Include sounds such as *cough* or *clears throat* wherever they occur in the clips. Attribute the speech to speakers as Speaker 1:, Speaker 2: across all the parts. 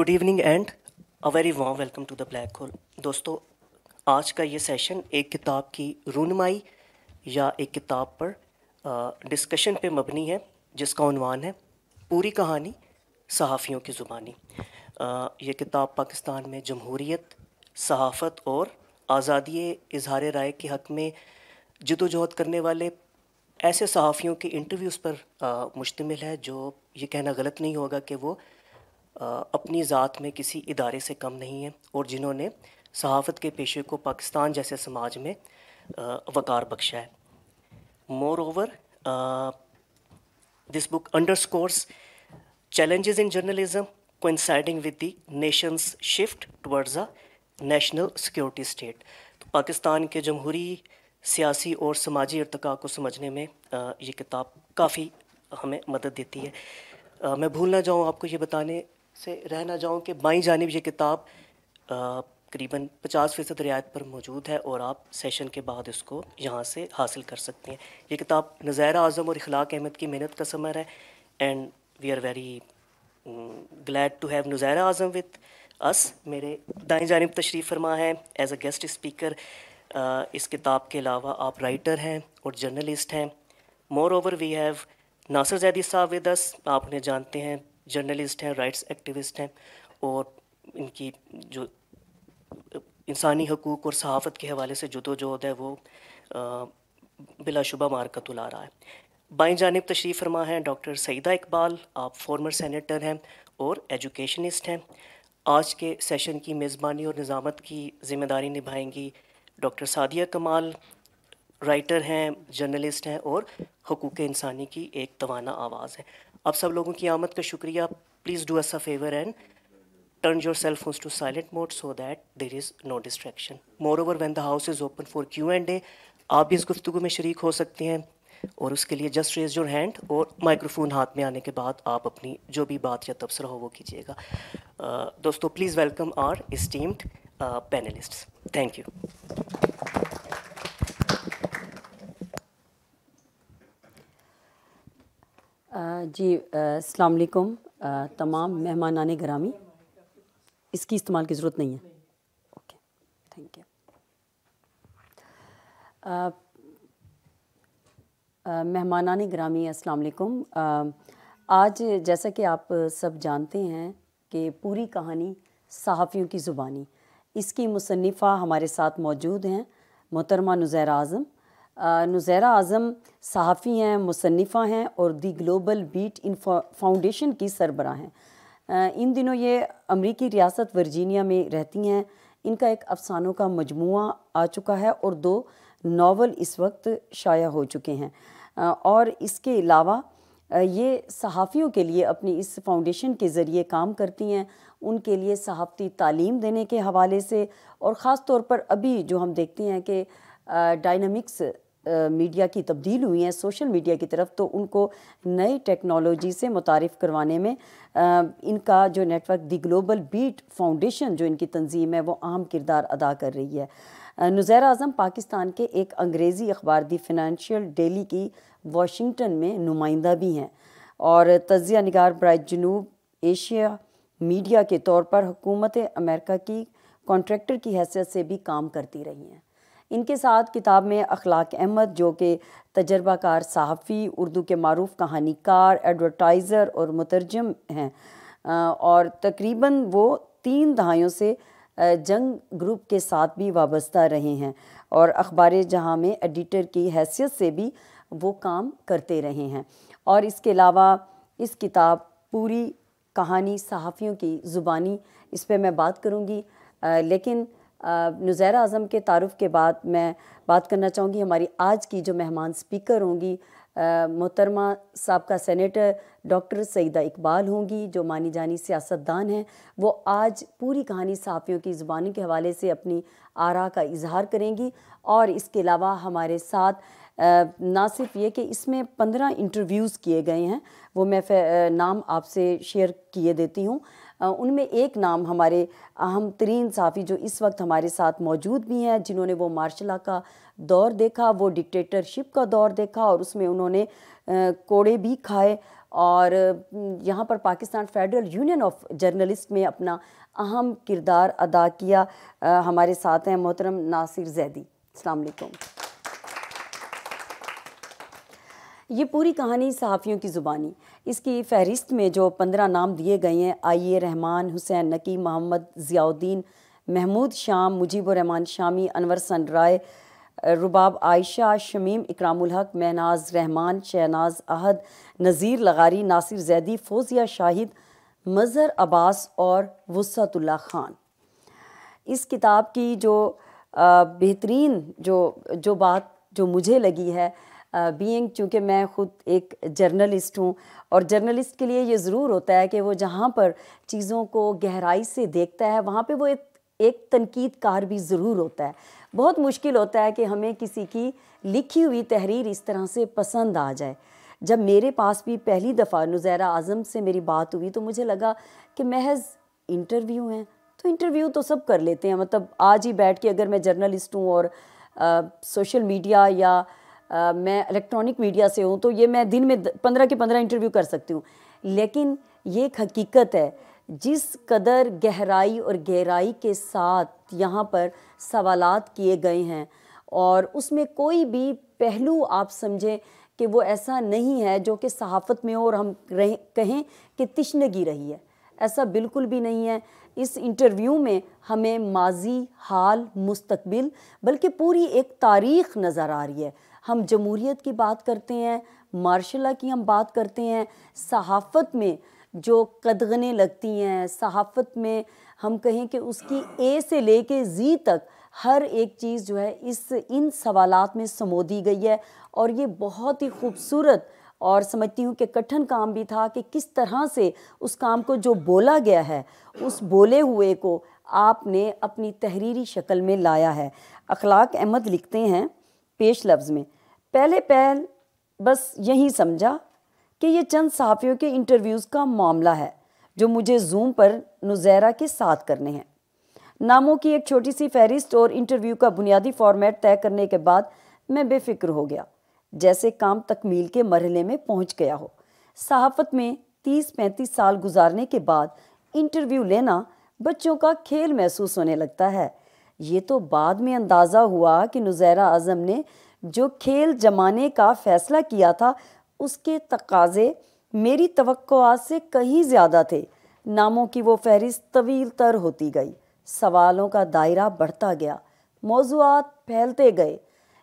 Speaker 1: Good evening and a very warm welcome to the black hole दोस्तों आज का ये सेशन एक किताब की रूनमाई या एक किताब पर डिस्कशन पे मबनी है जिसका उनवान है पूरी कहानी सहाफ़ियों की ज़ुबानी ये किताब पाकिस्तान में जमहूरीत सहाफ़त और आज़ादी इजहार राय के हक़ में जदोजहद करने वाले ऐसे सहाफ़ियों के इंटरव्यूज़ पर मुश्तमिल है जो ये कहना गलत नहीं होगा कि वो अपनी ज़ात में किसी इदारे से कम नहीं है और जिन्होंने सहाफ़त के पेशे को पाकिस्तान जैसे समाज में वक़ार बख्शा है moreover under book underscores in journalism को इंसाइडिंग with the nation's shift towards a national security state तो पाकिस्तान के जमहूरी सियासी और समाजी इरतका को समझने में ये किताब काफ़ी हमें मदद देती है मैं भूल ना जाऊँ आपको ये बताने से रहना जाऊँ कि बाई जानब ये किताब करीबन 50 फ़ीसद रियायत पर मौजूद है और आप सेशन के बाद इसको यहाँ से हासिल कर सकते हैं ये किताब नज़ैर आज़म और अखलाक अहमद की मेहनत का समर है and we are very glad to have Nazair Azam with us मेरे दाएँ जानब तशरीफ़ फरमा है एज़ अ गेस्ट स्पीकर इस किताब के अलावा आप राइटर हैं और जर्नलिस्ट हैं moreover we have Nasir Zaidi sahab with अस आप उन्हें जानते हैं जर्नलिस्ट हैं राइट्स एक्टिविस्ट हैं और इनकी जो इंसानी हकूक़ और सहाफ़त के हवाले से जदोजहद है वो बिलाशुबा का तुला रहा है बाई जानब तशरीफ़ फरमा हैं डॉक्टर सईदा इकबाल आप फॉर्मर सेनेटर हैं और एजुकेशनिस्ट हैं आज के सेशन की मेज़बानी और निज़ामत की ज़िम्मेदारी निभाएंगी डॉक्टर सादिया कमाल राइटर हैं जर्नलिस्ट हैं और हकूक़ इंसानी की एक तोाना आवाज़ है आप सब लोगों की आमद का शुक्रिया please do us a favour and turn your turn to silent mode so that there is no distraction moreover when the house is open for Q and A आप भी इस गुफ्तु में शरीक हो सकते हैं और उसके लिए जस्ट रेज योर हैंड और माइक्रोफोन हाथ में आने के बाद आप अपनी जो भी बात या तबसरा हो वो कीजिएगा दोस्तों please welcome our esteemed panellist thank you
Speaker 2: ji अस्सलाम वालेकुम तमाम मेहमान आने ग्रामी इसकी इस्तेमाल की ज़रूरत नहीं है ओके थैंक यू मेहमान आने ग्रामी अस्सलाम वालेकुम आज जैसा कि आप सब जानते हैं कि पूरी कहानी सहाफ़ियों की ज़ुबानी इसकी मुसनफ़ा हमारे साथ मौजूद हैं मोहतरमा नुज़ैर आज़म नुज़ैरा आज़म सहाफ़ी हैं मुसनफ़ा हैं और the global beat in foundation की सरबरा हैं इन दिनों ये अमरीकी रियासत वर्जीनिया में रहती हैं इनका एक अफसानों का मजमु आ चुका है और दो नावल इस वक्त शाया हो चुके हैं और इसके अलावा ये सहाफ़ियों के लिए अपनी इस फाउंडेशन के ज़रिए काम करती हैं उनके लिए सहाफ़ती तालीम देने के हवाले से और ख़ास तौर पर अभी जो हम देखते हैं कि डायनमिक्स मीडिया की तब्दील हुई हैं सोशल मीडिया की तरफ तो उनको नई टेक्नोलॉजी से मुतारफ़ करवाने में आ, इनका जो network the global beat foundation जो इनकी तंजीम है वो अहम किरदार अदा कर रही है नुज़ैर आज़म पाकिस्तान के एक अंग्रेज़ी अखबार दी फिनंशियल डेली की वाशिंगटन में नुमाइंदा भी हैं और तजिया नगार ब्राय जनूब एशिया मीडिया के तौर पर हुकूमत अमेरिका की कॉन्ट्रैक्टर की हैसियत से भी काम करती रही हैं इनके साथ किताब में अखलाक अहमद जो कि तजर्बाकार सहाफ़ी उर्दू के मरूफ कहानीकार एडवर्टाइज़र और मुतरजम हैं और तकरीबन वो तीन दहाइयों से जंग ग्रुप के साथ भी वाबस्ता रहे हैं और अखबार जहाँ में एडिटर की हैसियत से भी वो काम करते रहे हैं और इसके अलावा इस किताब पूरी कहानी सहाफ़ियों की ज़ुबानी इस पर मैं बात करूँगी लेकिन नुजैर आज़म के तारफ़ के बाद मैं बात करना चाहूँगी हमारी आज की जो मेहमान स्पीकर होंगी मोहतरमा सबका सेनेटर डॉक्टर सईदा इकबाल होंगी जो मानी जानी सियासतदान हैं वो आज पूरी कहानी सहाफ़ियों की ज़ुबानी के हवाले से अपनी आरा का इजहार करेंगी और इसके अलावा हमारे साथ ना सिर्फ ये कि इसमें पंद्रह इंटरव्यूज़ किए गए हैं वो मैं नाम आपसे शेयर किए देती हूँ उनमें एक नाम हमारे अहम तरीन साफ़ी जो इस वक्त हमारे साथ मौजूद भी हैं जिन्होंने वो मार्शल का दौर देखा वो डिक्टेटरशिप का दौर देखा और उसमें उन्होंने कोड़े भी खाए और यहाँ पर Pakistan federal union of journalist में अपना अहम किरदार अदा किया आ, हमारे साथ हैं मोहतरम नासिर जैदी अलकुम ये पूरी कहानी सहाफ़ियों की ज़ुबानी इसकी फहरिस्त में जो पंद्रह नाम दिए गए हैं आई ए रहमान हुसैन नकी मोहम्मद ज़ियाउद्दीन महमूद शाम मुजीबरहमान शामी अनवर सन राय रुबाब आयशा शमीम इकरामुल हक महनाज रहमान शहनाज अहद नज़ीर लगारी नासिर जैदी फौजिया शाहिद मज़हर अब्बास और वसतुल्ला खान इस किताब की जो बेहतरीन जो जो बात जो मुझे लगी है बीइंग चूँकि मैं ख़ुद एक जर्नलिस्ट हूँ और जर्नलिस्ट के लिए ये ज़रूर होता है कि वो जहाँ पर चीज़ों को गहराई से देखता है वहाँ पर वो एक एक तनकीदकार भी ज़रूर होता है बहुत मुश्किल होता है कि हमें किसी की लिखी हुई तहरीर इस तरह से पसंद आ जाए जब मेरे पास भी पहली दफ़ा नुज़ैरा आज़म से मेरी बात हुई तो मुझे लगा कि महज इंटरव्यू हैं तो इंटरव्यू तो सब कर लेते हैं मतलब आज ही बैठ के अगर मैं जर्नलिस्ट हूँ और सोशल मीडिया या मैं इलेक्ट्रॉनिक मीडिया से हूँ तो ये मैं दिन में पंद्रह के पंद्रह इंटरव्यू कर सकती हूँ लेकिन ये एक हकीकत है जिस कदर गहराई और गहराई के साथ यहाँ पर सवालात किए गए हैं और उसमें कोई भी पहलू आप समझें कि वो ऐसा नहीं है जो कि सहाफ़त में हो और हम रहे कहें कि तश्नगी रही है ऐसा बिल्कुल भी नहीं है इस इंटरव्यू में हमें माजी हाल मुस्तबिल बल्कि पूरी एक तारीख नज़र आ रही है हम जमहूरीत की बात करते हैं मार्शला की हम बात करते हैं सहाफ़त में जो कदगने लगती हैं सहाफ़त में हम कहें कि उसकी ए से ले कर जी तक हर एक चीज़ जो है इस इन सवालात में समोदी गई है और ये बहुत ही खूबसूरत और समझती हूँ कि कठिन काम भी था कि किस तरह से उस काम को जो बोला गया है उस बोले हुए को आपने अपनी तहरीरी शक्ल में लाया है अखलाक अहमद लिखते हैं पेश लफ्ज़ में पहले पहल बस यही समझा कि ये चंद साफियों के इंटरव्यूज़ का मामला है जो मुझे जूम पर नुजैरा के साथ करने हैं नामों की एक छोटी सी फहरिस्त और इंटरव्यू का बुनियादी फॉर्मेट तय करने के बाद मैं बेफिक्र हो गया जैसे काम तकमील के मरहले में पहुंच गया हो सहाफ़त में 30-35 साल गुजारने के बाद इंटरव्यू लेना बच्चों का खेल महसूस होने लगता है ये तो बाद में अंदाज़ा हुआ कि नुजैरा आज़म ने जो खेल जमाने का फैसला किया था उसके तकाजे मेरी तो से कहीं ज़्यादा थे नामों की वो फहरिस्त तवील तर होती गई सवालों का दायरा बढ़ता गया मौजूद फैलते गए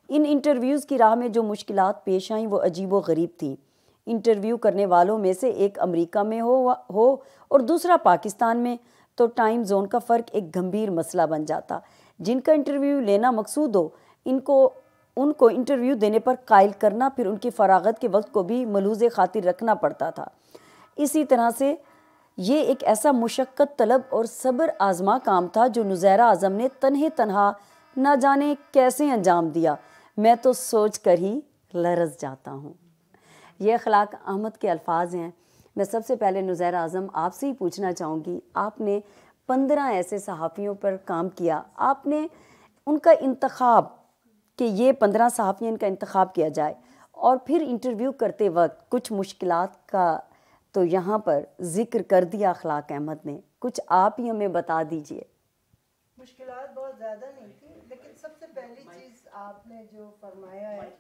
Speaker 2: इन इंटरव्यूज़ की राह में जो मुश्किल पेश आईं वो अजीब व गरीब थी इंटरव्यू करने वालों में से एक अमेरिका में हो हो और दूसरा पाकिस्तान में तो टाइम जोन का फ़र्क एक गंभीर मसला बन जाता जिनका इंटरव्यू लेना मकसूद हो इनको उनको इंटरव्यू देने पर कायल करना फिर उनकी फरागत के वक्त को भी मलूज खातिर रखना पड़ता था इसी तरह से ये एक ऐसा मुशक्क़त तलब और सब्र आजमा काम था जो नुज़ैरा आज़म ने तनहे तनहा ना जाने कैसे अंजाम दिया मैं तो सोच कर ही लरस जाता हूँ यह अखलाक अहमद के अल्फाज हैं मैं सबसे पहले नुज़ैर आज़म आपसे ही पूछना चाहूँगी आपने पंद्रह ऐसे सहाफ़ियों पर काम किया आपने उनका इंतखब कि ये पंद्रह सहाफ़ियाँ इनका इंतखब किया जाए और फिर इंटरव्यू करते वक्त कुछ मुश्किल का तो यहाँ पर जिक्र कर दिया अखलाक अहमद ने कुछ आप ही हमें बता दीजिए
Speaker 3: मुश्किल बहुत ज़्यादा नहीं थी लेकिन सबसे पहली चीज़ आपने जो फरमाया है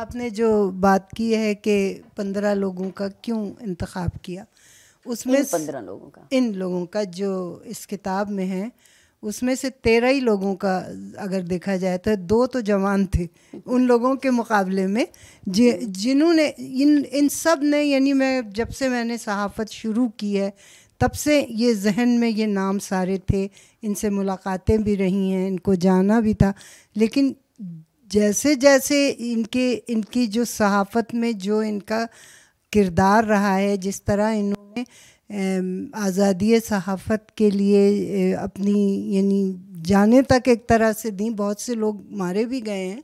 Speaker 3: आपने जो बात की है कि पंद्रह लोगों का क्यों इंतखब किया उसमें पंद्रह लोगों का इन लोगों का जो इस किताब में है उसमें से तेरह ही लोगों का अगर देखा जाए तो दो तो जवान थे उन लोगों के मुकाबले में जि जिन्होंने इन इन सब ने यानी मैं जब से मैंने सहाफ़त शुरू की है तब से ये जहन में ये नाम सारे थे इनसे मुलाकातें भी रही हैं इनको जाना भी था लेकिन जैसे जैसे इनके इनकी जो सहाफ़त में जो इनका किरदार रहा है जिस तरह इन्होंने आज़ादी सहाफ़त के लिए अपनी यानी जाने तक एक तरह से दी बहुत से लोग मारे भी गए हैं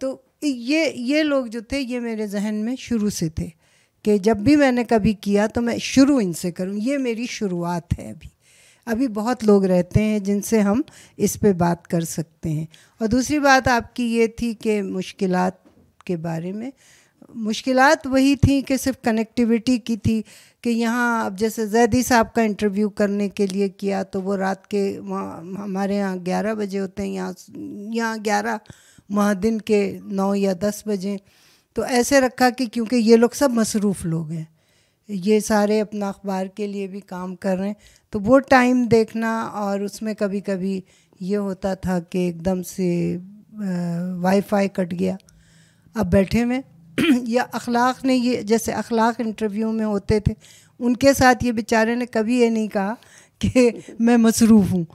Speaker 3: तो ये ये लोग जो थे ये मेरे जहन में शुरू से थे कि जब भी मैंने कभी किया तो मैं शुरू इनसे करूं ये मेरी शुरुआत है अभी अभी बहुत लोग रहते हैं जिनसे हम इस पे बात कर सकते हैं और दूसरी बात आपकी ये थी कि मुश्किल के बारे में मुश्किल वही थी कि सिर्फ कनेक्टिविटी की थी कि यहाँ अब जैसे जैदी साहब का इंटरव्यू करने के लिए किया तो वो रात के हमारे यहाँ ग्यारह बजे होते हैं यहाँ यहाँ ग्यारह वहाँ दिन के नौ या दस बजे तो ऐसे रखा कि क्योंकि ये लोग सब मसरूफ़ लोग हैं ये सारे अपना अखबार के लिए भी काम कर रहे हैं तो वो टाइम देखना और उसमें कभी कभी ये होता था कि एकदम से वाईफाई कट गया अब बैठे में *clears throat* या अखलाक ने ये जैसे अखलाक इंटरव्यू में होते थे उनके साथ ये बेचारे ने कभी ये नहीं कहा कि *laughs* मैं मसरूफ़ हूँ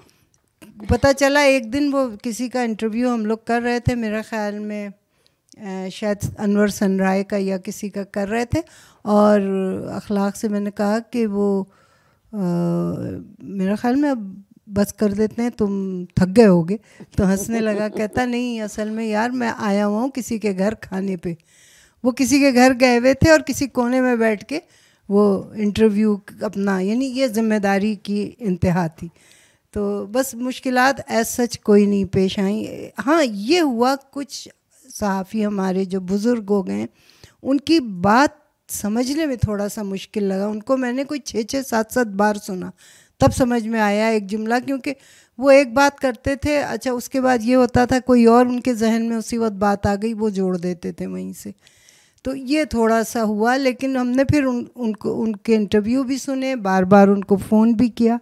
Speaker 3: पता चला एक दिन वो किसी का इंटरव्यू हम लोग कर रहे थे मेरा ख्याल में शायद अनवर सनराय का या किसी का कर रहे थे और अखलाक से मैंने कहा कि वो आ, मेरा ख्याल में अब बस कर देते हैं तुम थक गए होगे तो हंसने लगा कहता नहीं असल में यार मैं आया हुआ हूँ किसी के घर खाने पे वो किसी के घर गए हुए थे और किसी कोने में बैठ के वो इंटरव्यू अपना यानी ये जिम्मेदारी की इंतहा थी तो बस मुश्किल एज सच कोई नहीं पेश आई हाँ ये हुआ कुछ सहाफ़ी हमारे जो बुज़ुर्ग हो गए उनकी बात समझने में थोड़ा सा मुश्किल लगा उनको मैंने कोई छः छः सात सात बार सुना तब समझ में आया एक जुमला क्योंकि वो एक बात करते थे अच्छा उसके बाद ये होता था कोई और उनके जहन में उसी वक्त बात आ गई वो जोड़ देते थे वहीं से तो ये थोड़ा सा हुआ लेकिन हमने फिर उन उनको उनके इंटरव्यू भी सुने बार बार उनको फ़ोन भी किया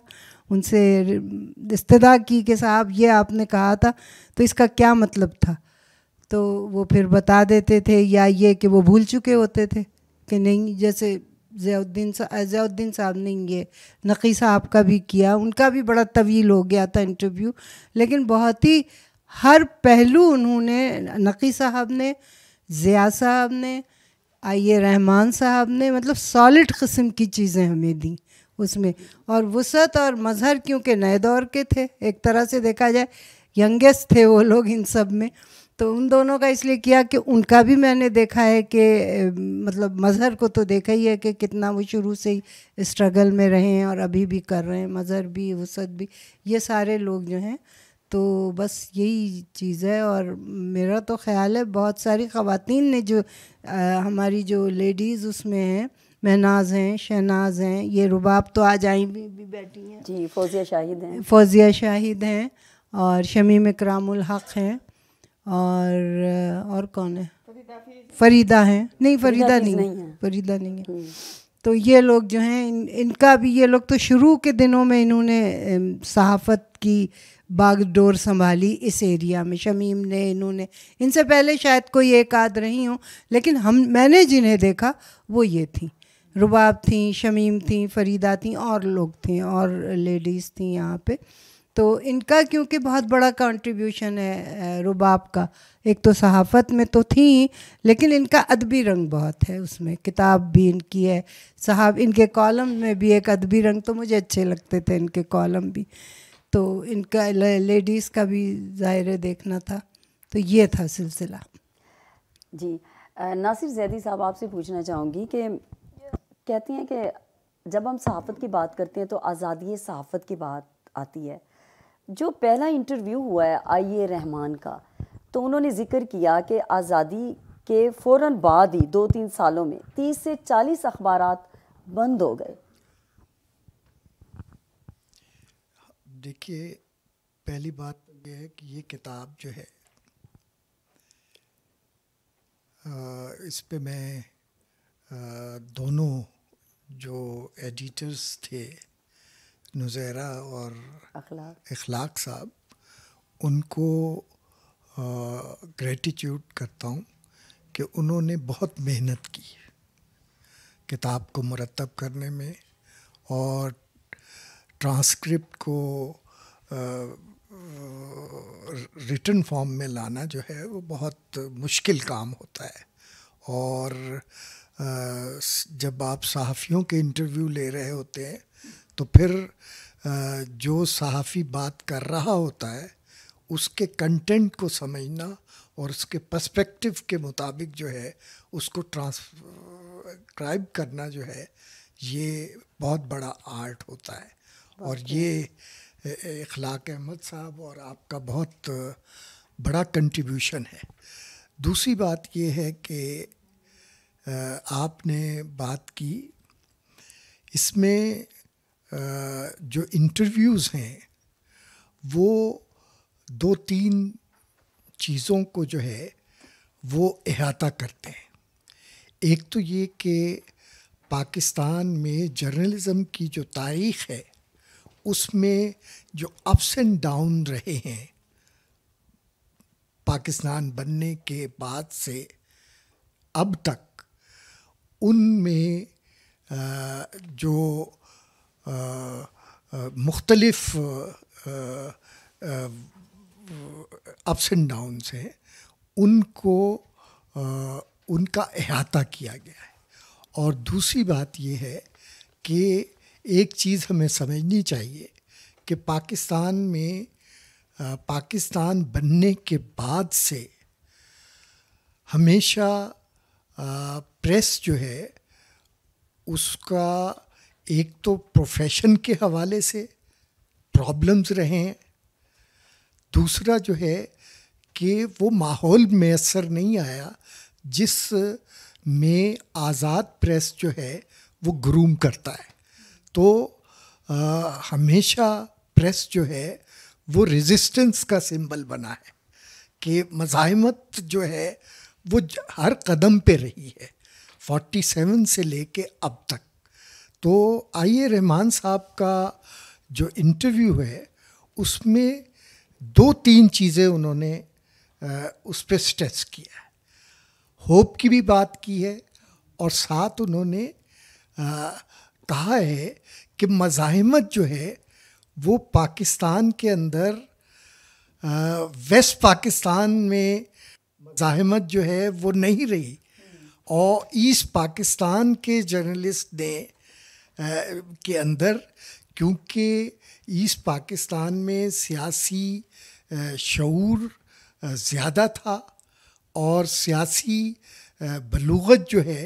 Speaker 3: उनसे रिश्तेदार की कि साहब ये आपने कहा था तो इसका क्या मतलब था तो वो फिर बता देते थे या ये कि वो भूल चुके होते थे कि नहीं जैसे जयाउद्दीन जयाउद्दीन साहब ने ये नकी साहब का भी किया उनका भी बड़ा तवील हो गया था इंटरव्यू लेकिन बहुत ही हर पहलू उन्होंने नकी साहब ने ज़िया साहब ने आइए रहमान साहब ने मतलब सॉलिड कस्म की चीज़ें हमें दी उसमें और वसत और मज़हर क्योंकि नए दौर के थे एक तरह से देखा जाए यंगेस्ट थे वो लोग इन सब में तो उन दोनों का इसलिए किया कि उनका भी मैंने देखा है कि मतलब मज़हर को तो देखा ही है कि कितना वो शुरू से ही स्ट्रगल में रहे हैं और अभी भी कर रहे हैं मज़हर भी वसत भी ये सारे लोग जो हैं तो बस यही चीज़ है और मेरा तो ख्याल है बहुत सारी ख़वातीन ने जो आ, हमारी जो लेडीज़ उसमें हैं महनाज हैं शहनाज हैं ये रुबाब तो आज आई भी, भी
Speaker 2: बैठी हैं जी फौजिया शाहिद हैं फौजिया
Speaker 3: शाहिद हैं और शमीम इकरामुल हक हैं और और कौन है फरीदा हैं नहीं फरीदा, नहीं, नहीं है फरीदा नहीं है हम्म। तो ये लोग जो हैं इन, इनका भी ये लोग तो शुरू के दिनों में इन्होंने सहाफ़त की बागडोर संभाली इस एरिया में शमीम ने इन्होंने इनसे पहले शायद कोई एक आध रही हूँ लेकिन हम मैंने जिन्हें देखा वो ये थी रुबाब थी शमीम थी फरीदा थी और लोग थी और लेडीज़ थी यहाँ पे तो इनका क्योंकि बहुत बड़ा कंट्रीब्यूशन है रुबाब का एक तो सहाफ़त में तो थी लेकिन इनका अदबी रंग बहुत है उसमें किताब भी इनकी है साहब इनके कॉलम में भी एक अदबी रंग तो मुझे अच्छे लगते थे इनके कॉलम भी तो इनका लेडीज़ का भी ज़ाहिर देखना था तो ये था सिलसिला
Speaker 2: जी नासिर जैदी साहब आपसे पूछना चाहूँगी कि कहती हैं कि जब हम सहाफ़त की बात करते हैं तो आज़ादी सहाफ़त की बात आती है जो पहला इंटरव्यू हुआ है आई ए रहमान का तो उन्होंने जिक्र किया कि आज़ादी के फ़ौर बाद ही दो तीन सालों में तीस से चालीस अखबार बंद हो गए
Speaker 4: देखिए पहली बात यह है कि ये किताब जो है आ, इस पे मैं आ, दोनों जो एडिटर्स थे नुजैरा और अखलाक साहब उनको ग्रेटिट्यूड करता हूँ कि उन्होंने बहुत मेहनत की किताब को मरतब करने में और ट्रांसक्रिप्ट को रिटर्न फॉर्म में लाना जो है वो बहुत मुश्किल काम होता है और जब आप सहाफ़ियों के इंटरव्यू ले रहे होते हैं तो फिर जो सहाफ़ी बात कर रहा होता है उसके कंटेंट को समझना और उसके पर्सपेक्टिव के मुताबिक जो है उसको ट्रांसक्राइब करना जो है ये बहुत बड़ा आर्ट होता है और ये इखलाक अहमद साहब और आपका बहुत बड़ा कंट्रीब्यूशन है दूसरी बात ये है कि आपने बात की इसमें जो इंटरव्यूज़ हैं वो दो तीन चीज़ों को जो है वो अहाता करते हैं एक तो ये कि पाकिस्तान में जर्नलिज़म की जो तारीख़ है उसमें जो अप्स एंड डाउन रहे हैं पाकिस्तान बनने के बाद से अब तक उनमें जो मुख्तलफ अप्स एंड डाउन्स हैं उनको उनका अहाता किया गया है और दूसरी बात ये है कि एक चीज़ हमें समझनी चाहिए कि पाकिस्तान में पाकिस्तान बनने के बाद से हमेशा प्रेस जो है उसका एक तो प्रोफेशन के हवाले से प्रॉब्लम्स रहे हैं दूसरा जो है कि वो माहौल मैसर नहीं आया जिस में आज़ाद प्रेस जो है वो ग्रूम करता है तो आ, हमेशा प्रेस जो है वो रेजिस्टेंस का सिंबल बना है कि मज़ाहमत जो है वो हर कदम पे रही है 47 से लेके अब तक तो आइए रहमान साहब का जो इंटरव्यू है उसमें दो तीन चीज़ें उन्होंने उस पर स्ट्रेस किया है होप की भी बात की है और साथ उन्होंने कहा है कि मज़ाहमत जो है वो पाकिस्तान के अंदर वेस्ट पाकिस्तान में मज़ाहमत जो है वो नहीं रही और ईस्ट पाकिस्तान के जर्नलिस्ट ने के अंदर क्योंकि ईस्ट पाकिस्तान में सियासी शूर ज़्यादा था और सियासी बलूगत जो है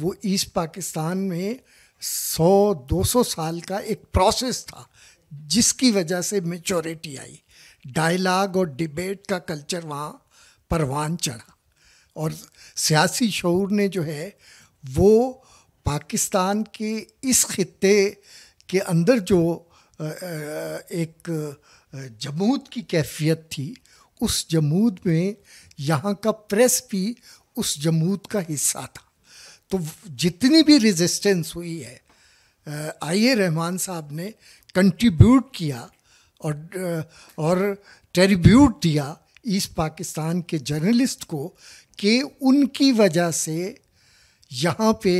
Speaker 4: वो ईस्ट पाकिस्तान में सौ दो सौ साल का एक प्रोसेस था जिसकी वजह से मेचोरिटी आई डायलाग और डिबेट का कल्चर वहाँ परवान चढ़ा और सियासी शौर ने जो है वो पाकिस्तान के इस खत्े के अंदर जो एक जमूद की कैफियत थी उस जमूद में यहाँ का प्रेस भी उस जमूद का हिस्सा था तो जितनी भी रेजिस्टेंस हुई है आई ए रहमान साहब ने कंट्रीब्यूट किया और और ट्रिब्यूट दिया ईस्ट पाकिस्तान के जर्नलिस्ट को कि उनकी वजह से यहाँ पे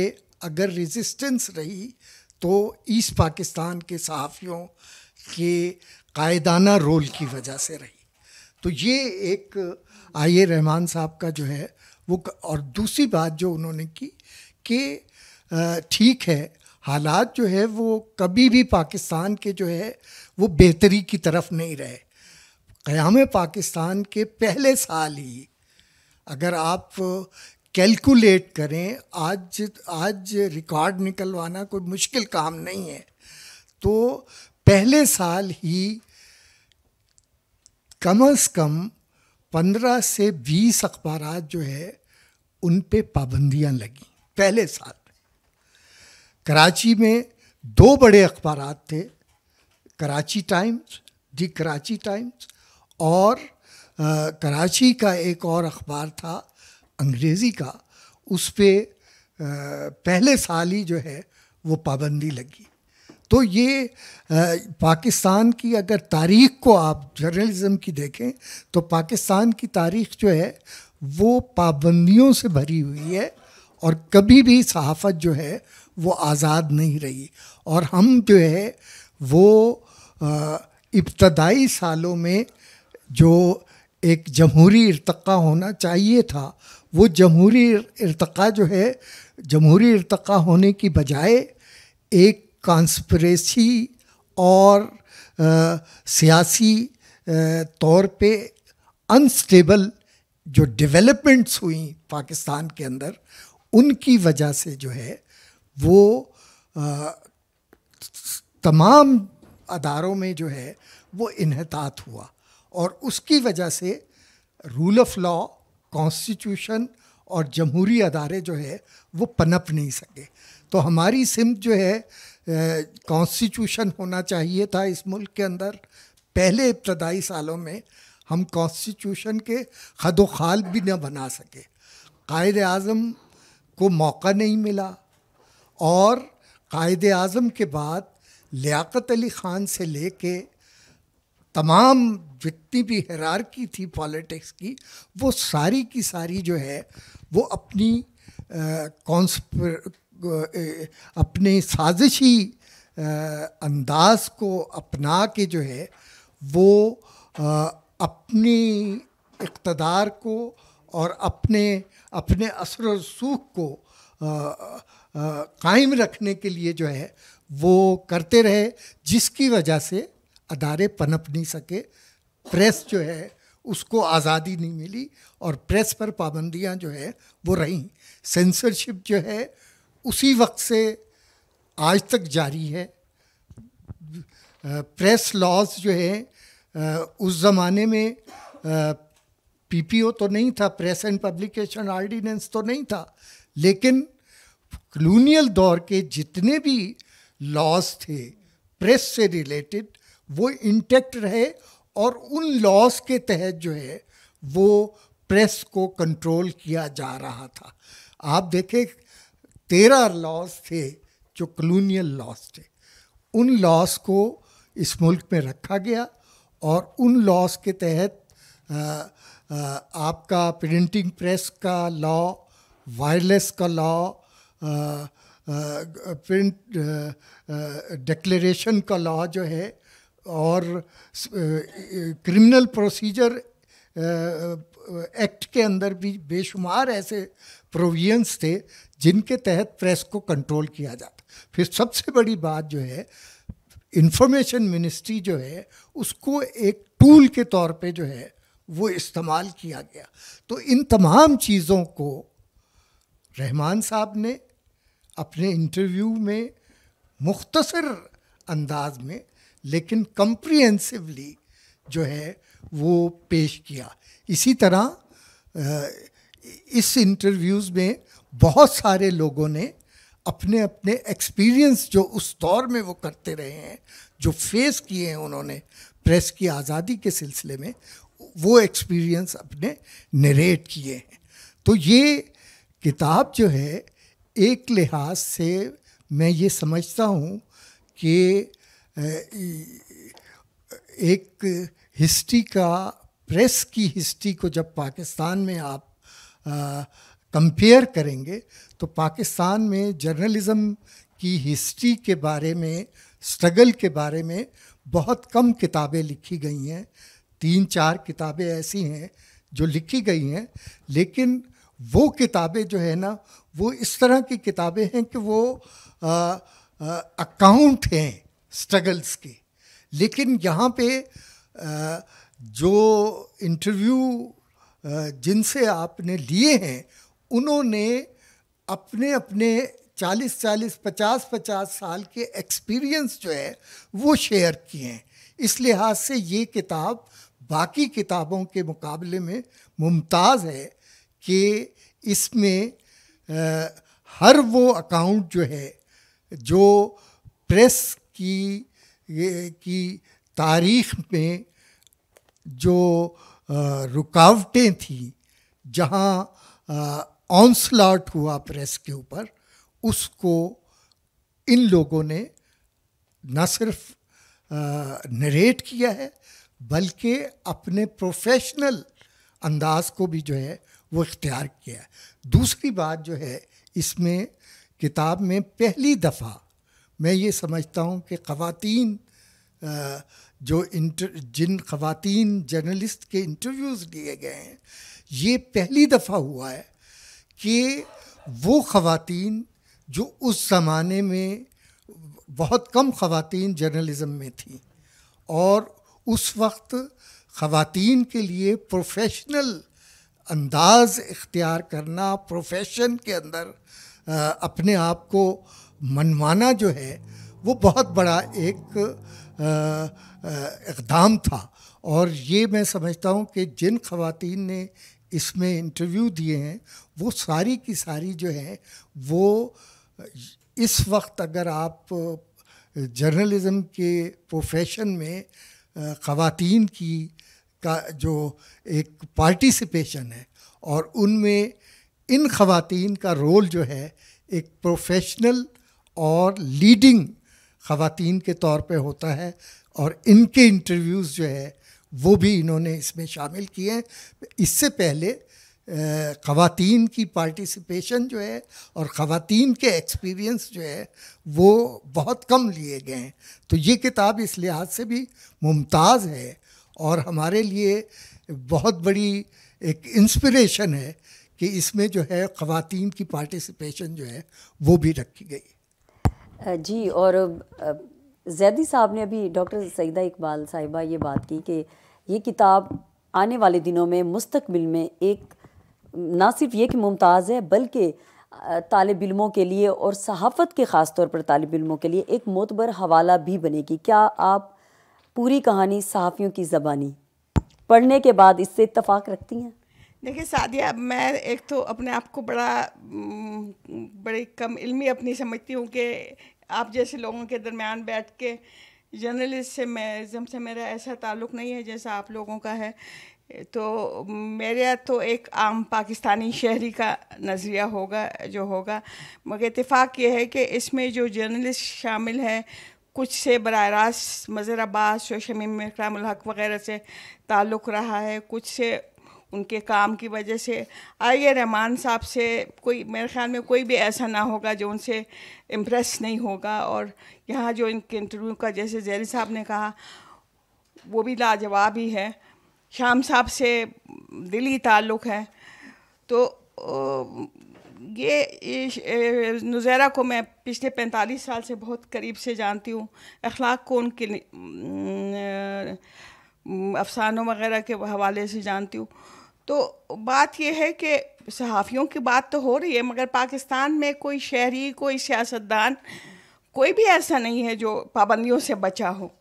Speaker 4: अगर रेजिस्टेंस रही तो ईस्ट पाकिस्तान के सहाफ़ियों के कायदाना रोल की वजह से रही तो ये एक आई ए रहमान साहब का जो है वो और दूसरी बात जो उन्होंने की कि ठीक है हालात जो है वो कभी भी पाकिस्तान के जो है वो बेहतरी की तरफ नहीं रहे क़याम पाकिस्तान के पहले साल ही अगर आप कैलकुलेट करें आज आज रिकॉर्ड निकलवाना कोई मुश्किल काम नहीं है तो पहले साल ही कम अज़ कम पंद्रह से बीस अखबार जो है उन पे पाबंदियाँ लगीं पहले साल कराची में दो बड़े अखबार थे Karachi times the Karachi times और आ, कराची का एक और अखबार था अंग्रेज़ी का उस पर पहले साल ही जो है वो पाबंदी लगी तो ये आ, पाकिस्तान की अगर तारीख को आप जर्नलिज़म की देखें तो पाकिस्तान की तारीख जो है वो पाबंदियों से भरी हुई है और कभी भी सहाफ़त जो है वो आज़ाद नहीं रही और हम जो है वो इब्तदाई सालों में जो एक जमहूरी इरतका होना चाहिए था वो जमहूरी इरतका जो है जमहूरी इरतका होने की बजाय एक कॉन्स्परेसी और आ, सियासी आ, तौर पे अनस्टेबल जो डेवलपमेंट्स हुई पाकिस्तान के अंदर उनकी वजह से जो है वो आ, तमाम अदारों में जो है वो इनहतात हुआ और उसकी वजह से रूल ऑफ लॉ कॉन्स्टिट्यूशन और जमहूरी अदारे जो है वो पनप नहीं सके तो हमारी सिमत जो है कॉन्स्टिट्यूशन होना चाहिए था इस मुल्क के अंदर पहले इब्तदाई सालों में हम कॉन्स्टिट्यूशन के खदोखाल भी न बना सके कायद अजम को मौका नहीं मिला और कायद अज़म के बाद लियाकत अली ख़ान से ले के तमाम जितनी भी हरार की थी पॉलिटिक्स की वो सारी की सारी जो है वो अपनी कॉन्स्प अपने साजिशी अंदाज को अपना के जो है वो आ, अपनी इकतदार को और अपने अपने असर सुख को कायम रखने के लिए जो है वो करते रहे जिसकी वजह से अदारे पनप नहीं सके प्रेस जो है उसको आज़ादी नहीं मिली और प्रेस पर पाबंदियां जो है वो रहीं सेंसरशिप जो है उसी वक्त से आज तक जारी है प्रेस लॉज जो है उस ज़माने में पीपीओ तो नहीं था प्रेस एंड पब्लिकेशन ऑर्डिनेंस तो नहीं था लेकिन कलूनियल दौर के जितने भी लॉस थे प्रेस से रिलेटेड वो इंटेक्ट रहे और उन लॉस के तहत जो है वो प्रेस को कंट्रोल किया जा रहा था आप देखें तेरह लॉस थे जो कलूनियल लॉस थे उन लॉस को इस मुल्क में रखा गया और उन लॉस के तहत आपका प्रिंटिंग प्रेस का लॉ वायरलेस का लॉ प्रिंट डिक्लेरेशन का लॉ जो है और क्रिमिनल प्रोसीजर एक्ट के अंदर भी बेशुमार ऐसे प्रोविजंस थे जिनके तहत प्रेस को कंट्रोल किया जाता फिर सबसे बड़ी बात जो है इंफॉर्मेशन मिनिस्ट्री जो है उसको एक टूल के तौर पे जो है वो इस्तेमाल किया गया तो इन तमाम चीज़ों को रहमान साहब ने अपने इंटरव्यू में मुख्तसर अंदाज में लेकिन कम्प्रिहेंसिवली जो है वो पेश किया इसी तरह इस इंटरव्यूज़ में बहुत सारे लोगों ने अपने अपने एक्सपीरियंस जो उस दौर में वो करते रहे हैं जो फेस किए हैं उन्होंने प्रेस की आज़ादी के सिलसिले में वो एक्सपीरियंस अपने नरेट किए हैं तो ये किताब जो है एक लिहाज से मैं ये समझता हूँ कि एक हिस्ट्री का प्रेस की हिस्ट्री को जब पाकिस्तान में आप कंपेयर करेंगे तो पाकिस्तान में जर्नलिज़म की हिस्ट्री के बारे में स्ट्रगल के बारे में बहुत कम किताबें लिखी गई हैं तीन चार किताबें ऐसी हैं जो लिखी गई हैं लेकिन वो किताबें जो है ना वो इस तरह की किताबें हैं कि वो अकाउंट हैं स्ट्रगल्स के लेकिन यहाँ पे आ, जो इंटरव्यू जिनसे आपने लिए हैं उन्होंने अपने अपने 40 40 50 50 साल के एक्सपीरियंस जो है वो शेयर किए हैं इस लिहाज से ये किताब बाकी किताबों के मुकाबले में मुमताज़ है कि इसमें हर वो अकाउंट जो है जो प्रेस की की तारीख में जो रुकावटें थीं जहाँ ऑनस्लाट हुआ प्रेस के ऊपर उसको इन लोगों ने न सिर्फ नरेट किया है बल्कि अपने प्रोफेशनल अंदाज को भी जो है वो इख्तियार किया है दूसरी बात जो है इसमें किताब में पहली दफ़ा मैं ये समझता हूँ कि ख़वातीन जो इंटर जिन खातन जर्नलिस्ट के इंटरव्यूज़ लिए गए हैं ये पहली दफ़ा हुआ है कि वो खातन जो उस ज़माने में बहुत कम खातन जर्नलिज़म में थी और उस वक्त ख़वान के लिए प्रोफेशनल अंदाज इख्तियार करना प्रोफेशन के अंदर अपने आप को मनवाना जो है वो बहुत बड़ा एक इकदाम था और ये मैं समझता हूँ कि जिन खातन ने इसमें इंटरव्यू दिए हैं वो सारी की सारी जो है वो इस वक्त अगर आप जर्नलिज़म के प्रोफेशन में ख़वातीन की का जो एक पार्टिसिपेशन है और उनमें इन खातन का रोल जो है एक प्रोफेशनल और लीडिंग ख़ातन के तौर पे होता है और इनके इंटरव्यूज़ जो है वो भी इन्होंने इसमें शामिल किए हैं इससे पहले ख़वातीन की पार्टिसिपेशन जो है और ख़वान के एक्सपीरियंस जो है वो बहुत कम लिए गए हैं तो ये किताब इस लिहाज से भी मुमताज़ है और हमारे लिए बहुत बड़ी एक इंस्पिरेशन है कि इसमें जो है ख़वान की पार्टिसिपेशन जो है वो भी रखी
Speaker 2: गई जी और जैदी साहब ने अभी डॉक्टर सईदा इकबाल साहिबा ये बात की कि ये किताब आने वाले दिनों में मुस्तकबिल में एक ना सिर्फ ये कि मुमताज़ है बल्कि तालब इलमों के लिए और सहाफ़त के ख़ास तौर पर तालब इलमों के लिए एक मोतबर हवाला भी बनेगी क्या आप पूरी कहानी सहाफ़ियों की ज़बानी पढ़ने के बाद इससे इतफाक़ रखती हैं
Speaker 5: देखिए सादिया मैं एक तो अपने आप को बड़ा बड़ी कम इलमी अपनी समझती हूँ कि आप जैसे लोगों के दरमियान बैठ के जर्नलिस्ट से मैं से मेरा ऐसा ताल्लुक़ नहीं है जैसा आप लोगों का है तो मेरा तो एक आम पाकिस्तानी शहरी का नज़रिया होगा जो होगा मगर इतफ़ाक़ ये है कि इसमें जो जर्नलिस्ट शामिल हैं कुछ से बर रास्त मज़र अब्बास और शमीम वगैरह से ताल्लुक़ रहा है कुछ से उनके काम की वजह से आइए रहमान साहब से कोई मेरे ख़्याल में कोई भी ऐसा ना होगा जो उनसे इम्प्रेस नहीं होगा और यहाँ जो इनके इंटरव्यू का जैसे जैरी साहब ने कहा वो भी लाजवाब ही है शाम साहब से दिली ताल्लुक़ है तो ये नुज़ैरा को मैं पिछले 45 साल से बहुत करीब से जानती हूँ अखलाक को उनके अफसानों वगैरह के हवाले से जानती हूँ तो बात यह है कि सहाफ़ियों की बात तो हो रही है मगर पाकिस्तान में कोई शहरी कोई सियासतदान कोई भी ऐसा नहीं है जो पाबंदियों से बचा हो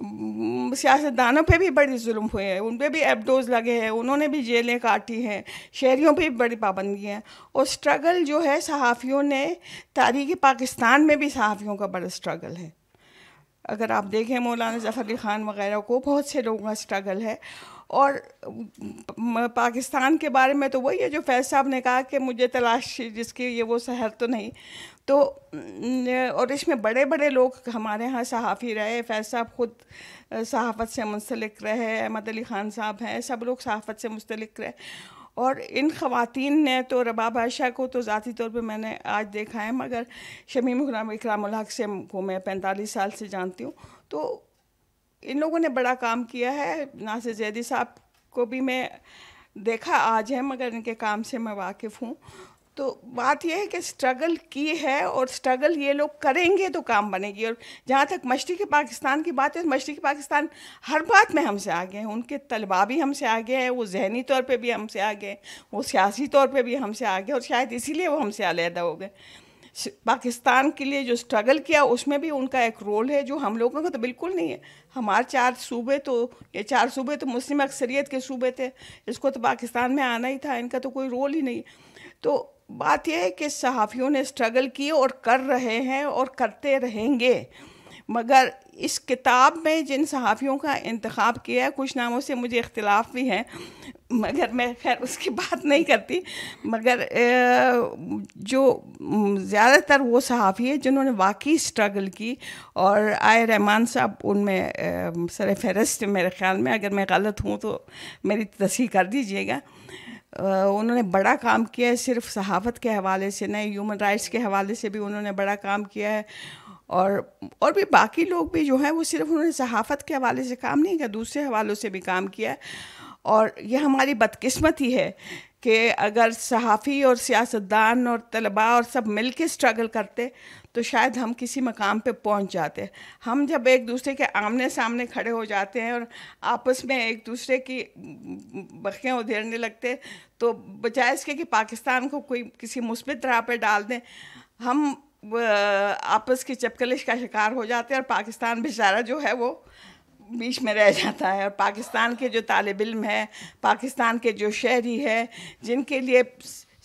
Speaker 5: सियासतदानों पे भी बड़े जुल्म हुए हैं उन पर भी एबडोज लगे हैं उन्होंने भी जेलें काटी हैं शहरीों पे भी बड़ी पाबंदियाँ हैं और स्ट्रगल जो है सहाफ़ियों ने तारीख पाकिस्तान में भी सहाफ़ियों का बड़ा स्ट्रगल है अगर आप देखें मौलाना जफ़र अली ख़ान वगैरह को बहुत से लोगों का स्ट्रगल है और पाकिस्तान के बारे में तो वही है जो फैज साहब ने कहा कि मुझे तलाश जिसकी ये वो शहर तो नहीं तो और इसमें बड़े बड़े लोग हमारे यहाँ सहाफ़ी रहे फैज़ साहब ख़ुद सहाफ़त से मुंसलिक रहे अहमद अली ख़ान साहब हैं सब लोग सहाफ़त से मुंसलिक रहे और इन ख़वातीन ने तो रबाब आयशा को तो ज़ाती तौर पर मैंने आज देखा है मगर शमीम गुलाम इकराम से को मैं पैंतालीस साल से जानती हूँ तो इन लोगों ने बड़ा काम किया है नासिर जैदी साहब को भी मैं देखा आज है मगर इनके काम से मैं वाकिफ़ हूँ तो बात यह है कि स्ट्रगल की है और स्ट्रगल ये लोग करेंगे तो काम बनेगी और जहाँ तक मशरक़ पाकिस्तान की बात है मशरक़ पाकिस्तान हर बात में हमसे आगे हैं उनके तलबा भी हमसे आगे हैं वो जहनी तौर पे भी हमसे आगे हैं वो सियासी तौर पे भी हमसे आगे और शायद इसीलिए वो हमसे अलहदा हो गए पाकिस्तान के लिए जो स्ट्रगल किया उसमें भी उनका एक रोल है जो हम लोगों का तो बिल्कुल नहीं है हमारे चार सूबे तो ये चार सूबे तो मुस्लिम अक्सरियत के सूबे थे इसको तो पाकिस्तान में आना ही था इनका तो कोई रोल ही नहीं तो बात यह है कि सहाफ़ियों ने स्ट्रगल की और कर रहे हैं और करते रहेंगे मगर इस किताब में जिन सहाफ़ियों का इंतखब किया है कुछ नामों से मुझे इख्तलाफ भी है मगर मैं खैर उसकी बात नहीं करती मगर जो ज़्यादातर वो सहाफ़ी है जिन्होंने वाकई स्ट्रगल की और आए रहमान साहब उनमें सर फहरस्त मेरे ख्याल में अगर मैं गलत हूँ तो मेरी तस्ह कर दीजिएगा उन्होंने बड़ा काम किया है सिर्फ सहाफ़त के हवाले से नहीं ह्यूमन राइट्स के हवाले से भी उन्होंने बड़ा काम किया है और और भी बाकी लोग भी जो हैं वो सिर्फ उन्होंने सहाफ़त के हवाले से काम नहीं किया दूसरे हवालों से भी काम किया है और यह हमारी बदकिस्मती है कि अगर सहाफ़ी और सियासतदान और तलबा और सब मिल के स्ट्रगल करते तो शायद हम किसी मकाम पे पहुंच जाते हम जब एक दूसरे के आमने सामने खड़े हो जाते हैं और आपस में एक दूसरे की बखें उधेरने लगते तो बजाय इसके कि पाकिस्तान को कोई किसी मुस्बित राह पर डाल दें हम आपस की चपकलिश का शिकार हो जाते हैं और पाकिस्तान बेचारा जो है वो बीच में रह जाता है और पाकिस्तान के जो तालब इम है पाकिस्तान के जो शहरी है जिनके लिए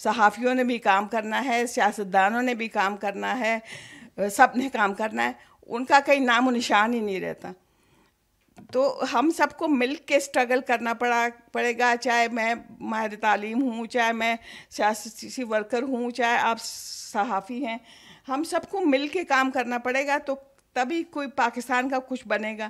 Speaker 5: सहाफ़ियों ने भी काम करना है सियासतदानों ने भी काम करना है सब ने काम करना है उनका कहीं नाम निशान ही नहीं रहता तो हम सबको मिल के स्ट्रगल करना पड़ा पड़ेगा चाहे मैं माहिर तालीम हूँ चाहे मैं सियासी वर्कर हूँ चाहे आप सहाफ़ी हैं हम सबको मिल के काम करना पड़ेगा तो तभी कोई पाकिस्तान का कुछ बनेगा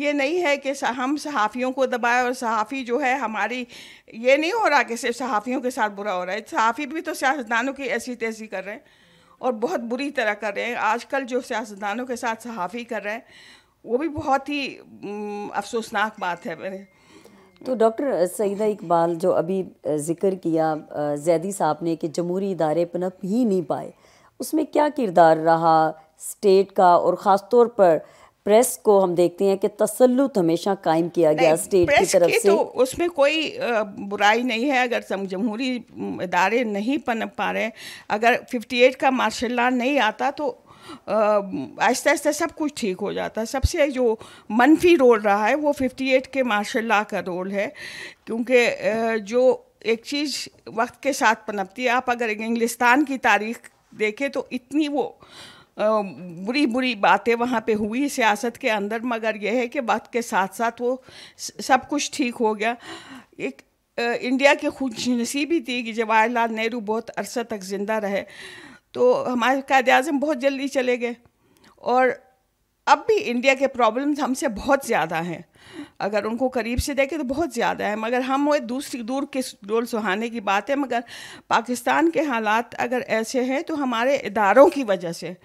Speaker 5: ये नहीं है कि हम सहाफ़ियों को दबाए और सहाफ़ी जो है हमारी ये नहीं हो रहा कि सिर्फ सहाफ़ियों के साथ बुरा हो रहा है सहाफ़ी भी तो सियासतदानों की ऐसी तेज़ी कर रहे हैं और बहुत बुरी तरह कर रहे हैं आजकल जो सियासतदानों के साथ सहाफ़ी कर रहे हैं वो भी बहुत ही अफसोसनाक बात है मेरे तो
Speaker 2: डॉक्टर सईदा इकबाल जो अभी जिक्र किया जैदी साहब ने कि जमहूरी इदारे पनप ही नहीं पाए उसमें क्या किरदार रहा स्टेट का और ख़ास तौर पर प्रेस को हम देखते हैं कि तसल्लुत हमेशा कायम किया गया स्टेट की तरफ से तो
Speaker 5: उसमें कोई बुराई नहीं है अगर जमहूरी इदारे नहीं पनप पा रहे अगर 58 का मार्शल लॉ नहीं आता तो आहिस्ता आहिस्ता सब कुछ ठीक हो जाता है सबसे जो मनफी रोल रहा है वो 58 के मार्शल लॉ का रोल है क्योंकि जो एक चीज़ वक्त के साथ पनपती है आप अगर इंग्लिस्तान की तारीख देखें तो इतनी वो बुरी बुरी बातें वहाँ पे हुई सियासत के अंदर मगर यह है कि वक्त के साथ साथ वो सब कुछ ठीक हो गया एक इंडिया की खुशनसीबी थी कि जवाहरलाल नेहरू बहुत अरसा तक ज़िंदा रहे तो हमारे कायद अजम बहुत जल्दी चले गए और अब भी इंडिया के प्रॉब्लम्स हमसे बहुत ज़्यादा हैं अगर उनको करीब से देखें तो बहुत ज़्यादा है मगर हम वो दूसरी दूर के डोल सुहाने की बात है मगर पाकिस्तान के हालात अगर ऐसे हैं तो हमारे इदारों की वजह से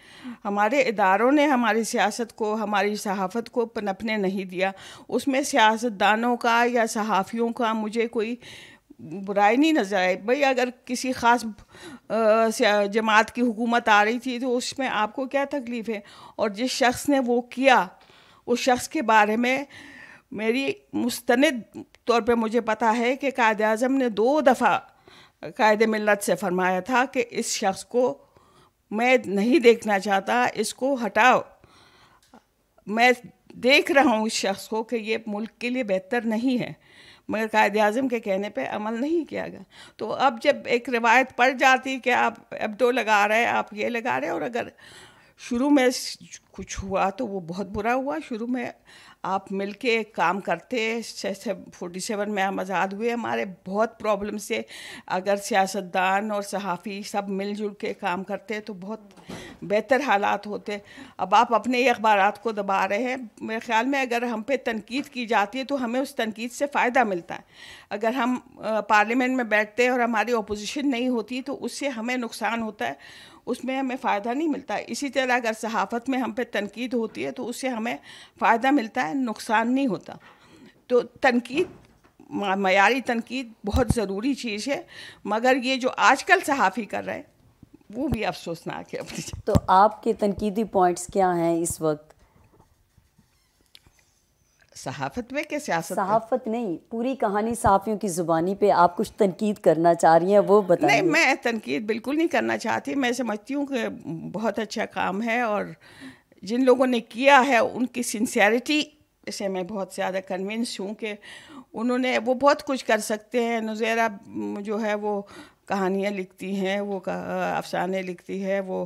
Speaker 5: हमारे इदारों ने हमारी सियासत को हमारी सहाफ़त को पनपने नहीं दिया उसमें सियासतदानों का या सहाफ़ियों का मुझे कोई बुराई नहीं नज़र आई भाई अगर किसी ख़ास जमात की हुकूमत आ रही थी तो उसमें आपको क्या तकलीफ़ है और जिस शख्स ने वो किया उस शख्स के बारे में मेरी मुस्तंद तौर पे मुझे पता है कि कायद अजम ने दो दफ़ा कायद मिलत से फरमाया था कि इस शख्स को मैं नहीं देखना चाहता इसको हटाओ मैं देख रहा हूँ इस शख्स को कि ये मुल्क के लिए बेहतर नहीं है मगर कायद अजम के कहने पे अमल नहीं किया गया तो अब जब एक रिवायत पड़ जाती कि आप अब दो लगा रहे हैं आप ये लगा रहे हैं और अगर शुरू में कुछ हुआ तो वो बहुत बुरा हुआ शुरू में आप मिल के काम करते जैसे फोर्टी सेवन में हम आज़ाद हुए हमारे बहुत प्रॉब्लम से अगर सियासतदान और सहाफ़ी सब मिलजुल के काम करते तो बहुत बेहतर हालात होते अब आप अपने ही अखबार को दबा रहे हैं मेरे ख्याल में अगर हम पे तनकीद की जाती है तो हमें उस तनकीद से फ़ायदा मिलता है अगर हम पार्लियामेंट में बैठते हैं और हमारी अपोजिशन नहीं होती तो उससे हमें नुकसान होता है उसमें हमें फ़ायदा नहीं मिलता इसी तरह अगर सहाफ़त में हम पे तनकीद होती है तो उससे हमें फ़ायदा मिलता है नुकसान नहीं होता तो तनकीद मैारी तनकीद बहुत ज़रूरी चीज़ है मगर ये जो आजकल सहाफ़ी कर रहे हैं वो भी अफसोसनाक है अपनी तो आपके तनकीदी पॉइंट्स क्या हैं इस वक्त
Speaker 2: सहाफत में के सियासत सहाफत में? नहीं पूरी कहानी सहाफ़ियों की ज़ुबानी पे आप कुछ तनकीद करना चाह रही हैं वो बताइए नहीं मैं
Speaker 5: तनकीद बिल्कुल नहीं करना चाहती मैं समझती हूँ कि बहुत अच्छा काम है और जिन लोगों ने किया है उनकी सिंसियरिटी से मैं बहुत ज़्यादा कन्विंस हूँ कि उन्होंने वो बहुत कुछ कर सकते हैं नज़ेरा जो है वो कहानियाँ लिखती हैं वो अफसाने लिखती है वो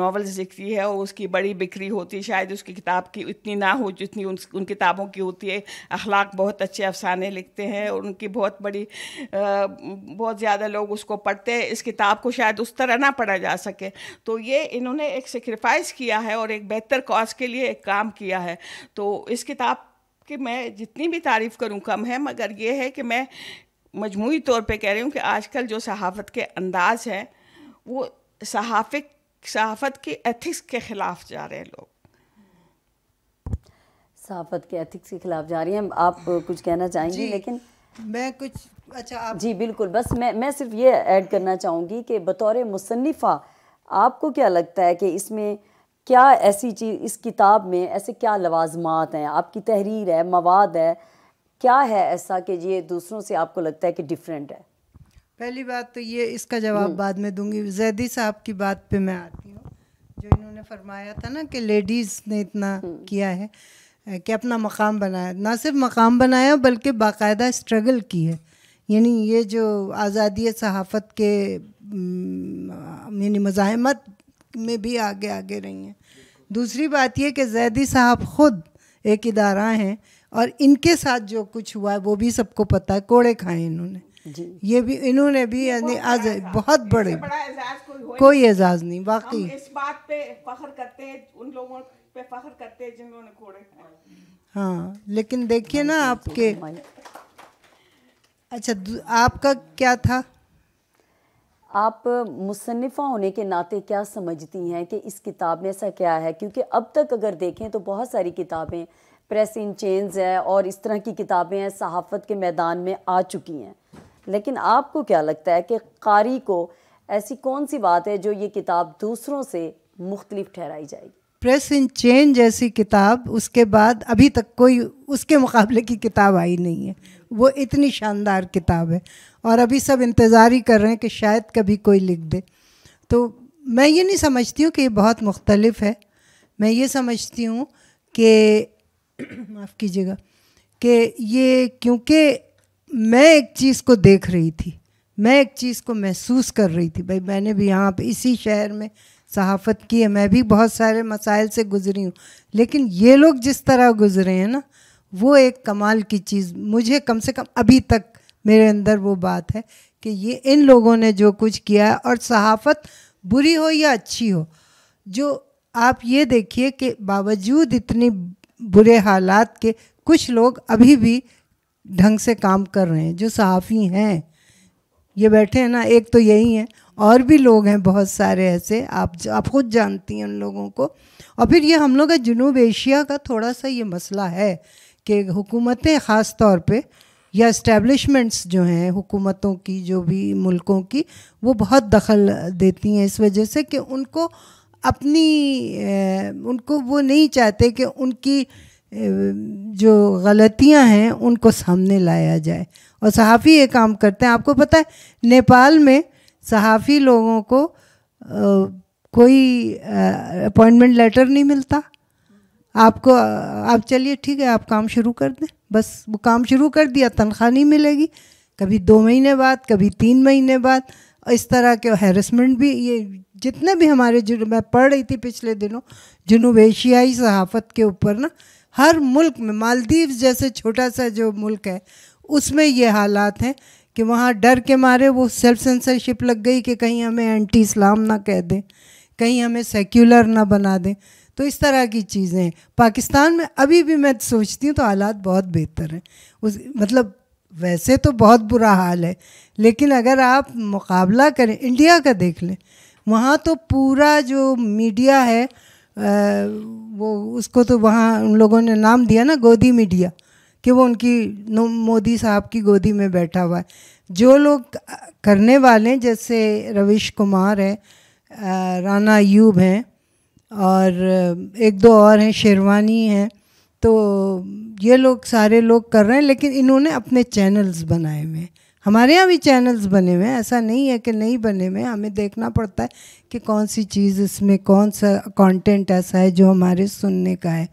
Speaker 5: नावल्स लिखती है और उसकी बड़ी बिक्री होती है शायद उसकी किताब की इतनी ना हो जितनी उन, उन किताबों की होती है अखलाक बहुत अच्छे अफसाने लिखते हैं और उनकी बहुत बड़ी बहुत ज़्यादा लोग उसको पढ़ते हैं इस किताब को शायद उस तरह ना पढ़ा जा सके तो ये इन्होंने एक सेक्रीफाइस किया है और एक बेहतर कॉज के लिए एक काम किया है तो इस किताब कि मैं जितनी भी तारीफ़ करूं कम है मगर ये है कि मैं मजमू तौर पे कह रही हूँ कि आजकल जो सहाफ़त के अंदाज हैं वो सहाफ़िक सहाफ़त के एथिक्स के ख़िलाफ़ जा रहे हैं लोग
Speaker 2: सहाफ़त के एथिक्स के ख़िलाफ़ जा रही हैं आप कुछ कहना चाहेंगी लेकिन मैं कुछ अच्छा आप जी बिल्कुल बस मैं मैं सिर्फ ये ऐड करना चाहूँगी कि बतौर मुसनफ़ा आपको क्या लगता है कि इसमें क्या ऐसी चीज़ इस किताब में ऐसे क्या लवाजमात हैं आपकी तहरीर है मवाद है क्या है ऐसा कि ये दूसरों से आपको लगता है कि डिफरेंट है
Speaker 3: पहली बात तो ये इसका जवाब हम्म। बाद में दूंगी जैदी साहब की बात पे मैं आती हूँ
Speaker 2: जो इन्होंने फरमाया
Speaker 3: था ना कि लेडीज़ ने इतना हम्म। किया है कि अपना मकाम बनाया ना सिर्फ मकाम बनाया बल्कि बाकायदा स्ट्रगल की है यानी ये जो आज़ादी सहाफ़त के यानी मज़ाहमत में भी आगे आगे रही हैं दूसरी बात यह कि जैदी साहब ख़ुद एक इदारा हैं और इनके साथ जो कुछ हुआ है वो भी सबको पता है कोड़े खाए इन्होंने ये भी इन्होंने भी आज बहुत बड़े कोई एजाज नहीं बाकी
Speaker 5: इस बात पे फखर करते हैं उन लोगों पे फखर करते हैं जिन्होंने कोड़े
Speaker 3: खाए हाँ लेकिन देखिए ना आपके
Speaker 2: अच्छा आपका क्या था आप मुसनफ़ा होने के नाते क्या समझती हैं कि इस किताब में ऐसा क्या है क्योंकि अब तक अगर देखें तो बहुत सारी किताबें प्रेस इन चेंज है और इस तरह की किताबें हैं सहाफ़त के मैदान में आ चुकी हैं लेकिन आपको क्या लगता है कि कारी को ऐसी कौन सी बात है जो ये किताब दूसरों से मुख्तलिफ ठहराई जाएगी
Speaker 3: प्रेस इन चेंज जैसी किताब उसके बाद अभी तक कोई उसके मुकाबले की किताब आई नहीं है वो इतनी शानदार किताब है और अभी सब इंतज़ार ही कर रहे हैं कि शायद कभी कोई लिख दे तो मैं ये नहीं समझती हूँ कि ये बहुत मुख्तलफ है मैं ये समझती हूँ कि *clears throat* माफ़ कीजिएगा कि ये क्योंकि मैं एक चीज़ को देख रही थी मैं एक चीज़ को महसूस कर रही थी भाई मैंने भी यहाँ पर इसी शहर में सहाफ़त की है मैं भी बहुत सारे मसाइल से गुजरी हूँ लेकिन ये लोग जिस तरह गुजरे हैं ना वो एक कमाल की चीज़ मुझे कम से कम अभी तक मेरे अंदर वो बात है कि ये इन लोगों ने जो कुछ किया है और सहाफ़त बुरी हो या अच्छी हो जो आप ये देखिए कि बावजूद इतनी बुरे हालात के कुछ लोग अभी भी ढंग से काम कर रहे हैं जो सहाफ़ी हैं ये बैठे हैं ना एक तो यही हैं और भी लोग हैं बहुत सारे ऐसे आप आप खुद जानती हैं उन लोगों को और फिर ये हम लोग का जनूब एशिया का थोड़ा सा ये मसला है कि हुकूमतें ख़ास तौर पे या इस्टेबलिशमेंट्स जो हैं हुकूमतों की जो भी मुल्कों की वो बहुत दखल देती हैं इस वजह से कि उनको अपनी उनको वो नहीं चाहते कि उनकी जो गलतियां हैं उनको सामने लाया जाए और सहाफ़ी ये काम करते हैं आपको पता है नेपाल में सहाफ़ी लोगों को कोई अपॉइंटमेंट लेटर नहीं मिलता आपको आप चलिए ठीक है आप काम शुरू कर दें बस वो काम शुरू कर दिया तनख्वाह नहीं मिलेगी कभी दो महीने बाद कभी तीन महीने बाद इस तरह के हेरसमेंट भी ये जितने भी हमारे जुनू मैं पढ़ रही थी पिछले दिनों जुनूब एशियाई सहाफ़त के ऊपर ना हर मुल्क में मालदीव जैसे छोटा सा जो मुल्क है उसमें ये हालात हैं कि वहाँ डर के मारे वो सेल्फ सेंसरशिप लग गई कि कहीं हमें एंटी इस्लाम ना कह दें कहीं हमें सेक्युलर ना बना दें तो इस तरह की चीज़ें हैं पाकिस्तान में अभी भी मैं सोचती हूँ तो हालात बहुत बेहतर हैं उस मतलब वैसे तो बहुत बुरा हाल है लेकिन अगर आप मुकाबला करें इंडिया का देख लें वहाँ तो पूरा जो मीडिया है वो उसको तो वहाँ उन लोगों ने नाम दिया ना गोदी मीडिया कि वो उनकी मोदी साहब की गोदी में बैठा हुआ है जो लोग करने वाले हैं जैसे रविश कुमार है राना यूब हैं और एक दो और हैं शेरवानी हैं तो ये लोग सारे लोग कर रहे हैं लेकिन इन्होंने अपने चैनल्स बनाए हुए हैं हमारे यहाँ भी चैनल्स बने हुए हैं ऐसा नहीं है कि नहीं बने हुए हमें देखना पड़ता है कि कौन सी चीज़ इसमें कौन सा कंटेंट ऐसा है जो हमारे सुनने का है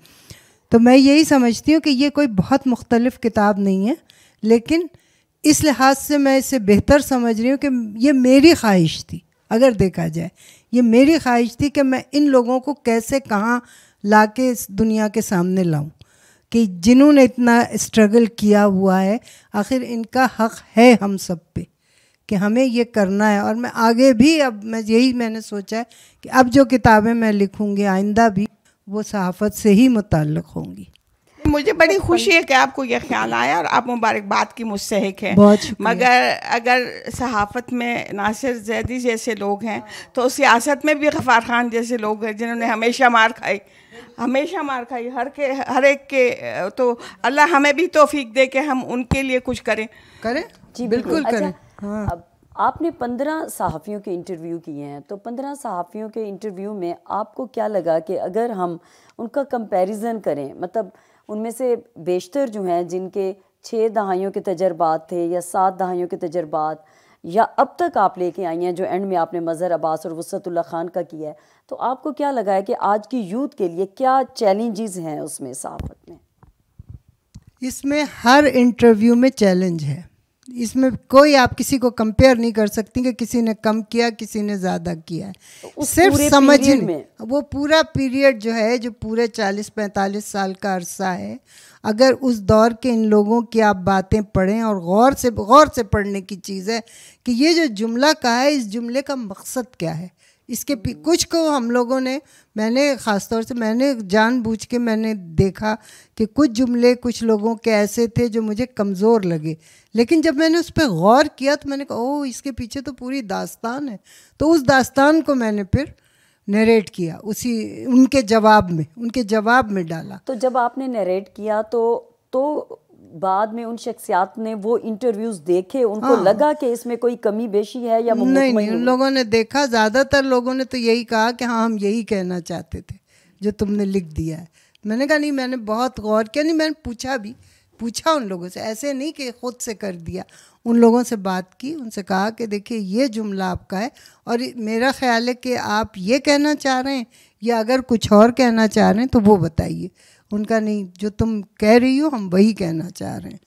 Speaker 3: तो मैं यही समझती हूँ कि ये कोई बहुत मुख्तलिफ किताब नहीं है लेकिन इस लिहाज से मैं इसे बेहतर समझ रही हूँ कि ये मेरी ख्वाहिश थी अगर देखा जाए ये मेरी ख्वाहिश थी कि मैं इन लोगों को कैसे कहाँ ला के इस दुनिया के सामने लाऊँ कि जिन्होंने इतना स्ट्रगल किया हुआ है आखिर इनका हक है हम सब पे कि हमें ये करना है और मैं आगे भी अब मैं यही मैंने सोचा है कि अब जो किताबें मैं लिखूँगी आइंदा भी वो सहाफ़त से ही मुतल होंगी
Speaker 5: मुझे बड़ी खुशी है कि आपको यह ख्याल आया और आप मुबारकबाद की मुस्तक हैं मगर अगर सहाफ़त में नासिर जैदी जैसे लोग हैं तो सियासत में भी गफ़ार खान जैसे लोग हैं जिन्होंने हमेशा मार खाई हमेशा मार खाई हर के हर एक के तो अल्लाह हमें भी तोफीक दे के हम उनके लिए कुछ करें करें जी बिल्कुल, अच्छा, करें हाँ। अब आपने पंद्रह सहाफ़ियों के इंटरव्यू किए हैं तो
Speaker 2: पंद्रह सहाफ़ियों के इंटरव्यू में आपको क्या लगा कि अगर हम उनका कंपैरिजन करें मतलब उनमें से बेशतर जो हैं जिनके छः दहाइयों के तजर्बात थे या सात दहाइयों के तजर्बात या अब तक आप लेके आई हैं जो एंड में आपने मज़हर अब्बास और वसतुल्ला खान का किया है तो आपको क्या लगा है कि आज की यूथ के लिए क्या चैलेंजेस हैं उसमें सहाफत में
Speaker 3: इसमें हर इंटरव्यू में चैलेंज है इसमें कोई आप किसी को कंपेयर नहीं कर सकती कि किसी ने कम किया किसी ने ज़्यादा किया है तो सिर्फ समझ में वो पूरा पीरियड जो है जो पूरे चालीस पैंतालीस साल का अरसा है अगर उस दौर के इन लोगों की आप बातें पढ़ें और गौर से गौर से पढ़ने की चीज़ है कि ये जो जुमला कहा है इस जुमले का मकसद क्या है इसके हम्म। कुछ को हम लोगों ने मैंने ख़ास तौर से मैंने जानबूझ के मैंने देखा कि कुछ जुमले कुछ लोगों के ऐसे थे जो मुझे कमज़ोर लगे लेकिन जब मैंने उस पर गौर किया तो मैंने कहा ओह इसके पीछे तो पूरी दास्तान है तो उस दास्तान को मैंने फिर नरेट किया उसी उनके जवाब में उनके जवाब में डाला
Speaker 2: तो जब आपने नरेट किया तो तो बाद में उन शख्सियात ने वो इंटरव्यूज देखे उनको हाँ। लगा कि इसमें कोई कमी बेशी है या नहीं नहीं उन
Speaker 3: लोगों ने देखा ज़्यादातर लोगों ने तो यही कहा कि हाँ हम यही कहना चाहते थे जो तुमने लिख दिया है मैंने कहा नहीं मैंने बहुत गौर किया नहीं मैंने पूछा भी पूछा उन लोगों से ऐसे नहीं कि ख़ुद से कर दिया उन लोगों से बात की उनसे कहा कि देखिए ये जुमला आपका है और मेरा ख्याल है कि आप ये कहना चाह रहे हैं या अगर कुछ और कहना चाह रहे हैं तो वो बताइए उनका नहीं जो तुम कह रही हो हम वही कहना चाह रहे हैं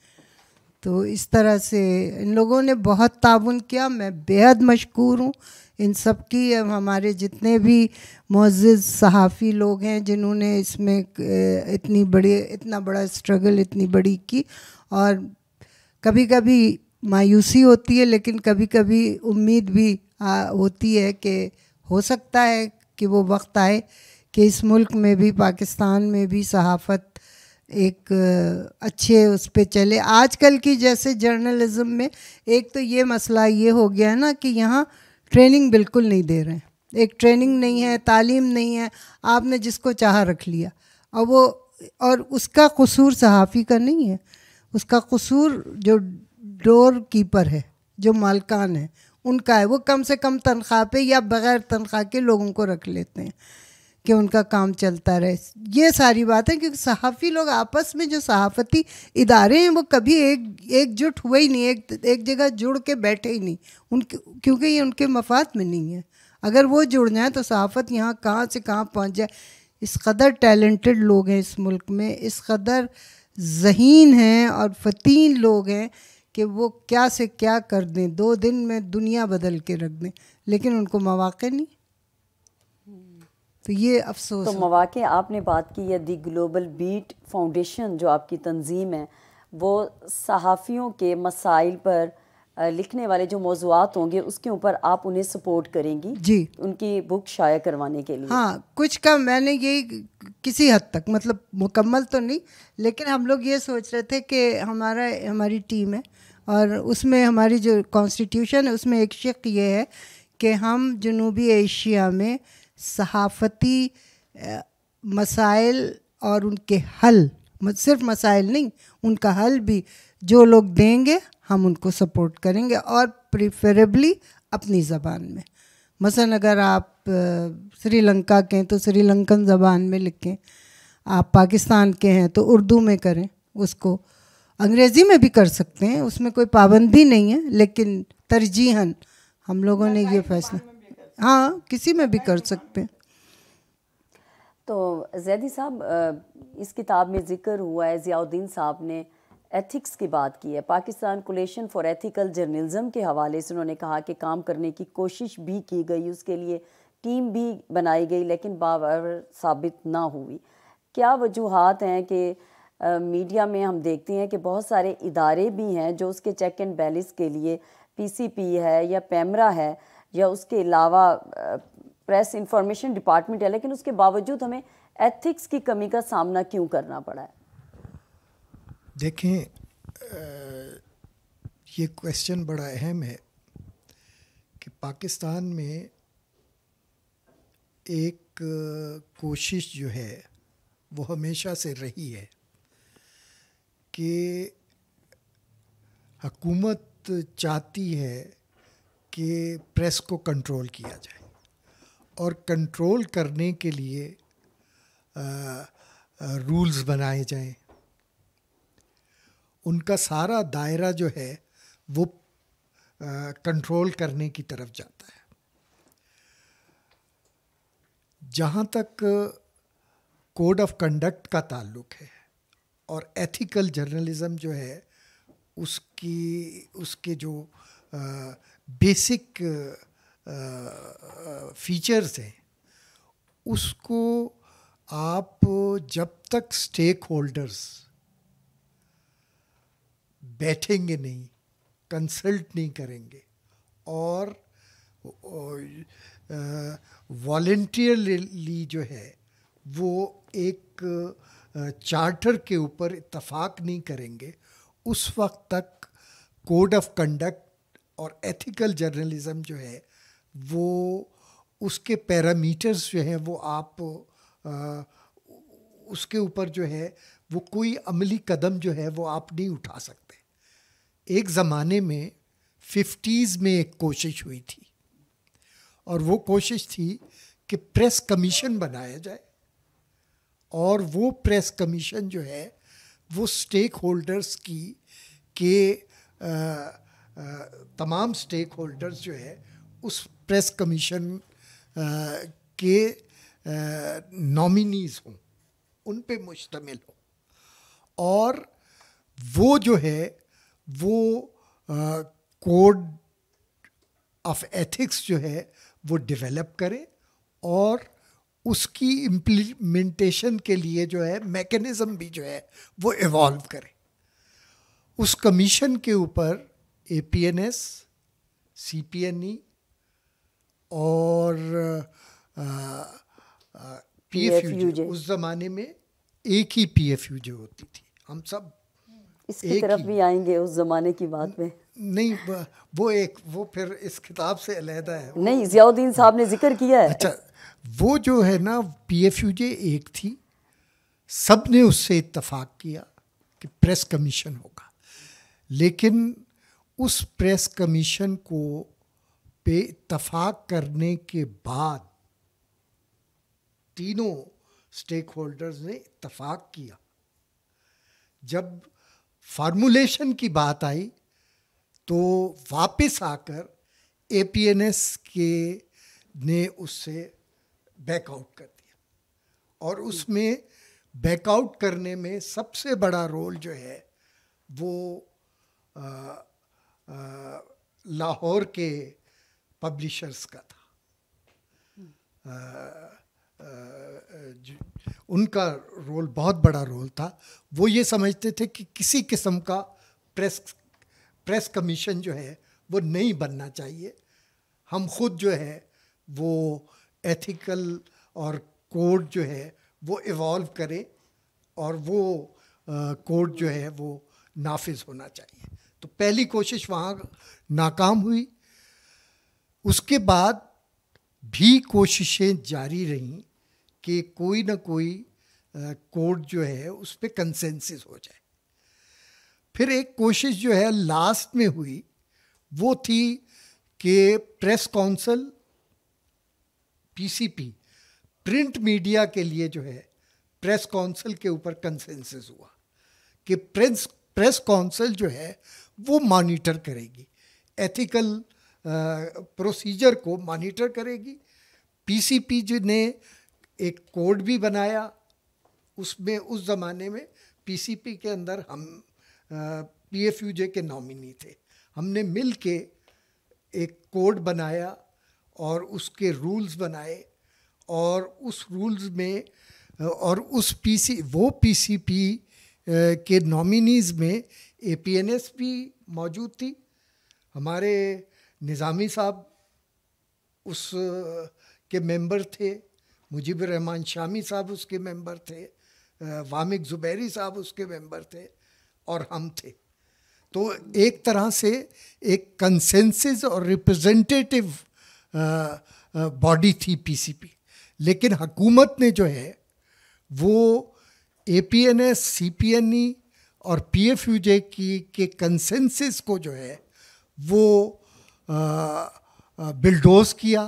Speaker 3: तो इस तरह से इन लोगों ने बहुत ताउन किया मैं बेहद मशहूर हूँ इन सब की अब हमारे जितने भी मुज्ज़ सहाफ़ी लोग हैं जिन्होंने इसमें इतनी बड़े इतना बड़ा स्ट्रगल इतनी बड़ी की और कभी कभी मायूसी होती है लेकिन कभी कभी उम्मीद भी आ, होती है कि हो सकता है कि वो वक्त आए कि इस मुल्क में भी पाकिस्तान में भी सहाफ़त एक अच्छे उस पर चले आजकल की जैसे जर्नलिज्म में एक तो ये मसला ये हो गया है ना कि यहाँ ट्रेनिंग बिल्कुल नहीं दे रहे हैं एक ट्रेनिंग नहीं है तालीम नहीं है आपने जिसको चाह रख लिया और वो और उसका कसूर सहाफ़ी का नहीं है उसका कसूर जो डोर कीपर है जो मालकान है उनका है वो कम से कम तनख्वाह पे या बग़ैर तनख्वाह के लोगों को रख लेते हैं कि उनका काम चलता रहे ये सारी बात है क्योंकि सहाफ़ी लोग आपस में जो सहाफ़ती इदारे हैं वो कभी एक एकजुट हुए ही नहीं एक एक जगह जुड़ के बैठे ही नहीं उन क्योंकि ये उनके मफाद में नहीं है अगर वो जुड़ जाए तो सहाफ़त यहाँ कहाँ से कहाँ पहुँच जाए इस कदर टैलेंटेड लोग हैं इस मुल्क में इस कदर जहीन हैं और फतीन लोग हैं कि वो क्या से क्या कर दें दो दिन में दुनिया बदल के रख दें लेकिन उनको मौाक़े नहीं
Speaker 2: तो ये अफसोस तो मौाक़ आपने बात की है दी ग्लोबल बीट फाउंडेशन जो आपकी तंजीम है वो सहाफ़ियों के मसाइल पर लिखने वाले जो मौजूद होंगे उसके ऊपर आप उन्हें सपोर्ट करेंगी जी उनकी बुक शाया करवाने के लिए हाँ
Speaker 3: कुछ का मैंने यही किसी हद तक मतलब मुकम्मल तो नहीं लेकिन हम लोग ये सोच रहे थे कि हमारा हमारी टीम है और उसमें हमारी जो कॉन्स्टिट्यूशन है उसमें एक शक ये है कि हम जनूबी एशिया में सहाफ़ती मसाइल और उनके हल सिर्फ मसाइल नहीं उनका हल भी जो लोग देंगे हम उनको सपोर्ट करेंगे और प्रिफरेबली अपनी ज़बान में मसलन अगर आप श्रीलंका के हैं तो श्रीलंकन ज़बान में लिखें आप पाकिस्तान के हैं तो उर्दू में करें उसको अंग्रेज़ी में भी कर सकते हैं उसमें कोई पाबंदी नहीं है लेकिन तरजीहन हम लोगों ने ये फैसला हाँ किसी में भी कर सकते हैं
Speaker 2: तो जैदी साहब इस किताब में जिक्र हुआ है जियाउद्दीन साहब ने एथिक्स की बात की है Pakistan coalition for ethical journalism के हवाले से उन्होंने कहा कि काम करने की कोशिश भी की गई उसके लिए टीम भी बनाई गई लेकिन बावर साबित ना हुई क्या वजूहत हैं कि मीडिया में हम देखते हैं कि बहुत सारे इदारे भी हैं जो उसके चेक एंड बैलेंस के लिए पीसीपी है या पैमरा है या उसके अलावा प्रेस इंफॉर्मेशन डिपार्टमेंट है लेकिन उसके बावजूद हमें एथिक्स की कमी का सामना क्यों करना पड़ा है
Speaker 4: देखें ये क्वेश्चन बड़ा अहम है कि पाकिस्तान में एक कोशिश जो है वो हमेशा से रही है कि हकूमत चाहती है कि प्रेस को कंट्रोल किया जाए और कंट्रोल करने के लिए रूल्स बनाए जाएं उनका सारा दायरा जो है वो कंट्रोल करने की तरफ जाता है जहाँ तक कोड ऑफ कंडक्ट का ताल्लुक है और एथिकल जर्नलिज्म जो है उसकी उसके जो बेसिक फीचर्स uh, uh, हैं उसको आप जब तक स्टेक होल्डर्स बैठेंगे नहीं कंसल्ट नहीं करेंगे और वॉल्टियरली uh, जो है वो एक चार्टर के ऊपर इतफाक नहीं करेंगे उस वक्त तक कोड ऑफ कंडक्ट और एथिकल जर्नलिज्म जो है वो उसके पैरामीटर्स जो हैं वो आप आ, उसके ऊपर जो है वो कोई अमली कदम जो है वो आप नहीं उठा सकते एक ज़माने में फिफ्टीज़ में एक कोशिश हुई थी और वो कोशिश थी कि प्रेस कमीशन बनाया जाए और वो प्रेस कमीशन जो है वो स्टेक होल्डर्स की के आ, तमाम स्टेक होल्डर्स जो है उस प्रेस कमीशन के नॉमिनीज़ हों उन पे मुश्तमिल हो और वो जो है वो कोड ऑफ एथिक्स जो है वो डेवलप करे और उसकी इम्प्लीमेंटेशन के लिए जो है मैकेनिज़्म भी जो है वो इवॉल्व करे उस कमीशन के ऊपर A P N S C P N E और पी एफ यू जे उस ज़माने में एक ही पी एफ यू जे होती थी हम सब इसकी तरफ भी आएंगे उस ज़माने की बात में नहीं वो एक वो फिर इस किताब से अलहदा है नहीं जियाउद्दीन साहब ने जिक्र किया है अच्छा वो जो है ना पी एफ यू जे एक थी सब ने उससे इतफाक़ किया कि प्रेस कमीशन होगा लेकिन उस प्रेस कमीशन को पे इतफाक करने के बाद तीनों स्टेक होल्डर्स ने इतफाक किया जब फार्मूलेशन की बात आई तो वापस आकर एस के ने उससे बैकआउट कर दिया और उसमें बैकआउट करने में सबसे बड़ा रोल जो है वो आ, लाहौर के पब्लिशर्स का था उनका रोल बहुत बड़ा रोल था वो ये समझते थे कि किसी किस्म का प्रेस प्रेस कमीशन जो है वो नहीं बनना चाहिए हम खुद जो है वो एथिकल और कोड जो है वो इवॉल्व करें और वो कोड जो है वो नाफिज होना चाहिए तो पहली कोशिश वहाँ नाकाम हुई उसके बाद भी कोशिशें जारी रहीं कि कोई ना कोई कोड जो है उस पर कंसेंसिस हो जाए फिर एक कोशिश जो है लास्ट में हुई वो थी कि press council PCP print media के लिए जो है प्रेस काउंसिल के ऊपर कंसेंसिस हुआ कि प्रेस प्रेस काउंसिल जो है वो मॉनिटर करेगी एथिकल प्रोसीजर को मॉनिटर करेगी पीसीपी जी ने एक कोड भी बनाया उसमें उस ज़माने में पीसीपी के अंदर हम पीएफयूजे के नॉमिनी थे हमने मिल के एक कोड बनाया और उसके रूल्स बनाए और उस रूल्स में और उस पीसी वो पीसीपी के नॉमिनीज़ में ए पी एन एस भी मौजूद थी हमारे निज़ामी साहब उस के मेंबर थे मुजीब रहमान शामी साहब उसके मेंबर थे वामिक ज़ुबैरी साहब उसके मेंबर थे और हम थे तो एक तरह से एक कंसेंसस और रिप्रेजेंटेटिव बॉडी थी पीसीपी लेकिन हकूमत ने जो है वो A P N S C P N E और पी एफ यू जे की के कंसेंसिस को जो है वो बिल्डोज किया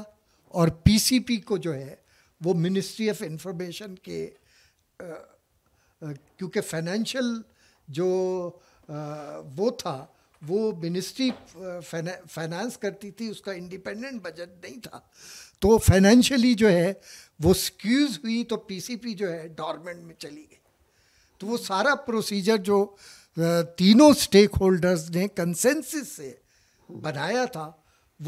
Speaker 4: और पी सी पी को जो है वो मिनिस्ट्री ऑफ इंफॉर्मेशन के क्योंकि फाइनेंशियल जो आ, वो था वो मिनिस्ट्री फाइनेंस करती थी उसका इंडिपेंडेंट बजट नहीं था तो फाइनेंशियली जो है वो स्क्यूज़ हुई तो पीसीपी जो है डॉर्मेंट में चली गई तो वो सारा प्रोसीजर जो तीनों स्टेक होल्डर्स ने कंसेंसिस से बनाया था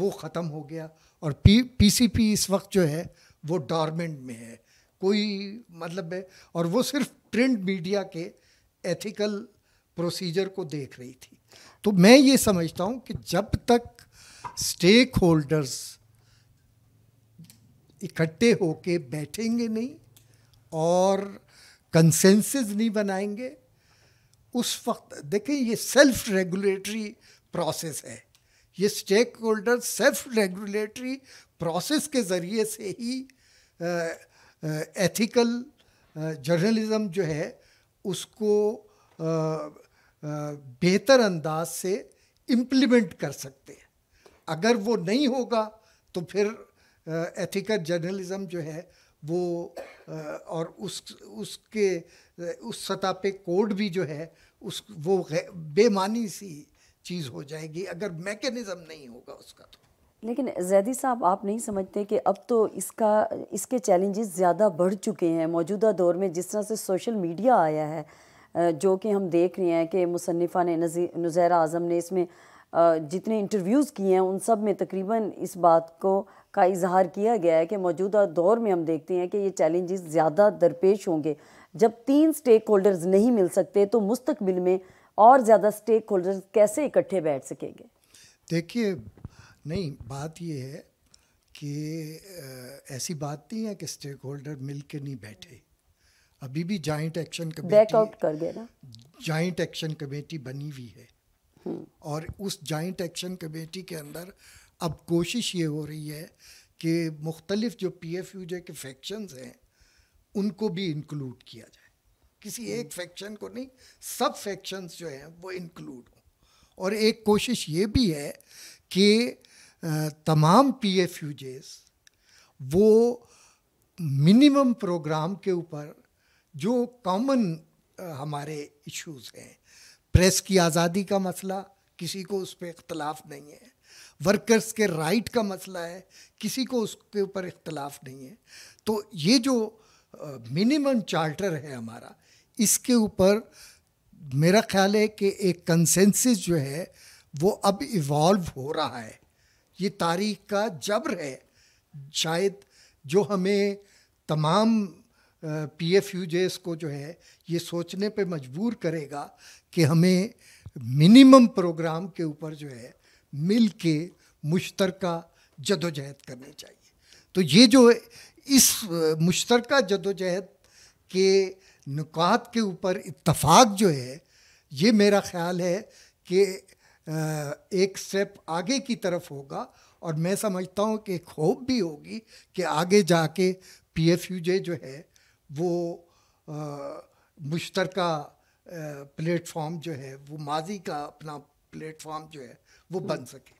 Speaker 4: वो ख़त्म हो गया और पी पी इस वक्त जो है वो डॉर्मेंट में है कोई मतलब है और वो सिर्फ प्रिंट मीडिया के एथिकल प्रोसीजर को देख रही थी तो मैं ये समझता हूँ कि जब तक स्टेक होल्डर्स इकट्ठे होके बैठेंगे नहीं और कंसेंसस नहीं बनाएंगे उस वक्त देखें ये सेल्फ रेगुलेटरी प्रोसेस है ये stakeholder self regulatory process के ज़रिए से ही एथिकल जर्नलिज़म जो है उसको बेहतर अंदाज से इम्प्लीमेंट कर सकते हैं अगर वो नहीं होगा तो फिर एथिकल जर्नलिज़म जो है वो और उस उसके उस सतह पे कोड भी जो है उस वो बेमानी सी चीज़ हो जाएगी अगर मैकेनिज़्म नहीं होगा उसका तो
Speaker 2: लेकिन जैदी साहब आप नहीं समझते कि अब तो इसका इसके चैलेंजेस ज़्यादा बढ़ चुके हैं मौजूदा दौर में जिस तरह से सोशल मीडिया आया है जो कि हम देख रहे हैं कि मुसनफ़ा ने नज़ैर आज़म ने इसमें जितने इंटरव्यूज़ किए हैं उन सब में तकरीबन इस बात को का इजहार किया गया है कि मौजूदा दौर में हम देखते हैं कि ये चैलेंजेस ज़्यादा दरपेश होंगे जब तीन स्टेक होल्डर्स नहीं मिल सकते तो मुस्तबिल में और ज़्यादा स्टेक होल्डर्स कैसे इकट्ठे बैठ सकेंगे
Speaker 4: देखिए नहीं बात ये है कि ऐसी बात नहीं है कि स्टेक होल्डर मिल नहीं बैठे अभी भी जॉइंट एक्शन कमेटी कर गया ना जॉइंट एक्शन कमेटी बनी हुई है हम्म। और उस जॉइंट एक्शन कमेटी के अंदर अब कोशिश ये हो रही है कि मुख्तलिफ जो पी एफ यू जे के फैक्शंस हैं उनको भी इंक्लूड किया जाए किसी एक फैक्शन हम्म। को नहीं सब फैक्शंस जो हैं वो इंक्लूड हों और एक कोशिश ये भी है कि तमाम पी एफ यू जेस वो मिनिमम प्रोग्राम के ऊपर जो कॉमन हमारे इश्यूज हैं प्रेस की आज़ादी का मसला किसी को उस पर इख्तलाफ नहीं है वर्कर्स के राइट का मसला है किसी को उसके ऊपर इख्तलाफ नहीं है तो ये जो मिनिमम चार्टर है हमारा इसके ऊपर मेरा ख्याल है कि एक कंसेंसिस जो है वो अब इवॉल्व हो रहा है ये तारीख का जबर है शायद जो हमें तमाम पी एफ यू जेस को जो है ये सोचने पे मजबूर करेगा कि हमें मिनिमम प्रोग्राम के ऊपर जो है मिल के मुश्तरक जदोजहद करनी चाहिए तो ये जो इस मुश्तर जदोजहद के नुकात के ऊपर इतफाक़ जो है ये मेरा ख्याल है कि एक स्टेप आगे की तरफ होगा और मैं समझता हूँ कि एक होप भी होगी कि आगे जाके पी एफ यू जे जो है वो मुश्तर प्लेटफॉर्म जो है वो माजी का अपना प्लेटफॉर्म जो है वो बन सके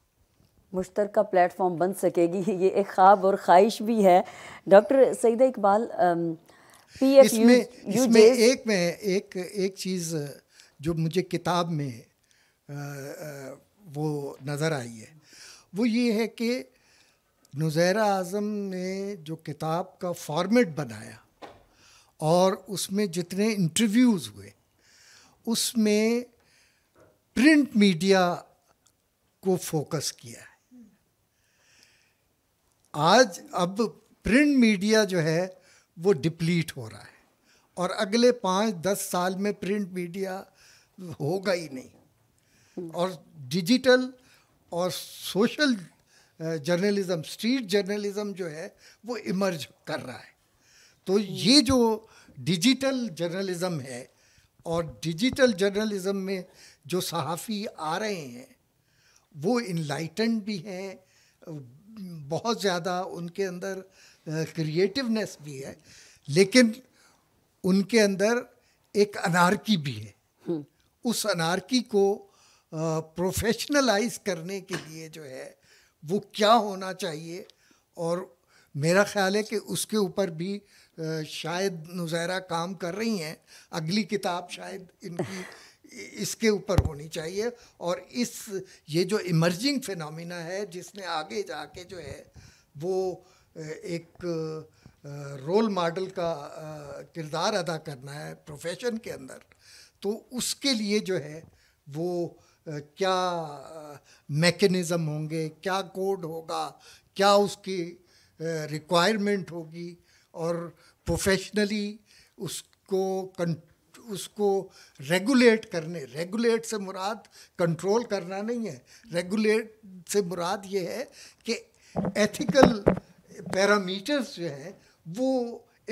Speaker 2: मुश्तर प्लेटफॉर्म बन सकेगी ये एक ख्वाब और ख्वाहिश भी है doctor Saeed Iqbal P F इसमें इसमें एक
Speaker 4: में एक एक चीज़ जो मुझे किताब में आ, आ, वो नज़र आई है वो ये है कि नुज़ैरा आज़म ने जो किताब का फॉर्मेट बनाया और उसमें जितने इंटरव्यूज़ हुए उसमें प्रिंट मीडिया को फोकस किया है आज अब प्रिंट मीडिया जो है वो डिप्लीट हो रहा है और अगले पाँच दस साल में प्रिंट मीडिया होगा ही नहीं और डिजिटल और सोशल जर्नलिज्म स्ट्रीट जर्नलिज्म जो है वो इमर्ज कर रहा है तो ये जो डिजिटल जर्नलिज्म है और डिजिटल जर्नलिज्म में जो सहाफ़ी आ रहे हैं वो इनलाइटन भी हैं बहुत ज़्यादा उनके अंदर क्रिएटिवनेस भी है लेकिन उनके अंदर एक अनारकी भी है हम्म। उस अनारकी को प्रोफेशनलाइज करने के लिए जो है वो क्या होना चाहिए और मेरा ख्याल है कि उसके ऊपर भी शायद नुजैरा काम कर रही हैं अगली किताब शायद इनकी इसके ऊपर होनी चाहिए और इस ये जो इमर्जिंग फिनमिना है जिसने आगे जाके जो है वो एक रोल मॉडल का किरदार अदा करना है प्रोफेशन के अंदर तो उसके लिए जो है वो क्या मैकेनिज़्म होंगे क्या कोड होगा क्या उसकी रिक्वायरमेंट होगी और प्रोफेशनली उसको उसको रेगुलेट करने रेगुलेट से मुराद कंट्रोल करना नहीं है रेगुलेट से मुराद ये है कि एथिकल पैरामीटर्स जो हैं वो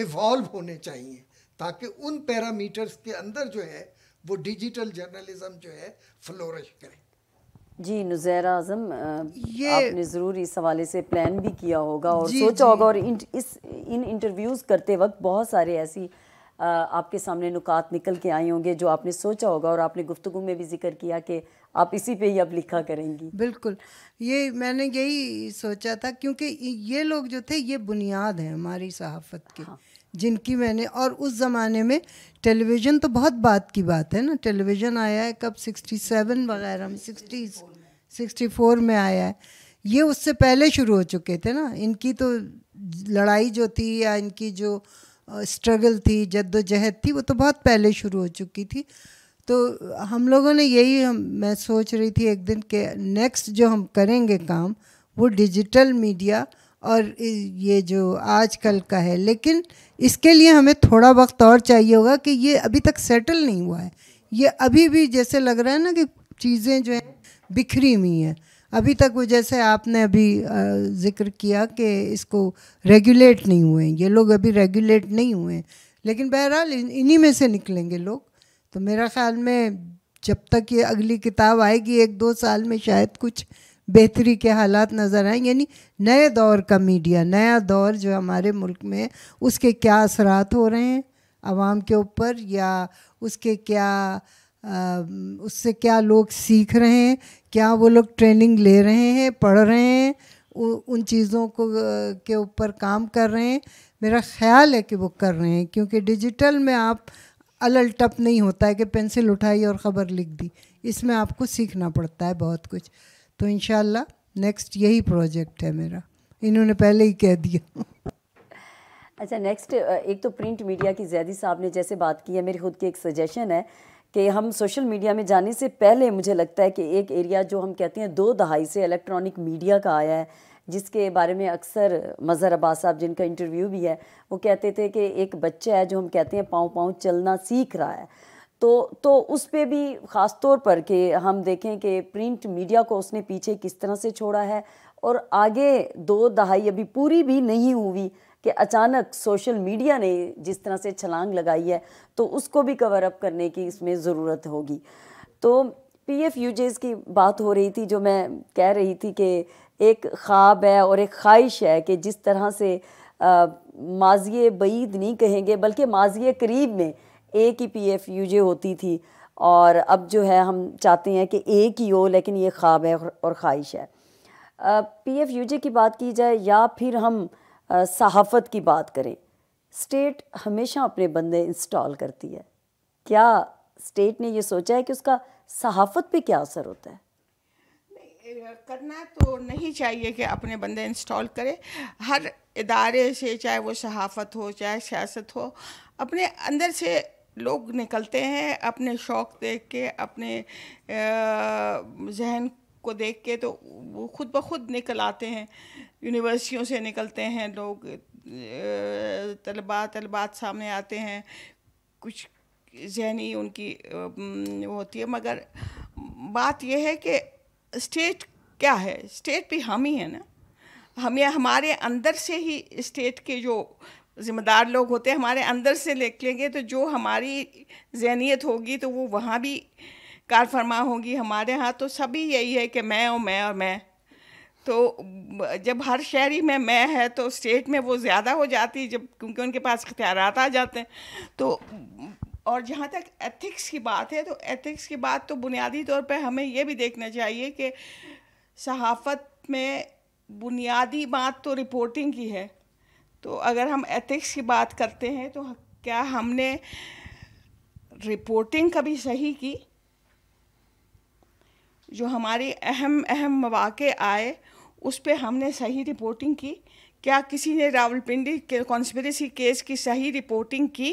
Speaker 4: इवॉल्व होने चाहिए ताकि उन पैरामीटर्स के अंदर जो है वो डिजिटल जर्नलिज्म जो है फ्लोरिश करे जी नुजैर
Speaker 2: आजम आपने ज़रूर इस हवाले से प्लान भी किया होगा और सोचा होगा और इन, इस इन इंटरव्यूज़ करते वक्त बहुत सारे ऐसी आपके सामने नुकात निकल के आए होंगे जो आपने सोचा होगा और आपने गुफ्तु में भी जिक्र किया कि आप इसी पे ही अब लिखा करेंगी बिल्कुल
Speaker 3: ये मैंने यही सोचा था क्योंकि ये लोग जो थे ये बुनियाद हैं हमारी सहाफ़त की हाँ। जिनकी मैंने और उस ज़माने में टेलीविज़न तो बहुत बात की बात है ना टेलीविज़न आया है कब सिक्सटी सेवन वगैरह में सिक्सटी सिक्सटी फोर में आया है ये उससे पहले शुरू हो चुके थे ना इनकी तो लड़ाई जो थी या इनकी जो स्ट्रगल थी जद्दोजहद थी वो तो बहुत पहले शुरू हो चुकी थी तो हम लोगों ने यही हम मैं सोच रही थी एक दिन के नेक्स्ट जो हम करेंगे काम वो डिजिटल मीडिया और ये जो आजकल का है लेकिन इसके लिए हमें थोड़ा वक्त और चाहिए होगा कि ये अभी तक सेटल नहीं हुआ है ये अभी भी जैसे लग रहा है ना कि चीज़ें जो हैं बिखरी हुई हैं अभी तक वो जैसे आपने अभी ज़िक्र किया कि इसको रेगुलेट नहीं हुए ये लोग अभी रेगुलेट नहीं हुए हैं लेकिन बहरहाल इन्हीं में से निकलेंगे लोग तो मेरा ख़्याल में जब तक ये अगली किताब आएगी एक दो साल में शायद कुछ बेहतरी के हालात नज़र आए यानी नए दौर का मीडिया नया दौर जो हमारे मुल्क में उसके क्या असरात हो रहे हैं आवाम के ऊपर या उसके क्या उससे क्या लोग सीख रहे हैं क्या वो लोग ट्रेनिंग ले रहे हैं पढ़ रहे हैं उन चीज़ों को के ऊपर काम कर रहे हैं मेरा ख्याल है कि वो कर रहे हैं क्योंकि डिजिटल में आप अलल टप नहीं होता है कि पेंसिल उठाई और ख़बर लिख दी इसमें आपको सीखना पड़ता है बहुत कुछ तो इन नेक्स्ट यही प्रोजेक्ट है मेरा इन्होंने पहले ही कह दिया
Speaker 2: अच्छा नेक्स्ट एक तो प्रिंट मीडिया की जैदी साहब ने जैसे बात की है मेरी खुद की एक सजेशन है कि हम सोशल मीडिया में जाने से पहले मुझे लगता है कि एक एरिया जो हम कहते हैं दो दहाई से इलेक्ट्रॉनिक मीडिया का आया है जिसके बारे में अक्सर मज़हर अब्बास साहब जिनका इंटरव्यू भी है वो कहते थे कि एक बच्चा है जो हम कहते हैं पाँव पाँव चलना सीख रहा है तो तो उस पर भी ख़ास तौर पर कि हम देखें कि प्रिंट मीडिया को उसने पीछे किस तरह से छोड़ा है और आगे दो दहाई अभी पूरी भी नहीं हुई कि अचानक सोशल मीडिया ने जिस तरह से छलांग लगाई है तो उसको भी कवर अप करने की इसमें ज़रूरत होगी तो पी एफ यू जेज़ की बात हो रही थी जो मैं कह रही थी कि एक ख्वाब है और एक ख्वाहिश है कि जिस तरह से माजिए बीद नहीं कहेंगे बल्कि माजिए करीब में एक ही पी एफ यू जे होती थी और अब जो है हम चाहते हैं कि एक ही हो लेकिन ये ख्वाब है और ख्वाहिश है पी एफ यू जे की बात की जाए या फिर हम सहाफ़त की बात करें स्टेट हमेशा अपने बंदे इंस्टॉल करती है क्या स्टेट ने ये सोचा है कि उसका सहाफ़त पे क्या असर होता है
Speaker 5: करना तो नहीं चाहिए कि अपने बंदे इंस्टॉल करें हर इदारे से चाहे वो सहाफ़त हो चाहे सियासत हो अपने अंदर से लोग निकलते हैं अपने शौक़ देख के अपने जहन को देख के तो वो खुद ब खुद निकल आते हैं यूनिवर्सिटियों से निकलते हैं लोग तलबा तलबात सामने आते हैं कुछ जहनी उनकी वो होती है मगर बात यह है कि स्टेट क्या है स्टेट भी हम ही हैं ना हमें हमारे अंदर से ही स्टेट के जो ज़िम्मेदार लोग होते हैं हमारे अंदर से लिख लेंगे तो जो हमारी जहनीत होगी तो वो वहाँ भी कार फरमा होगी हमारे यहाँ तो सभी यही है कि मैं और मैं और मैं तो जब हर शहरी में मैं है तो स्टेट में वो ज़्यादा हो जाती जब क्योंकि उनके पास इख्तियार आ जाते हैं तो और जहाँ तक एथिक्स की बात है तो एथिक्स की बात तो बुनियादी तौर पर हमें ये भी देखना चाहिए कि सहाफ़त में बुनियादी बात तो रिपोर्टिंग की है तो अगर हम एथिक्स की बात करते हैं तो क्या हमने रिपोर्टिंग कभी सही की जो हमारे अहम अहम मौाक़ आए उस पर हमने सही रिपोर्टिंग की क्या किसी ने रावलपिंडी के कॉन्स्परेसी केस की सही रिपोर्टिंग की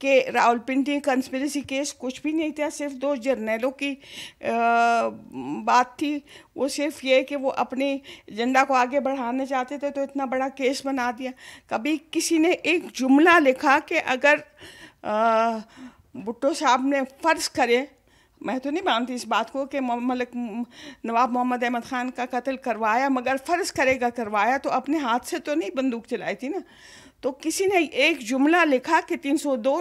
Speaker 5: कि रावलपिंडी कंस्पिरेसी केस कुछ भी नहीं था सिर्फ दो जर्नलों की आ, बात थी वो सिर्फ ये कि वो अपने एजेंडा को आगे बढ़ाना चाहते थे तो इतना बड़ा केस बना दिया कभी किसी ने एक जुमला लिखा कि अगर आ, भुट्टो साहब ने फ़र्ज़ करें मैं तो नहीं मानती इस बात को कि मलिक नवाब मोहम्मद अहमद ख़ान का कत्ल करवाया मगर फ़र्ज़ करेगा करवाया तो अपने हाथ से तो नहीं बंदूक चलाई थी ना तो किसी ने एक जुमला लिखा कि 302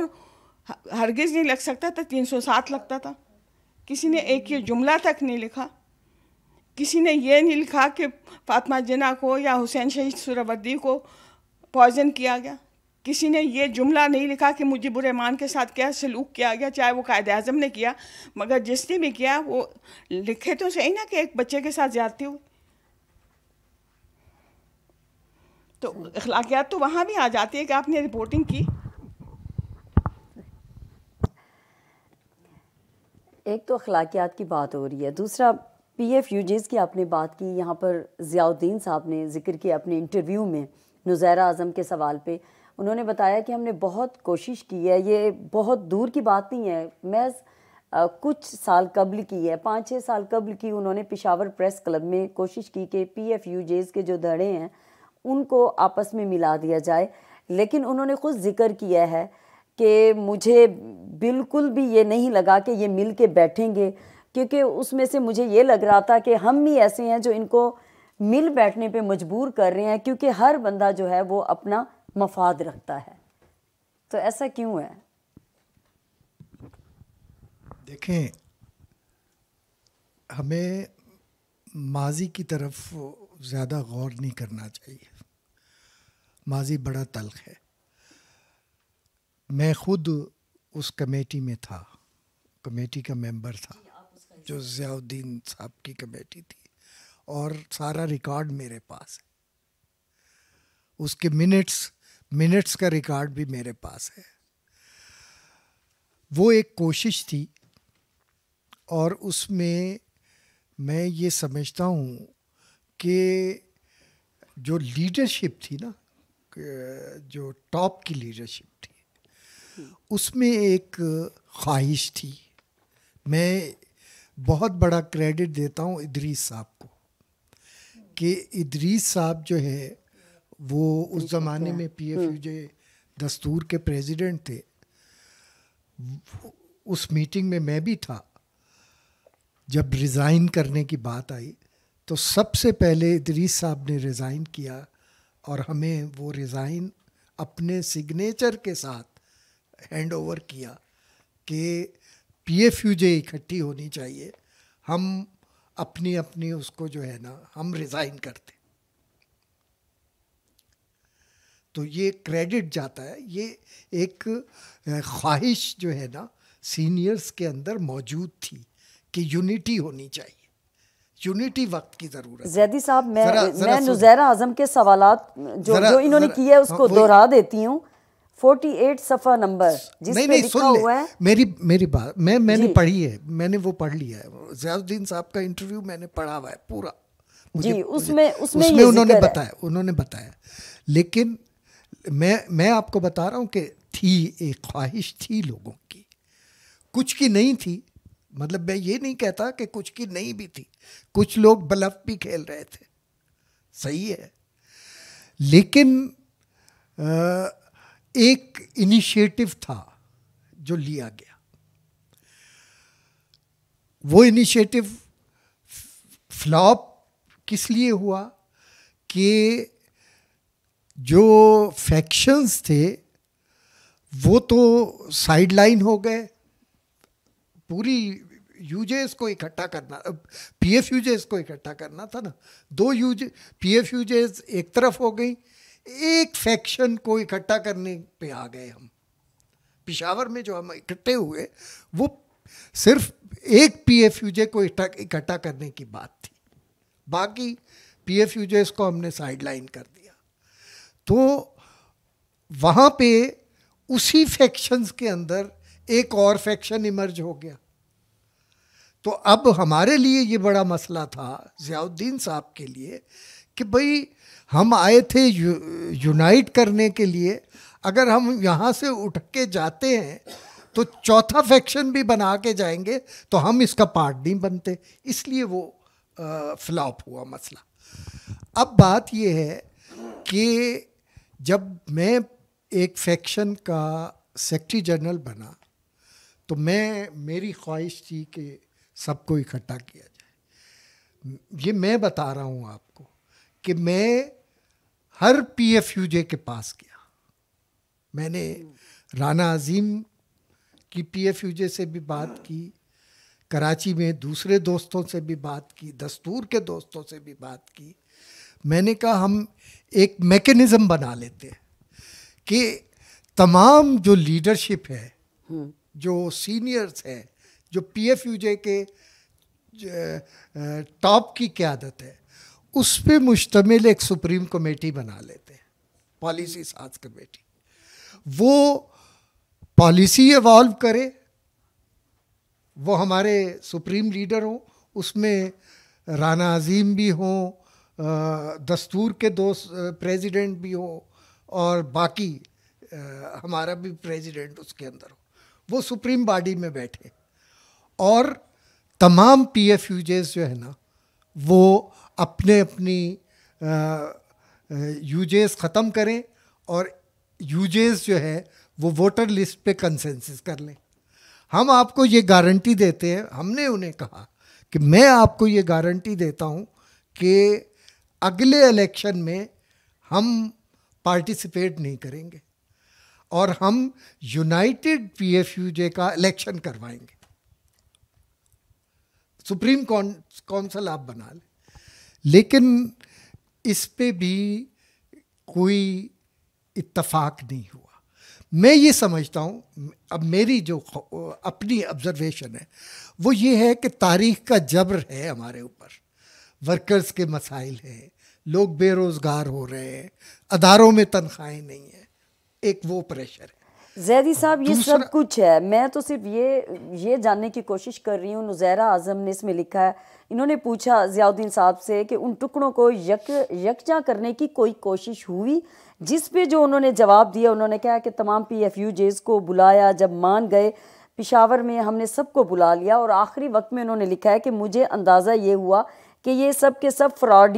Speaker 5: हरगिज़ नहीं लग सकता था 307 लगता था किसी ने एक ये जुमला तक नहीं लिखा किसी ने ये नहीं लिखा कि फातमा जना को या हुसैन शहीद सुरावदी को पॉइजन किया गया किसी ने ये जुमला नहीं लिखा कि बुरे मान के साथ क्या सलूक किया गया चाहे वो कायद अजम ने किया मगर जिसने भी किया वो लिखे तो सही ना कि एक बच्चे के साथ जाती हुई तो अखलाकियात तो वहाँ भी आ जाती है कि आपने रिपोर्टिंग की
Speaker 2: एक तो अखलाकियात की बात हो रही है दूसरा पी एफ यूजेज़ की आपने बात की यहाँ पर ज़ियाउद्दीन साहब ने जिक्र किया अपने इंटरव्यू में नुज़ैरा आज़म के सवाल पे उन्होंने बताया कि हमने बहुत कोशिश की है ये बहुत दूर की बात नहीं है महज कुछ साल कबल की है पाँच छः साल कबल की उन्होंने पिशावर प्रेस क्लब में कोशिश की कि पी एफ यू जेज के जो धड़े हैं उनको आपस में मिला दिया जाए लेकिन उन्होंने खुद जिक्र किया है कि मुझे बिल्कुल भी ये नहीं लगा कि ये मिल के बैठेंगे क्योंकि उसमें से मुझे ये लग रहा था कि हम भी ऐसे हैं जो इनको मिल बैठने पे मजबूर कर रहे हैं क्योंकि हर बंदा जो है वो अपना मफाद रखता है तो ऐसा क्यों है
Speaker 4: देखें हमें माजी की तरफ ज़्यादा गौर नहीं करना चाहिए माजी बड़ा तलख है मैं खुद उस कमेटी में था कमेटी का मेंबर था जो ज़ियाउद्दीन साहब की कमेटी थी और सारा रिकॉर्ड मेरे पास है उसके मिनट्स मिनट्स का रिकॉर्ड भी मेरे पास है वो एक कोशिश थी और उसमें मैं ये समझता हूँ कि जो लीडरशिप थी ना जो टॉप की लीडरशिप थी उसमें एक ख्वाहिश थी मैं बहुत बड़ा क्रेडिट देता हूँ इदरीस साहब को कि इदरीस साहब जो है वो उस ज़माने में पी एफ यू जे दस्तूर के प्रेसिडेंट थे उस मीटिंग में मैं भी था जब रिज़ाइन करने की बात आई तो सबसे पहले इदरीस साहब ने रिज़ाइन किया और हमें वो रिज़ाइन अपने सिग्नेचर के साथ हैंड ओवर किया कि पी एफ यू जे इकट्ठी होनी चाहिए हम अपनी अपनी उसको जो है ना हम रिज़ाइन करते तो ये क्रेडिट जाता है ये एक ख्वाहिश जो है ना सीनियर्स के अंदर मौजूद थी कि यूनिटी होनी चाहिए यूनिटी वक्त की जरूरत
Speaker 2: जैदी साहब मैं जरा, मैं नुजैरा आजम के सवाल जो जरा, जो इन्होंने किया है उसको हाँ, दोहरा देती हूँ
Speaker 4: 48 सफ़ा नंबर जिसमें नहीं, नहीं, लिखा हुआ है मेरी मेरी बात मैं मैंने पढ़ी है मैंने वो पढ़ लिया है जयाउद्दीन साहब का इंटरव्यू मैंने पढ़ा हुआ है पूरा मुझे, जी उसमें, उसमें उन्होंने बताया उन्होंने बताया लेकिन मैं मैं आपको बता रहा हूँ कि थी एक ख्वाहिश थी लोगों की कुछ की नहीं थी मतलब मैं ये नहीं कहता कि कुछ की नहीं भी थी कुछ लोग बलफ भी खेल रहे थे सही है लेकिन एक इनिशिएटिव था जो लिया गया वो इनिशिएटिव फ्लॉप किस लिए हुआ कि जो फैक्शंस थे वो तो साइडलाइन हो गए पूरी यूजेस को इकट्ठा करना पी एफ यूजेस को इकट्ठा करना था ना दो यूज पी एफ यूजेस एक तरफ हो गई एक फैक्शन को इकट्ठा करने पे आ गए हम पिशावर में जो हम इकट्ठे हुए वो सिर्फ एक पी एफ यूजे को इकट्ठा करने की बात थी बाकी पी एफ यूजेस को हमने साइडलाइन कर दिया तो वहाँ पे उसी फैक्शंस के अंदर एक और फैक्शन इमर्ज हो गया तो अब हमारे लिए ये बड़ा मसला था ज़ियाउद्दीन साहब के लिए कि भाई हम आए थे यू, यूनाइट करने के लिए अगर हम यहाँ से उठ के जाते हैं तो चौथा फैक्शन भी बना के जाएंगे तो हम इसका पार्ट नहीं बनते इसलिए वो फ्लॉप हुआ मसला अब बात यह है कि जब मैं एक फैक्शन का सेक्रेटरी जनरल बना तो मैं मेरी ख्वाहिश थी कि सबको इकट्ठा किया जाए ये मैं बता रहा हूँ आपको कि मैं हर पी एफ यू जे के पास गया मैंने राना अजीम की पी एफ यू जे से भी बात हाँ। की कराची में दूसरे दोस्तों से भी बात की दस्तूर के दोस्तों से भी बात की मैंने कहा हम एक मैकेनिज़्म बना लेते हैं कि तमाम जो लीडरशिप हम्म। है जो सीनियर्स हैं जो पी एफ यू जे के टॉप की क्यादत है उस पर मुश्तमिल एक सुप्रीम कमेटी बना लेते हैं पॉलिसी साज कमेटी वो पॉलिसी एवॉल्व करे वो हमारे सुप्रीम लीडर हों उसमें राना अजीम भी हों दस्तूर के दो प्रेसिडेंट भी हो और बाकी हमारा भी प्रेसिडेंट उसके अंदर हो वो सुप्रीम बॉडी में बैठे और तमाम पी एफ यूजेस जो है ना वो अपने अपनी यूजेस ख़त्म करें और यूजेस जो है वो वोटर लिस्ट पे कंसेंसस कर लें हम आपको ये गारंटी देते हैं हमने उन्हें कहा कि मैं आपको ये गारंटी देता हूँ कि अगले इलेक्शन में हम पार्टिसिपेट नहीं करेंगे और हम यूनाइटेड पीएफयूजे का इलेक्शन करवाएंगे सुप्रीम काउंसिल आप बना लें लेकिन इस पे भी कोई इत्तफाक नहीं हुआ मैं ये समझता हूँ अब मेरी जो अपनी ऑब्जर्वेशन है वो ये है कि तारीख का जबर है हमारे ऊपर वर्कर्स के मसाइल हैं लोग बेरोज़गार हो रहे हैं अदारों में तनख्वाहें नहीं है एक वो प्रेशर है
Speaker 2: जैदी साहब ये सब कुछ है मैं तो सिर्फ ये ये जानने की कोशिश कर रही हूँ नुजैरा आजम ने इसमें लिखा है इन्होंने पूछा जियाउद्दीन साहब से कि उन टुकड़ों को यक यकजा करने की कोई कोशिश हुई जिस पे जो उन्होंने जवाब दिया उन्होंने कहा कि तमाम पी एफ यू जेज को बुलाया जब मान गए पिशावर में हमने सबको बुला लिया और आखिरी वक्त में उन्होंने लिखा है कि मुझे अंदाज़ा ये हुआ कि ये सब के सब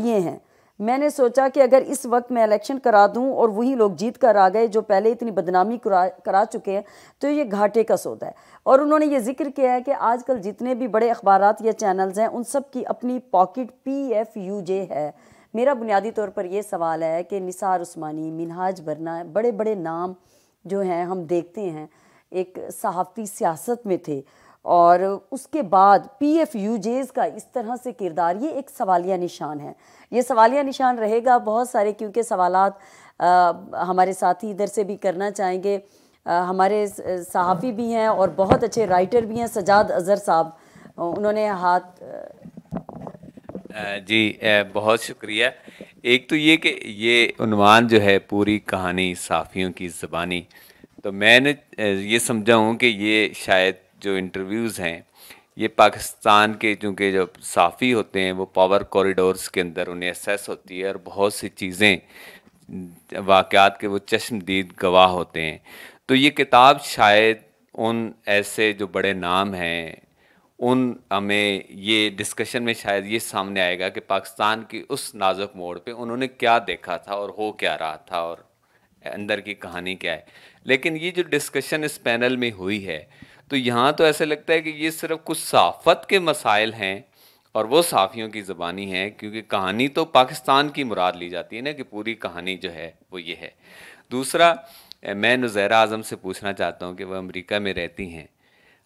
Speaker 2: ये हैं मैंने सोचा कि अगर इस वक्त मैं इलेक्शन करा दूं और वही लोग जीत कर आ गए जो पहले इतनी बदनामी करा करा चुके हैं तो ये घाटे का सौदा है और उन्होंने ये जिक्र किया है कि आजकल जितने भी बड़े अखबार या चैनल्स हैं उन सब की अपनी pocket P F U J है मेरा बुनियादी तौर पर यह सवाल है कि निसार उस्मानी मिनहाज बरना बड़े बड़े नाम जो हैं हम देखते हैं एक सहाफ़ती सियासत में थे और उसके बाद पी एफ यू जेज का इस तरह से किरदार ये एक सवालिया निशान है ये सवालिया निशान रहेगा बहुत सारे क्योंकि सवाल हमारे साथी इधर से भी करना चाहेंगे आ, हमारे सहाफ़ी भी हैं और बहुत अच्छे राइटर भी हैं सजाद अज़र साहब उन्होंने हाथ
Speaker 6: जी बहुत शुक्रिया एक तो ये कि ये उनवान जो है पूरी कहानी साफ़ियों की ज़बानी तो मैंने ये समझा हूँ कि ये शायद जो इंटरव्यूज़ हैं ये पाकिस्तान के चूँकि जो साफ़ी होते हैं वो पावर कॉरिडोर्स के अंदर उन्हें एसेस होती है और बहुत सी चीज़ें वाक़ात के वो चश्मदीद गवाह होते हैं तो ये किताब शायद उन ऐसे जो बड़े नाम हैं उन हमें ये डिस्कशन में शायद ये सामने आएगा कि पाकिस्तान की उस नाजुक मोड़ पे उन्होंने क्या देखा था और हो क्या रहा था और अंदर की कहानी क्या है लेकिन ये जो डिस्कशन इस पैनल में हुई है तो यहाँ तो ऐसे लगता है कि ये सिर्फ कुछ साफत के मसाइल हैं और वो साफ़ियों की ज़बानी है क्योंकि कहानी तो पाकिस्तान की मुराद ली जाती है ना कि पूरी कहानी जो है वो ये है दूसरा मैं नज़ैरा आज़म से पूछना चाहता हूँ कि वह अमरीका में रहती हैं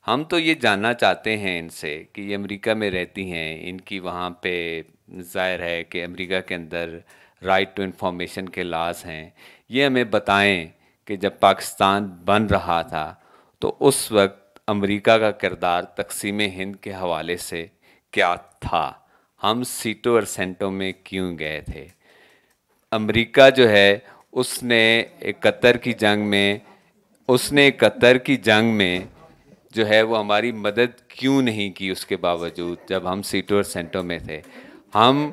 Speaker 6: हम तो ये जानना चाहते हैं इनसे कि ये अमरीका में रहती हैं इनकी वहाँ पर जाहिर है कि अमरीका के अंदर राइट टू इंफॉर्मेशन के लाज हैं ये हमें बताएं कि जब पाकिस्तान बन रहा था तो उस वक्त अमेरिका का किरदार तकसीम हिंद के हवाले से क्या था हम सीटों और सेंटों में क्यों गए थे अमेरिका जो है उसने इकहत्तर की जंग में उसने इकहत्तर की जंग में जो है वो हमारी मदद क्यों नहीं की उसके बावजूद जब हम सीटों और सेंटों में थे हम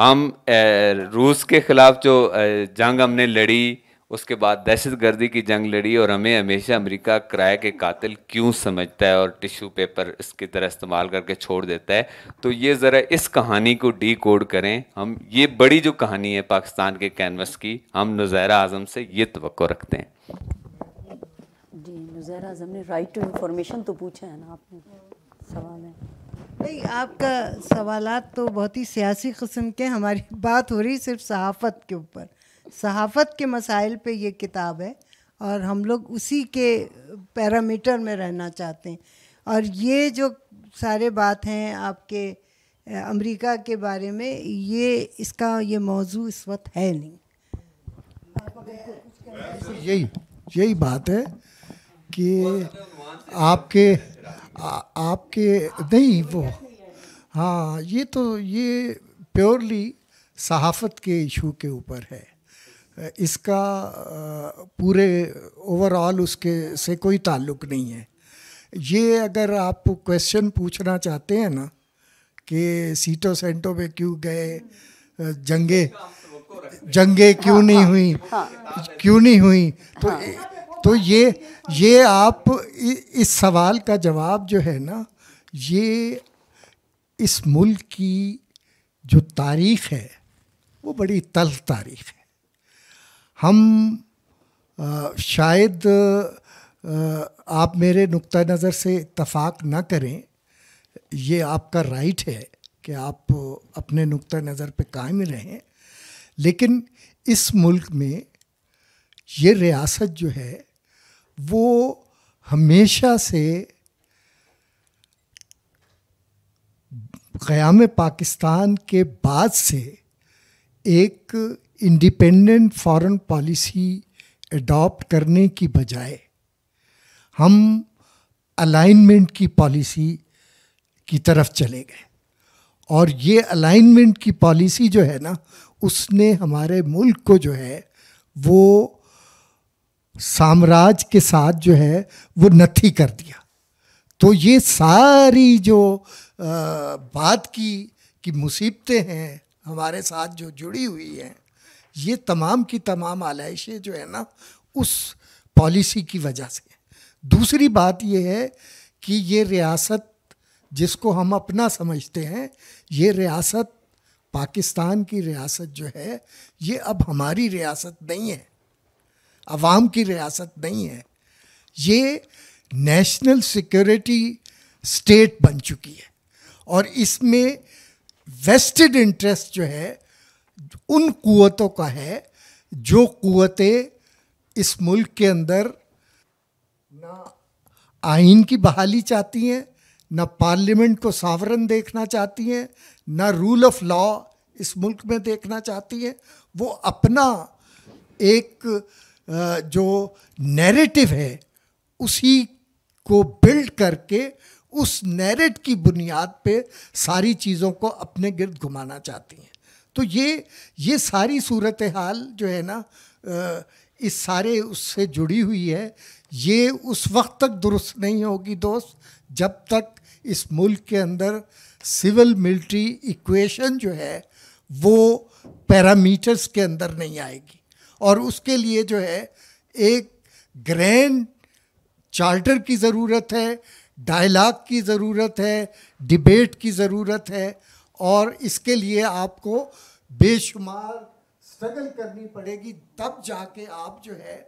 Speaker 6: हम ए, रूस के ख़िलाफ़ जो ए, जंग हमने लड़ी उसके बाद दहशत गर्दी की जंग लड़ी और हमें हमेशा अमेरिका किराए के कातिल क्यों समझता है और टिश्यू पेपर इसकी तरह इस्तेमाल करके छोड़ देता है तो ये ज़रा इस कहानी को डी कोड करें हम ये बड़ी जो कहानी है पाकिस्तान के कैनवस की हम नज़ैरा आज़म से ये तो रखते हैं
Speaker 2: जी नज़ैरा आज़म ने राइट टू इंफॉर्मेशन तो पूछा है ना आपने सवाल है नहीं आपका
Speaker 3: सवाल तो बहुत ही सियासी कस्म के हमारी बात हो रही सिर्फ सहाफ़त के ऊपर सहाफ़त के मसाइल पे ये किताब है और हम लोग उसी के पैरामीटर में रहना चाहते हैं और ये जो सारे बात हैं आपके अमेरिका के बारे में ये
Speaker 4: इसका ये मौजू इस वक्त है नहीं तो यही यही बात है कि आपके आ, आपके नहीं वो हाँ ये तो ये प्योरली सहाफ़त के इशू के ऊपर है इसका पूरे ओवरऑल उसके से कोई ताल्लुक नहीं है ये अगर आप क्वेश्चन पूछना चाहते हैं ना कि सीटो सेंटो में क्यों गए जंगे जंगे क्यों हाँ, नहीं हाँ, हुई हाँ। क्यों नहीं हुई तो तो ये ये आप इस सवाल का जवाब जो है ना ये इस मुल्क की जो तारीख है वो बड़ी तल्ख तारीख है हम आ, शायद आ, आप मेरे नुक़ नज़र से इतफ़ाक़ ना करें ये आपका राइट है कि आप अपने नुक़ नज़र पे कायम रहें लेकिन इस मुल्क में ये रियासत जो है वो हमेशा से क़याम पाकिस्तान के बाद से एक इंडिपेंडेंट फॉरेन पॉलिसी अडॉप्ट करने की बजाय हम अलाइनमेंट की पॉलिसी की तरफ चले गए और ये अलाइनमेंट की पॉलिसी जो है ना उसने हमारे मुल्क को जो है वो साम्राज्य के साथ जो है वो नथी कर दिया तो ये सारी जो आ, बात की कि मुसीबतें हैं हमारे साथ जो जुड़ी हुई हैं ये तमाम की तमाम आलाइशें जो है ना उस पॉलिसी की वजह से दूसरी बात यह है कि ये रियासत जिसको हम अपना समझते हैं ये रियासत पाकिस्तान की रियासत जो है ये अब हमारी रियासत नहीं है आवाम की रियासत नहीं है ये नेशनल सिक्योरिटी स्टेट बन चुकी है और इसमें वेस्टेड इंटरेस्ट जो है उन कुतों का है जो कुतें इस मुल्क के अंदर ना आइन की बहाली चाहती हैं ना पार्लियामेंट को सावरन देखना चाहती हैं ना रूल ऑफ लॉ इस मुल्क में देखना चाहती हैं वो अपना एक जो नैरेटिव है उसी को बिल्ड करके उस नैरेट की बुनियाद पे सारी चीज़ों को अपने गिर्द घुमाना चाहती हैं तो ये ये सारी सूरत हाल जो है ना इस सारे उससे जुड़ी हुई है ये उस वक्त तक दुरुस्त नहीं होगी दोस्त जब तक इस मुल्क के अंदर सिविल मिलिट्री इक्वेशन जो है वो पैरामीटर्स के अंदर नहीं आएगी और उसके लिए जो है एक ग्रैंड चार्टर की ज़रूरत है डायलाग की ज़रूरत है डिबेट की ज़रूरत है और इसके लिए आपको बेशुमार स्ट्रगल करनी पड़ेगी तब जाके आप जो है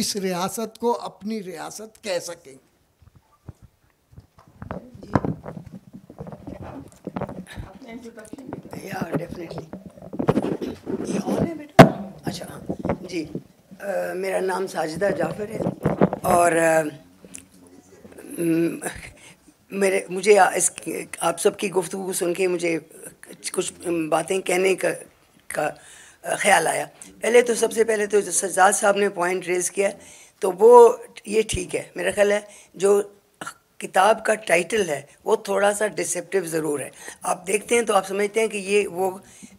Speaker 4: इस रियासत को अपनी रियासत कह सकेंगे
Speaker 7: बेटा अच्छा हाँ, जी मेरा नाम साजिदा जाफर है और मेरे मुझे इस आप सबकी गुफ्तु सुन के मुझे कुछ बातें कहने का, का ख्याल आया पहले तो सबसे पहले तो सज्जाद साहब ने पॉइंट रेज़ किया तो वो ये ठीक है मेरा ख्याल है जो किताब का टाइटल है वो थोड़ा सा डिसेप्टिव ज़रूर है आप देखते हैं तो आप समझते हैं कि ये वो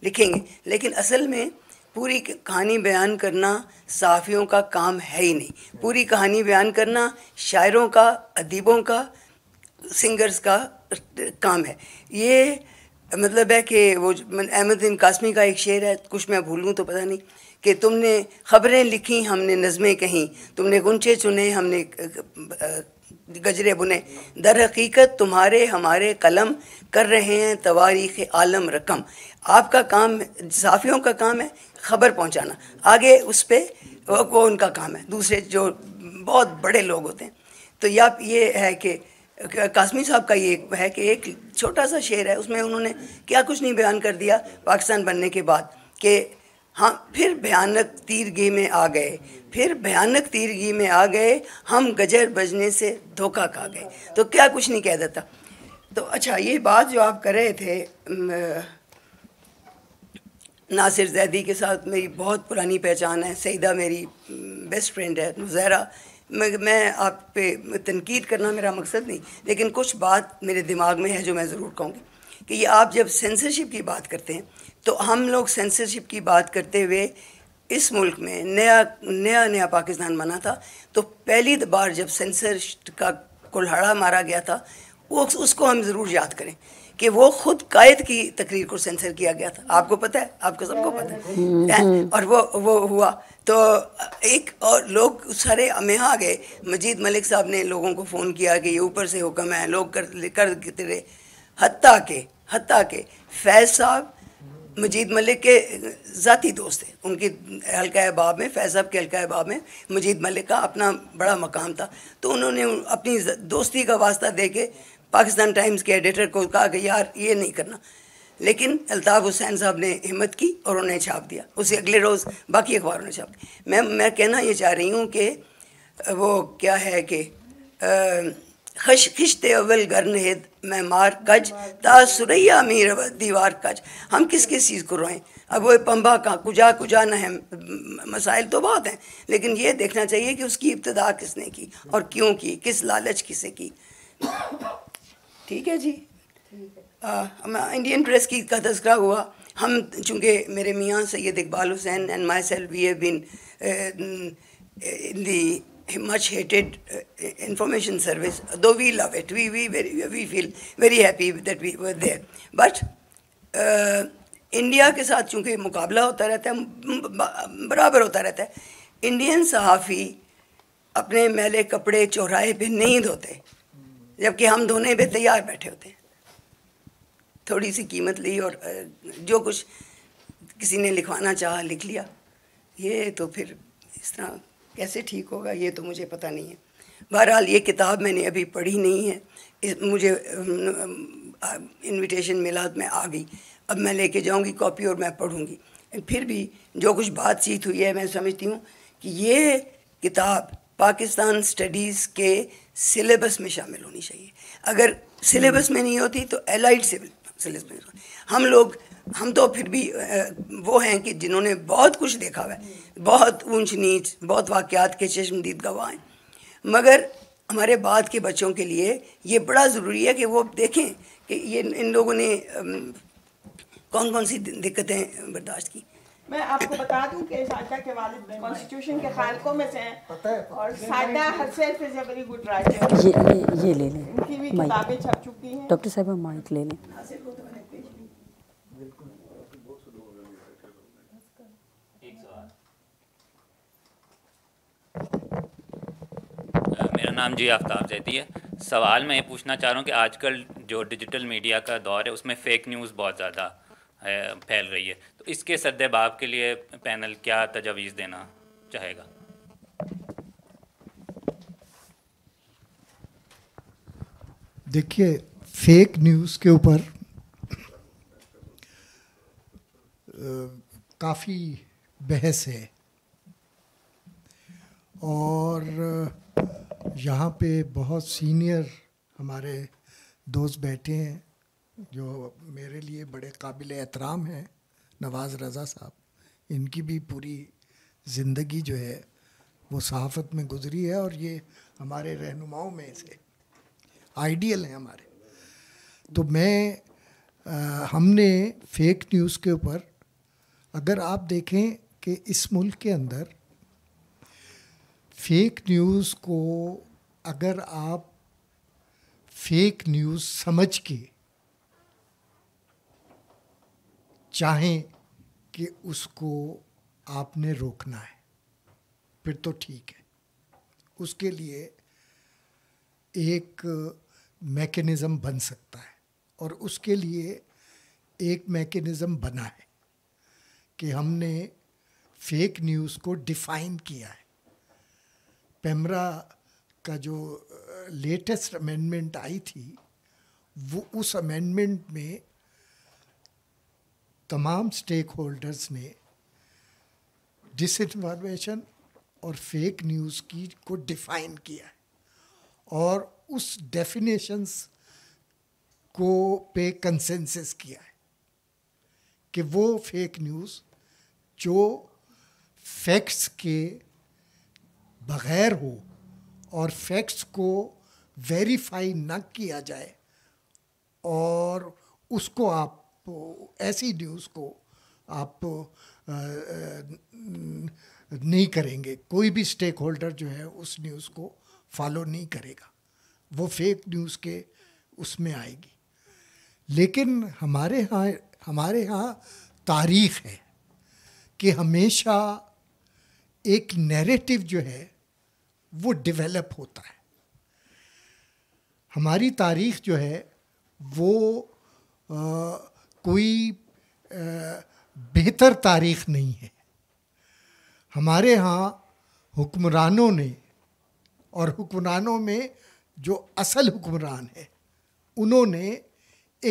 Speaker 7: लिखेंगे लेकिन असल में पूरी कहानी बयान करना सहाफ़ियों का काम है ही नहीं पूरी कहानी बयान करना शायरों का अदीबों का सिंगर्स का काम है ये मतलब है कि वो अहमदीन कासमी का एक शेर है कुछ मैं भूलूँ तो पता नहीं कि तुमने खबरें लिखी हमने नज़में कहीं तुमने गुंचे चुने हमने गजरे बुने दर हकीकत तुम्हारे हमारे कलम कर रहे हैं तवारीख आलम रकम आपका काम साफियों का काम है खबर पहुंचाना आगे उस पर वो, वो उनका काम है दूसरे जो बहुत बड़े लोग होते हैं तो या ये है कि कासमी साहब का ये है कि एक छोटा सा शेर है उसमें उन्होंने क्या कुछ नहीं बयान कर दिया पाकिस्तान बनने के बाद कि हम हाँ, फिर भयानक तीरगी में आ गए फिर भयानक तीरगी में आ गए हम गजर बजने से धोखा खा गए तो क्या कुछ नहीं कह देता तो अच्छा ये बात जो आप कर रहे थे नासिर जैदी के साथ मेरी बहुत पुरानी पहचान है सईदा मेरी बेस्ट फ्रेंड है नुजहरा मैं आप पे तनकीद करना मेरा मकसद नहीं लेकिन कुछ बात मेरे दिमाग में है जो मैं ज़रूर कहूँगी कि ये आप जब सेंसरशिप की बात करते हैं तो हम लोग सेंसरशिप की बात करते हुए इस मुल्क में नया नया नया पाकिस्तान बना था तो पहली बार जब सेंसर का कुल्हाड़ा मारा गया था वो उसको हम ज़रूर याद करें कि वो खुद कायद की तकरीर को सेंसर किया गया था आपको पता है आपको सबको पता है हम्म, हम्म। और वो वो हुआ तो एक और लोग सारे में आ गए मजीद मलिक साहब ने लोगों को फ़ोन किया कि ये ऊपर से हुक्म है लोग कर कर तेरे हती के हती के फैज़ साहब मजीद मलिक के ज़ाती दोस्त थे उनकी हल्का अहबाब में फैज़ साहब के हल्का अहबाब में मजीद मलिक का अपना बड़ा मकाम था तो उन्होंने अपनी दोस्ती का वास्ता दे के पाकिस्तान टाइम्स के एडिटर को कहा कि यार ये नहीं करना लेकिन अल्ताफ़ हुसैन साहब ने हिम्मत की और उन्हें छाप दिया उसे अगले रोज़ बाकी अखबारों ने छाप दिया मैं मैं कहना ये चाह रही हूँ कि वो क्या है कि खश खिश्ते अव्वल गरन हिद मार कज सुरैया मीर दीवार कज हम किस किस चीज़ को रोएं अब वो पम्बा का कुजा कुजा न है मसाइल तो बहुत हैं लेकिन ये देखना चाहिए कि उसकी इब्तदा किसने की और क्यों की किस लालच किसे की
Speaker 6: ठीक
Speaker 7: है जी ठीक है इंडियन प्रेस की का तस्करा हुआ हम चूँकि मेरे मियाँ Saeed Iqbal Hussain and myself we है been in the much hated information service, though we love very we we, very we feel very happy that we India के साथ चूँकि मुकाबला होता रहता है बराबर होता रहता है इंडियन सहाफ़ी अपने मेले कपड़े चौराहे पे नहीं धोते जबकि हम धोने पे तैयार बैठे होते हैं थोड़ी सी कीमत ली और जो कुछ किसी ने लिखवाना चाहा लिख लिया ये तो फिर इस तरह कैसे ठीक होगा ये तो मुझे पता नहीं है बहरहाल ये किताब मैंने अभी पढ़ी नहीं है इस मुझे इनविटेशन मिला तो मैं आ गई अब मैं लेके जाऊंगी कॉपी और मैं पढ़ूंगी फिर भी जो कुछ बातचीत हुई है मैं समझती हूँ कि ये किताब पाकिस्तान स्टडीज़ के सिलेबस में शामिल होनी चाहिए अगर सिलेबस में नहीं होती तो एलाइड सिविल फिलिस्तीन हम लोग हम तो फिर भी वो हैं कि जिन्होंने बहुत कुछ देखा हुआ है बहुत ऊंच नीच बहुत वाक़ात के चश्मदीद गवाह हैं मगर हमारे बाद के बच्चों के लिए ये बड़ा ज़रूरी है कि वो देखें कि ये इन लोगों ने कौन कौन सी दिक्कतें बर्दाश्त की
Speaker 5: मैं आपको बता दूं कि सादा के वालिद कॉन्स्टिट्यूशन के खालकों में से हैं और herself is a very good writer ये ये ले लें उनकी भी किताबें
Speaker 7: छप चुकी हैं डॉक्टर साहब माइक ले लें
Speaker 6: नाम जी आफ्ताब जैती है सवाल मैं ये पूछना चाह रहा हूँ कि आजकल जो डिजिटल मीडिया का दौर है उसमें फ़ेक न्यूज़ बहुत ज़्यादा फैल रही है तो इसके सद्देबाब के लिए पैनल क्या तजावीज़ देना चाहेगा
Speaker 4: देखिए फेक न्यूज़ के ऊपर काफ़ी बहस है और यहाँ पे बहुत सीनियर हमारे दोस्त बैठे हैं जो मेरे लिए बड़े काबिल एहतराम हैं नवाज़ रज़ा साहब इनकी भी पूरी ज़िंदगी जो है वो सहाफ़त में गुजरी है और ये हमारे रहनुमाओं में से आइडियल हैं हमारे तो मैं आ, हमने फेक न्यूज़ के ऊपर अगर आप देखें कि इस मुल्क के अंदर फेक न्यूज़ को अगर आप फेक न्यूज़ समझ के चाहें कि उसको आपने रोकना है फिर तो ठीक है उसके लिए एक मैकेनिज़्म बन सकता है और उसके लिए एक मैकेनिज़्म बना है कि हमने फेक न्यूज़ को डिफ़ाइन किया है पेमरा का जो लेटेस्ट अमेंडमेंट आई थी वो उस अमेंडमेंट में तमाम स्टेक होल्डर्स ने डिसइंफॉर्मेशन और फेक न्यूज़ की को डिफाइन किया है और उस डेफिनेशंस को पे कंसेंसस किया है कि वो फेक न्यूज़ जो फैक्ट्स के बगैर हो और फैक्ट्स को वेरीफाई न किया जाए और उसको आप ऐसी न्यूज़ को आप नहीं करेंगे कोई भी स्टेक होल्डर जो है उस न्यूज़ को फॉलो नहीं करेगा वो फेक न्यूज़ के उसमें आएगी लेकिन हमारे यहाँ हमारे यहाँ तारीख है कि हमेशा एक नैरेटिव जो है वो डेवलप होता है हमारी तारीख जो है वो आ, कोई बेहतर तारीख नहीं है हमारे यहाँ हुक्मरानों ने और हुक्मरानों में जो असल हुक्मरान है उन्होंने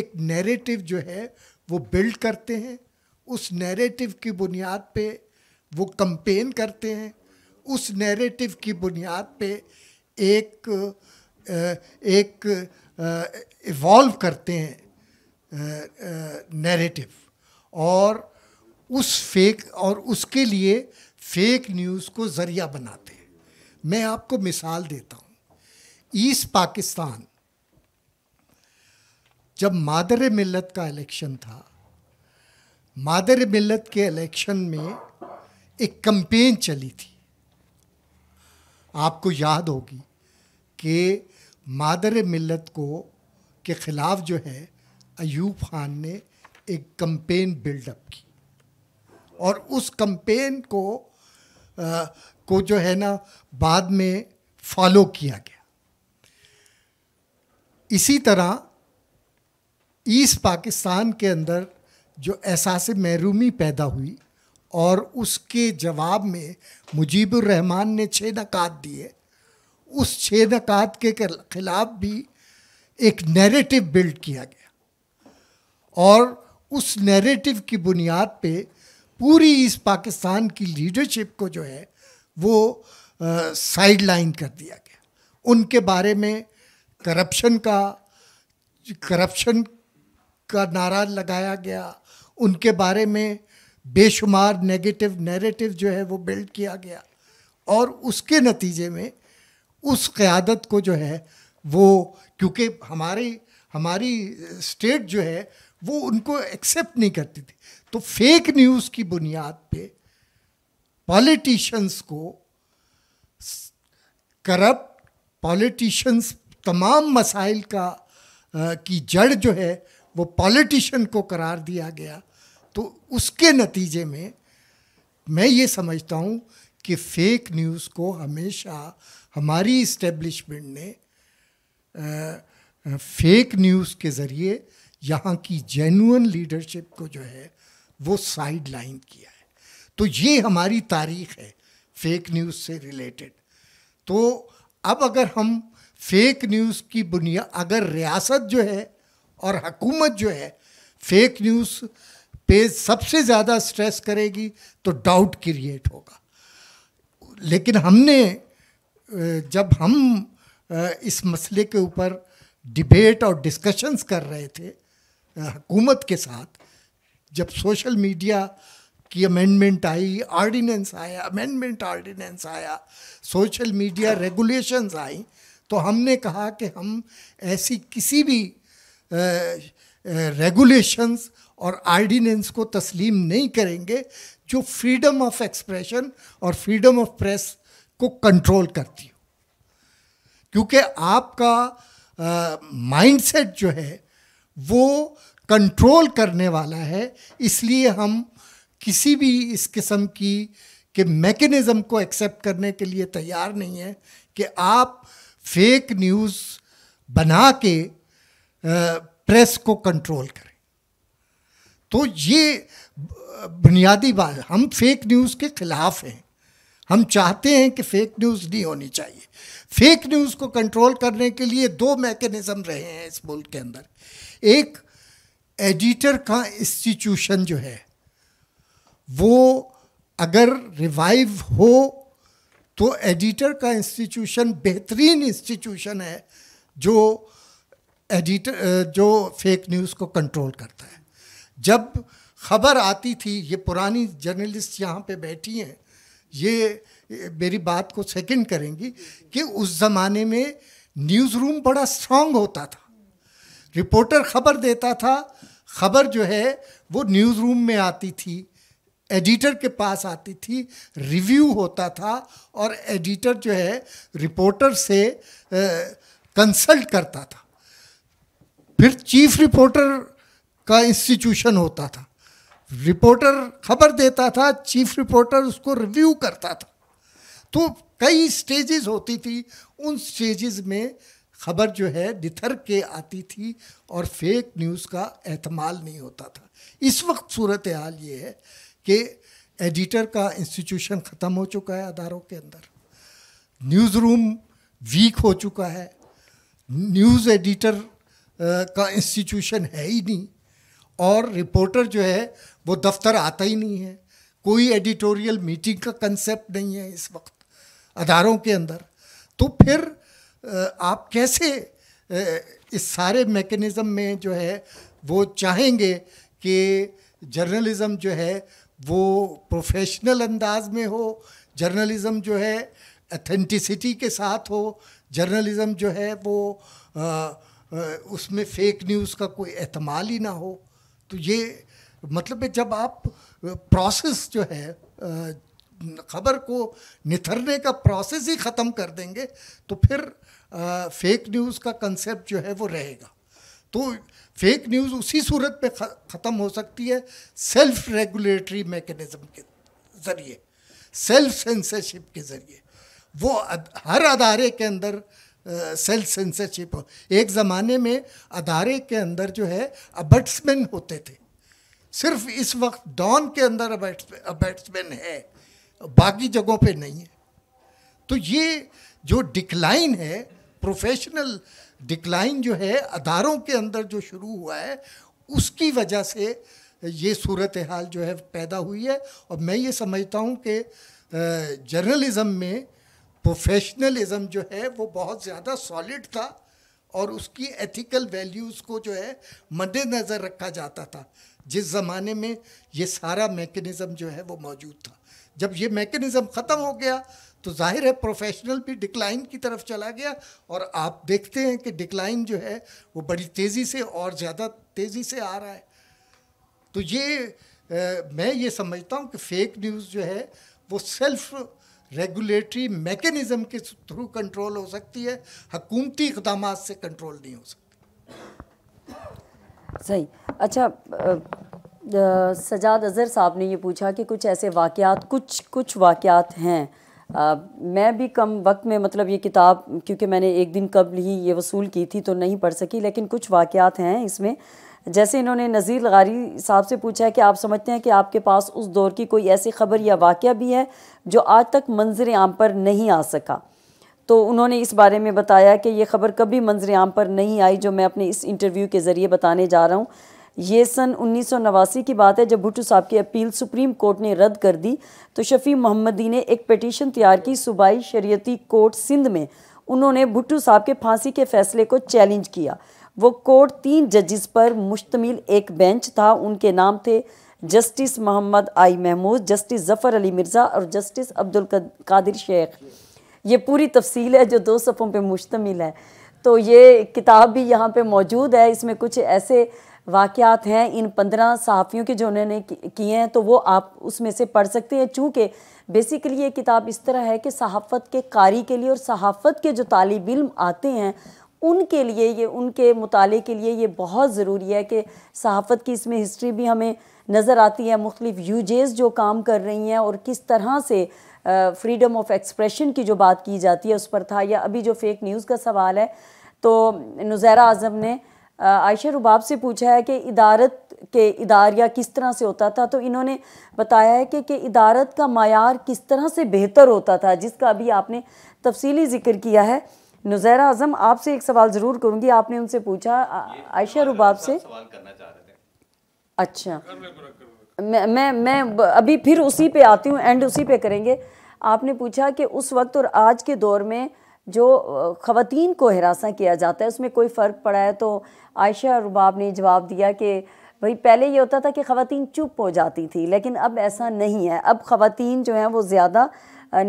Speaker 4: एक नैरेटिव जो है वो बिल्ड करते हैं उस नैरेटिव की बुनियाद पे वो कंपेन करते हैं उस नैरेटिव की बुनियाद पे एक एक इवॉल्व करते हैं नैरेटिव और उस फेक और उसके लिए फेक न्यूज़ को ज़रिया बनाते हैं मैं आपको मिसाल देता हूँ ईस्ट पाकिस्तान जब मादर मिलत का इलेक्शन था मादर मिलत के इलेक्शन में एक कंपेन चली थी आपको याद होगी कि मादर मिलत को के ख़िलाफ़ जो है अयूब खान ने एक कम्पेन बिल्डअप की और उस कम्पेन को आ, को जो है ना बाद में फॉलो किया गया इसी तरह ईस्ट पाकिस्तान के अंदर जो एहसास महरूमी पैदा हुई और उसके जवाब में मुजीबुर रहमान ने छः नकात दिए उस छः नकात के खिलाफ भी एक नैरेटिव बिल्ड किया गया और उस नैरेटिव की बुनियाद पे पूरी इस पाकिस्तान की लीडरशिप को जो है वो साइड लाइन कर दिया गया उनके बारे में करप्शन का करप्शन का नारा लगाया गया उनके बारे में बेशुमार नेगेटिव नैरेटिव जो है वो बिल्ड किया गया और उसके नतीजे में उस क़्यादत को जो है वो क्योंकि हमारी हमारी स्टेट जो है वो उनको एक्सेप्ट नहीं करती थी तो फेक न्यूज़ की बुनियाद पे पॉलिटिशियंस को करप्ट पॉलिटिशियंस तमाम मसाइल का आ, की जड़ जो है वो पॉलिटिशियन को करार दिया गया तो उसके नतीजे में मैं ये समझता हूँ कि फेक न्यूज़ को हमेशा हमारी इस्टेब्लिशमेंट ने फेक न्यूज़ के ज़रिए यहाँ की जेनुअन लीडरशिप को जो है वो साइड लाइन किया है तो ये हमारी तारीख है फेक न्यूज़ से रिलेटेड तो अब अगर हम फेक न्यूज़ की बुनियाद अगर रियासत जो है और हकूमत जो है फेक न्यूज़ पेज सबसे ज़्यादा स्ट्रेस करेगी तो डाउट क्रिएट होगा लेकिन हमने जब हम इस मसले के ऊपर डिबेट और डिस्कशंस कर रहे थे हुकूमत के साथ जब सोशल मीडिया की अमेंडमेंट आई आर्डिनेंस आया अमेंडमेंट आर्डिनेंस आया सोशल मीडिया रेगुलेशंस आई तो हमने कहा कि हम ऐसी किसी भी रेगुलेशंस uh, uh, और आर्डिनेंस को तस्लीम नहीं करेंगे जो फ्रीडम ऑफ एक्सप्रेशन और फ्रीडम ऑफ प्रेस को कंट्रोल करती हो क्योंकि आपका माइंडसेट जो है वो कंट्रोल करने वाला है इसलिए हम किसी भी इस किस्म की के मैकेनिज़्म को एक्सेप्ट करने के लिए तैयार नहीं है कि आप फेक न्यूज़ बना के आ, प्रेस को कंट्रोल करें तो ये बुनियादी बात हम फेक न्यूज़ के ख़िलाफ़ हैं हम चाहते हैं कि फेक न्यूज़ नहीं होनी चाहिए फेक न्यूज़ को कंट्रोल करने के लिए दो मैकेनिज़्म रहे हैं इस मुल्क के अंदर एक एडिटर का इंस्टीट्यूशन जो है वो अगर रिवाइव हो तो एडिटर का इंस्टीट्यूशन बेहतरीन इंस्टीट्यूशन है जो एडिटर जो फेक न्यूज़ को कंट्रोल करता है जब खबर आती थी ये पुरानी जर्नलिस्ट यहाँ पे बैठी हैं ये मेरी बात को सेकंड करेंगी कि उस ज़माने में न्यूज़ रूम बड़ा स्ट्रांग होता था रिपोर्टर खबर देता था खबर जो है वो न्यूज़ रूम में आती थी एडिटर के पास आती थी रिव्यू होता था और एडिटर जो है रिपोर्टर से कंसल्ट करता था फिर चीफ रिपोर्टर का इंस्टीट्यूशन होता था रिपोर्टर खबर देता था चीफ रिपोर्टर उसको रिव्यू करता था तो कई स्टेजेस होती थी उन स्टेजेस में खबर जो है निथर के आती थी और फेक न्यूज़ का एतमाल नहीं होता था इस वक्त सूरत हाल ये है कि एडिटर का इंस्टीट्यूशन ख़त्म हो चुका है अदारों के अंदर न्यूज़ रूम वीक हो चुका है न्यूज़ एडिटर का इंस्टीट्यूशन है ही नहीं और रिपोर्टर जो है वो दफ्तर आता ही नहीं है कोई एडिटोरियल मीटिंग का कंसेप्ट नहीं है इस वक्त अदारों के अंदर तो फिर आप कैसे इस सारे मैकेनिज़्म में जो है वो चाहेंगे कि जर्नलिज़म जो है वो प्रोफेशनल अंदाज में हो जर्नलिज़म जो है अथेंटिसिटी के साथ हो जर्नलिज़म जो है वो आ, आ, उसमें फेक न्यूज़ का कोई एहतमाल ही ना हो तो ये मतलब है जब आप प्रोसेस जो है खबर को निथरने का प्रोसेस ही ख़त्म कर देंगे तो फिर आ, फेक न्यूज़ का कंसेप्ट जो है वो रहेगा तो फेक न्यूज़ उसी सूरत पे ख़त्म हो सकती है सेल्फ रेगुलेटरी मेकनिज़म के ज़रिए सेल्फ सेंसरशिप के ज़रिए वो अद, हर अदारे के अंदर सेल्फ सेंसरशिप हो एक ज़माने में अदारे के अंदर जो है अबट्समैन होते थे सिर्फ इस वक्त डॉन के अंदर अबट्समैन है बाकी जगहों पे नहीं है तो ये जो डिक्लाइन है प्रोफेशनल डिक्लाइन जो है अदारों के अंदर जो शुरू हुआ है उसकी वजह से ये सूरत हाल जो है पैदा हुई है और मैं ये समझता हूँ कि जर्नलिज़म में प्रोफेशनलिज्म जो है वो बहुत ज़्यादा सॉलिड था और उसकी एथिकल वैल्यूज़ को जो है मद्देनज़र रखा जाता था जिस ज़माने में ये सारा मैकेनिज़्म जो है वो मौजूद था जब ये मैकेनिज़्म ख़त्म हो गया तो जाहिर है प्रोफेशनल भी डिक्लाइन की तरफ चला गया और आप देखते हैं कि डिक्लाइन जो है वो बड़ी तेज़ी से और ज़्यादा तेज़ी से आ रहा है तो ये आ, मैं ये समझता हूँ कि फेक न्यूज़ जो है वो सेल्फ़ रेगुलेटरी मैकेनिज़्म के थ्रू कंट्रोल हो सकती है हकूमती इकदाम से कंट्रोल नहीं हो सकती
Speaker 2: सही अच्छा सजाद अज़र साहब ने ये पूछा कि कुछ ऐसे वाक़ात कुछ कुछ वाक़ात हैं आ, मैं भी कम वक्त में मतलब ये किताब क्योंकि मैंने एक दिन कब ही ये वसूल की थी तो नहीं पढ़ सकी लेकिन कुछ वाक़ात हैं इसमें जैसे इन्होंने नज़ीर ग़ारी साहब से पूछा है कि आप समझते हैं कि आपके पास उस दौर की कोई ऐसी खबर या वाक़ भी है जो आज तक मंजर आम पर नहीं आ सका तो उन्होंने इस बारे में बताया कि ये खबर कभी मंजर आम पर नहीं आई जो मैं अपने इस इंटरव्यू के ज़रिए बताने जा रहा हूँ ये सन उन्नीस की बात है जब भुट्टो साहब की अपील सुप्रीम कोर्ट ने रद्द कर दी तो शफी मोहम्मदी ने एक पटिशन तैयार की सूबाई शरीयती कोर्ट सिंध में उन्होंने भुट्टो साहब के फांसी के फैसले को चैलेंज किया वो कोर्ट तीन जजिस पर मुश्तमिल एक बेंच था उनके नाम थे justice Muhammad I Mahmood justice Zafar Ali Mirza और जस्टिस अब्दुल कादिर शेख ये पूरी तफसील है जो दो सफ़ों पे मुश्तमिल है तो ये किताब भी यहाँ पे मौजूद है इसमें कुछ ऐसे वाक़ात हैं इन पंद्रह सहाफ़ियों के जो उन्होंने किए हैं तो वो आप उसमें से पढ़ सकते हैं चूँकि बेसिकली ये किताब इस तरह है कि सहाफ़त के कारी के लिए और सहाफ़त के जो तालब इल्म आते हैं उनके लिए ये उनके मुताले के लिए ये बहुत ज़रूरी है कि सहाफ़त की इसमें हिस्ट्री भी हमें नज़र आती है मुख्तलिफ़ यूजेज़ जो काम कर रही हैं और किस तरह से फ्रीडम ऑफ एक्सप्रेशन की जो बात की जाती है उस पर था या अभी जो फेक न्यूज़ का सवाल है तो नुज़ैरा आज़म ने आयशा रुबाब से पूछा है कि इदारत के इदारिया किस तरह से होता था तो इन्होंने बताया है कि, कि इदारत का मैार किस तरह से बेहतर होता था जिसका अभी आपने तफसीली ज़िक्र किया है नुजैरा आजम आपसे एक सवाल ज़रूर करूँगी आपने उनसे पूछा आयशा रुबाब से अच्छा मैं मैं मैं अभी फिर उसी पे आती हूँ एंड उसी पे करेंगे आपने पूछा कि उस वक्त और आज के दौर में जो ख़वान को हरासा किया जाता है उसमें कोई फ़र्क पड़ा है तो आयशा रुबाब ने जवाब दिया कि भाई पहले ये होता था कि ख़वान चुप हो जाती थी लेकिन अब ऐसा नहीं है अब ख़वान जो हैं वो ज़्यादा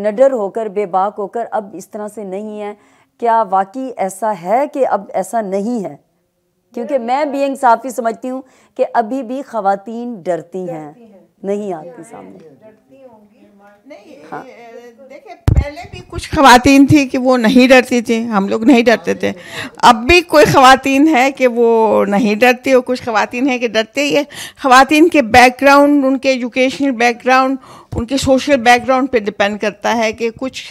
Speaker 2: नडर होकर बेबाक होकर अब इस तरह से नहीं है क्या वाकई ऐसा है कि अब ऐसा नहीं है क्योंकि मैं भी इंसाफ़ी समझती हूँ कि अभी भी खातन डरती हैं नहीं
Speaker 7: आती सामने हाँ। देखिए
Speaker 5: पहले भी कुछ खातन थी कि वो नहीं डरती थी हम लोग नहीं डरते थे अब भी कोई खातन है कि वो नहीं डरती और कुछ खातन है कि डरते है खातन के बैकग्राउंड उनके एजुकेशनल बैकग्राउंड उनके सोशल बैकग्राउंड पे डिपेंड करता है कि कुछ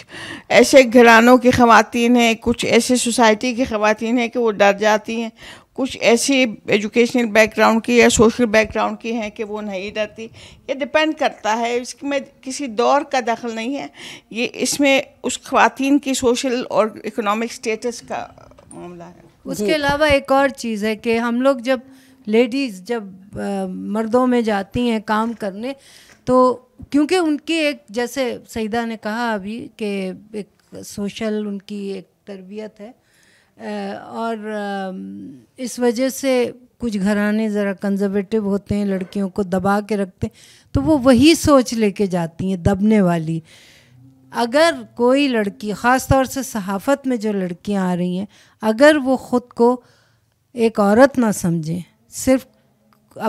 Speaker 5: ऐसे घरानों की खातन हैं कुछ ऐसे सोसाइटी की खातन हैं कि वो डर जाती हैं कुछ ऐसी एजुकेशनल बैकग्राउंड की या सोशल बैकग्राउंड की हैं कि वो नहीं डरती ये डिपेंड करता है इसमें किसी दौर का दखल नहीं है ये इसमें उस खातन की सोशल और इकोनॉमिक स्टेटस का मामला है उसके अलावा एक और चीज़ है कि
Speaker 8: हम लोग जब लेडीज़ जब आ, मर्दों में जाती हैं काम करने तो क्योंकि उनकी एक जैसे सईदा ने कहा अभी कि एक सोशल उनकी एक तरबियत है और इस वजह से कुछ घराने ज़रा कंजर्वेटिव होते हैं लड़कियों को दबा के रखते हैं तो वो वही सोच लेके जाती हैं दबने वाली अगर कोई लड़की ख़ास तौर से सहाफ़त में जो लड़कियां आ रही हैं अगर वो ख़ुद को एक औरत ना समझें सिर्फ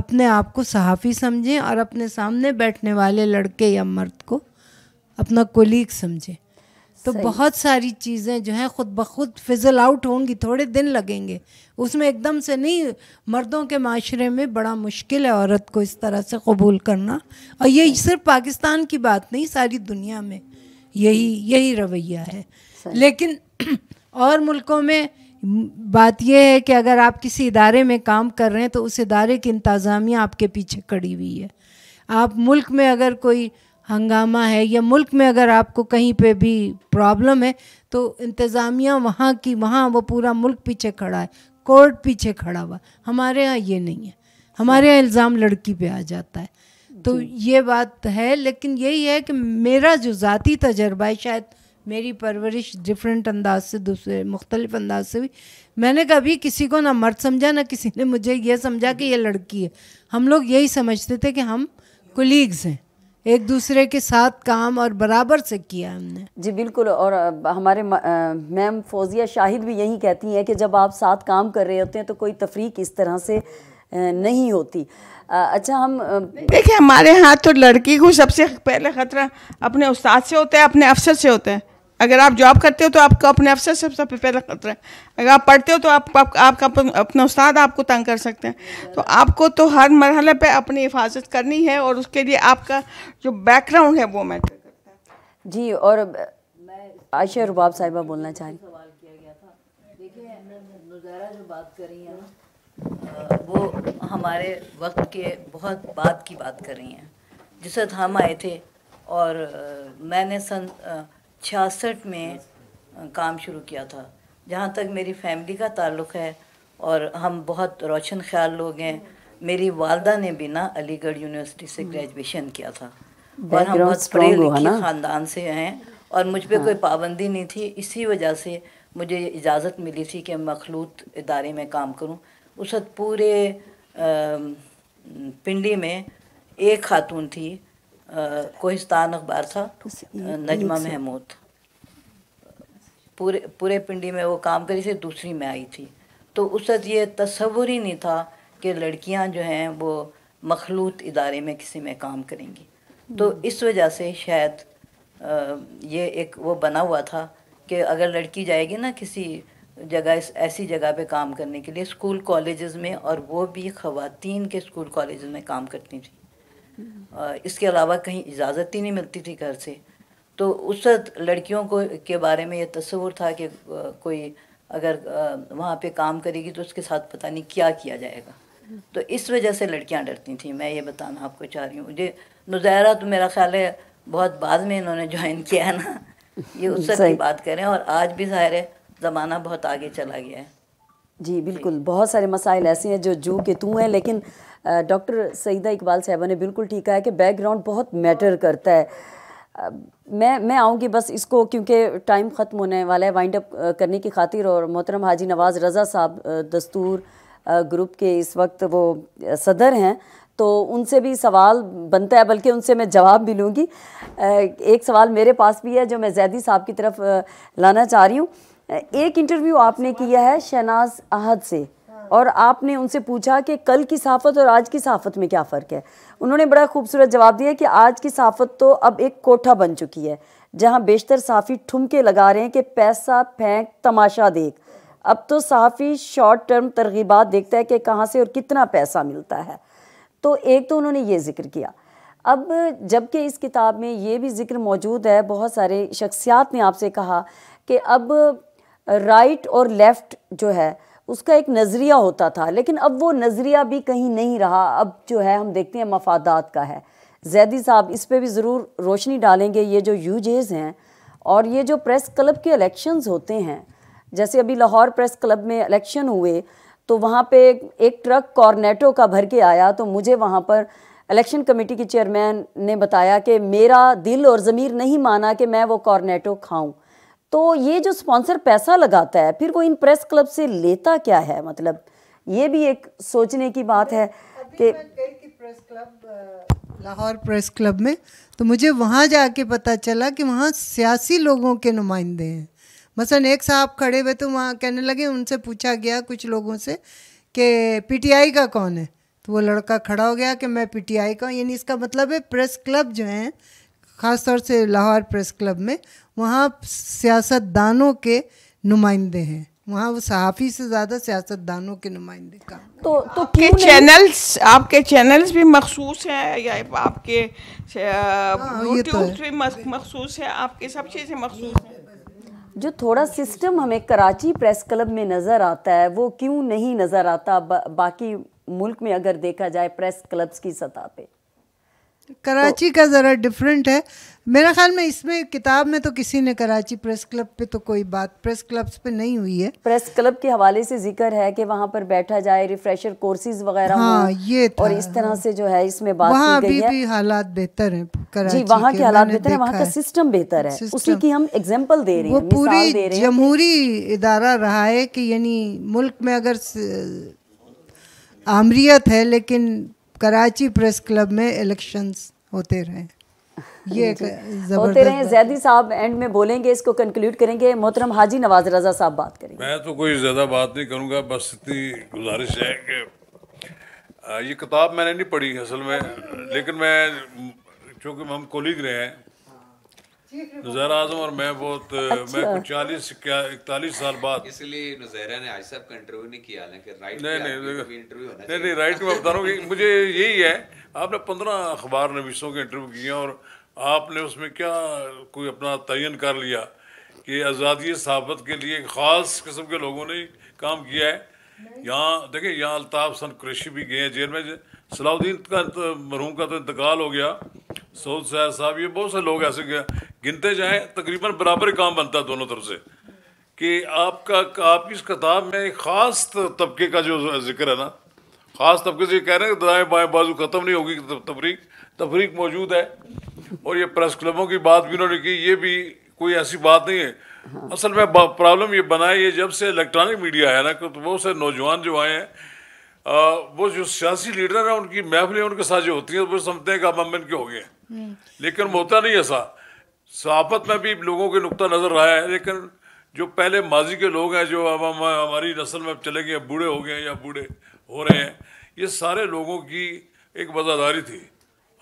Speaker 8: अपने आप को सहाफ़ी समझें और अपने सामने बैठने वाले लड़के या मर्द को अपना कोलीग समझें तो बहुत सारी चीज़ें जो हैं ख़ुद ब खुद फिजल आउट होंगी थोड़े दिन लगेंगे उसमें एकदम से नहीं मर्दों के माशरे में बड़ा मुश्किल है औरत को इस तरह से कबूल करना और ये सिर्फ पाकिस्तान की बात नहीं सारी दुनिया में यही यही रवैया है लेकिन *clears throat* और मुल्कों में बात यह है कि अगर आप किसी इदारे में काम कर रहे हैं तो उस इदारे की इंतज़ामिया आपके पीछे खड़ी हुई है आप मुल्क में अगर कोई हंगामा है या मुल्क में अगर आपको कहीं पे भी प्रॉब्लम है तो इंतज़ामिया वहाँ की वहाँ वो पूरा मुल्क पीछे खड़ा है कोर्ट पीछे खड़ा हुआ हमारे यहाँ ये नहीं है हमारे यहाँ इल्ज़ाम लड़की पे आ जाता है तो ये बात है लेकिन यही है कि मेरा जो ज़ाती तजर्बा है शायद मेरी परवरिश डिफरेंट अंदाज से दूसरे मुख्तलिफ अंदाज से हुई मैंने कभी किसी को ना मर्द समझा ना किसी ने मुझे यह समझा कि यह लड़की है हम लोग यही समझते थे कि हम कोलीग्स हैं एक दूसरे के साथ काम और बराबर से किया हमने जी बिल्कुल और हमारे
Speaker 2: मैम फौजिया शाहिद भी यही कहती हैं कि जब आप साथ काम कर रहे होते हैं तो कोई तफरीक इस तरह
Speaker 5: से नहीं होती
Speaker 2: अच्छा हम देखिए हमारे
Speaker 5: यहाँ तो लड़की को सबसे पहले ख़तरा अपने उस्ताद से होता है अपने अफसर से होता है अगर आप जॉब करते हो तो आपको अपने अफसर से सबसे पहला खतरा है अगर आप पढ़ते हो तो आप, आप आपका अपना उस्ताद आपको तंग कर सकते हैं तो आपको तो हर मरहले पे अपनी हिफाजत करनी है और उसके लिए आपका जो बैकग्राउंड है वो मैटर करता है जी और आयशा रुबाब
Speaker 9: साहिबा बोलना चाह रही सवाल किया गया था देखिए नज़ारा जो बात वो हमारे वक्त के बहुत बाद की बात कर रही हैं जिस वक्त हम आए थे और मैंने सन छियासठ में काम शुरू किया था जहाँ तक मेरी फैमिली का ताल्लुक़ है और हम बहुत रोशन ख्याल लोग हैं मेरी वालदा ने भी ना अलीगढ़ यूनिवर्सिटी से हम्म। ग्रेजुएशन किया था और हम बहुत पढ़े लिखे ख़ानदान से हैं और मुझ पर हाँ। कोई पाबंदी नहीं थी इसी वजह से मुझे इजाज़त मिली थी कि मखलूत इदारे में काम करूँ उस वक्त पूरे पिंडी में एक खातून थी कोहिस्तान अखबार था नजमा महमूद पूरे पूरे पिंडी में वो काम करी से दूसरी में आई थी तो उस वक्त ये तस्वुर ही नहीं था कि लड़कियां जो हैं वो मखलूत इदारे में किसी में काम करेंगी तो हम्म। इस वजह से शायद ये एक वो बना हुआ था कि अगर लड़की जाएगी ना किसी जगह ऐसी जगह पे काम करने के लिए स्कूल कॉलेजेस में और वो भी ख़वातीन के स्कूल कॉलेजेस में काम करती थी इसके अलावा कहीं इजाज़त ही नहीं मिलती थी घर से तो उस लड़कियों को के बारे में ये तस्वूर था कि कोई अगर वहाँ पे काम करेगी तो उसके साथ पता नहीं क्या किया जाएगा तो इस वजह से लड़कियाँ डरती थी मैं ये बताना आपको चाह रही हूँ मुझे नुजैरा तो मेरा ख्याल है बहुत बाद में इन्होंने ज्वाइन किया है ना ये उस की बात करें और आज भी ज़ाहिर है ज़माना बहुत आगे चला गया है
Speaker 2: जी बिल्कुल बहुत सारे मसाइल ऐसे हैं जो जू के तू हैं लेकिन डॉक्टर सईदा इकबाल साहबा ने बिल्कुल ठीक कहा है कि बैकग्राउंड बहुत मैटर करता है मैं मैं आऊँगी बस इसको क्योंकि टाइम ख़त्म होने वाला है वाइंड अप करने की खातिर और मोहतरम हाजी नवाज़ रज़ा साहब दस्तूर ग्रुप के इस वक्त वो सदर हैं तो उनसे भी सवाल बनता है बल्कि उनसे मैं जवाब भी लूँगी एक सवाल मेरे पास भी है जो मैं जैदी साहब की तरफ लाना चाह रही हूँ एक इंटरव्यू आपने किया है शहनाज अहद से और आपने उनसे पूछा कि कल की साफ़त और आज की सहाफ़त में क्या फ़र्क है उन्होंने बड़ा खूबसूरत जवाब दिया कि आज की सहाफ़त तो अब एक कोठा बन चुकी है जहाँ बेशतर साफ़ी ठुमके लगा रहे हैं कि पैसा फेंक तमाशा देख अब तो सहाफ़ी शॉर्ट टर्म तरगीबात देखता है कि कहाँ से और कितना पैसा मिलता है तो एक तो उन्होंने ये जिक्र किया अब जबकि इस किताब में ये भी जिक्र मौजूद है बहुत सारे शख्सियात ने आपसे कहा कि अब राइट और लेफ़्ट जो है उसका एक नज़रिया होता था लेकिन अब वो नज़रिया भी कहीं नहीं रहा अब जो है हम देखते हैं मफादात का है जैदी साहब इस पर भी ज़रूर रोशनी डालेंगे ये जो यूजेज़ हैं और ये जो प्रेस क्लब के इलेक्शंस होते हैं जैसे अभी लाहौर प्रेस क्लब में इलेक्शन हुए तो वहाँ पे एक ट्रक कॉर्नेटो का भर के आया तो मुझे वहाँ पर इलेक्शन कमेटी की चेयरमैन ने बताया कि मेरा दिल और ज़मीर नहीं माना कि मैं वो कॉर्नेटो खाऊँ तो ये जो स्पॉन्सर पैसा लगाता है फिर वो इन प्रेस क्लब से लेता क्या है मतलब ये भी एक सोचने की बात है कि
Speaker 3: press club Lahore press club में तो मुझे वहाँ जाके पता चला कि वहाँ सियासी लोगों के नुमाइंदे हैं मसलन एक साहब खड़े हुए तो वहाँ कहने लगे उनसे पूछा गया कुछ लोगों से कि पीटीआई का कौन है तो वो लड़का खड़ा हो गया कि मैं पीटीआई का हूँ यानी इसका मतलब है प्रेस क्लब जो हैं ख़ास तौर से लाहौर प्रेस क्लब में वहाँ सियासतदानों के नुमाइंदे हैं वहाँ वो सहाफ़ी से ज़्यादा सियासतदानों के नुमाइंदे का
Speaker 5: तो तो आपके चैनल्स आपके चैनल्स भी मखसूस हैं या आपके हाँ, यूट्यूब तो भी मखसूस है आपके सब चीज़ें मखसूस हैं जो
Speaker 2: थोड़ा सिस्टम हमें कराची प्रेस क्लब में नज़र आता है वो क्यों नहीं नज़र आता बा, बाकी मुल्क में अगर देखा जाए प्रेस क्लब्स की सतह पे
Speaker 3: कराची तो- का ज़रा डिफरेंट है मेरा ख्याल में इसमें किताब में तो किसी ने कराची प्रेस क्लब पे तो कोई
Speaker 2: बात प्रेस क्लब्स पे नहीं हुई है प्रेस क्लब के हवाले से जिक्र है कि वहाँ पर बैठा जाए रिफ्रेशर कोर्सेज वगैरह हाँ, ये था, और इस तरह से जो है इसमें बात वहाँ की गई है। भी हालात बेहतर है कराची जी वहाँ के हालात बेहतर है वहाँ का सिस्टम बेहतर है उसी की हम एग्जाम्पल दे रहे हैं पूरी
Speaker 3: जमहूरी इदारा रहा है कि यानी मुल्क में अगर आमरियत है लेकिन कराची प्रेस क्लब में इलेक्शंस होते रहे
Speaker 2: ये होते रहे जैदी साहब एंड में बोलेंगे इसको कंक्लूड करेंगे मोहतरम हाजी नवाज रजा साहब बात करेंगे
Speaker 10: मैं तो कोई ज़्यादा बात नहीं करूँगा बस इतनी गुजारिश है कि ये किताब मैंने नहीं पढ़ी असल में लेकिन मैं चूँकि हम कोलीग रहे हैं नजैर आजम और मैं बहुत अच्छा। मैं कुछ चालीस इकतालीस साल बाद
Speaker 6: इसलिए ने आज साहब का इंटरव्यू नहीं किया राइट नहीं नहीं इंटरव्यू नहीं नहीं राइट में बता रहा हूँ मुझे
Speaker 10: यही है आपने पंद्रह अखबार नवीसों के इंटरव्यू किए और आपने उसमें क्या कोई अपना तयन कर लिया कि आज़ादी सहाबत के लिए ख़ास किस्म के लोगों ने काम किया है यहाँ देखिए यहाँ अलताफ़ सन कुरेशी भी गए हैं जेल में सलाउद्दीन का मरहूम का तो इंतकाल हो गया सोच साहब साहब ये बहुत से लोग ऐसे गिनते जाए तकरीबन बराबर काम बनता है दोनों तरफ से कि आपका आपकी इस किताब में एक ख़ास तबके का जो जिक्र है ना ख़ास तबके से कह रहे हैं दाएँ बाएँ बाजू ख़त्म नहीं होगी तफरीक तफरीक मौजूद है और ये प्रेस क्लबों की बात भी उन्होंने की ये भी कोई ऐसी बात नहीं है असल में प्रॉब्लम ये बना है ये जब से इलेक्ट्रॉनिक मीडिया है ना तो बहुत से नौजवान जो आए हैं वो जो सियासी लीडर हैं उनकी महफिलें उनके साथ जो होती हैं वो समझते हैं कि हम इनके हो गए हम्म। लेकिन होता नहीं ऐसा सहाफत में भी लोगों के नुकता नज़र रहा है लेकिन जो पहले माजी के लोग हैं जो अब हम हमारी नस्ल में चले गए बूढ़े हो गए या बूढ़े हो रहे हैं ये सारे लोगों की एक वज़ादारी थी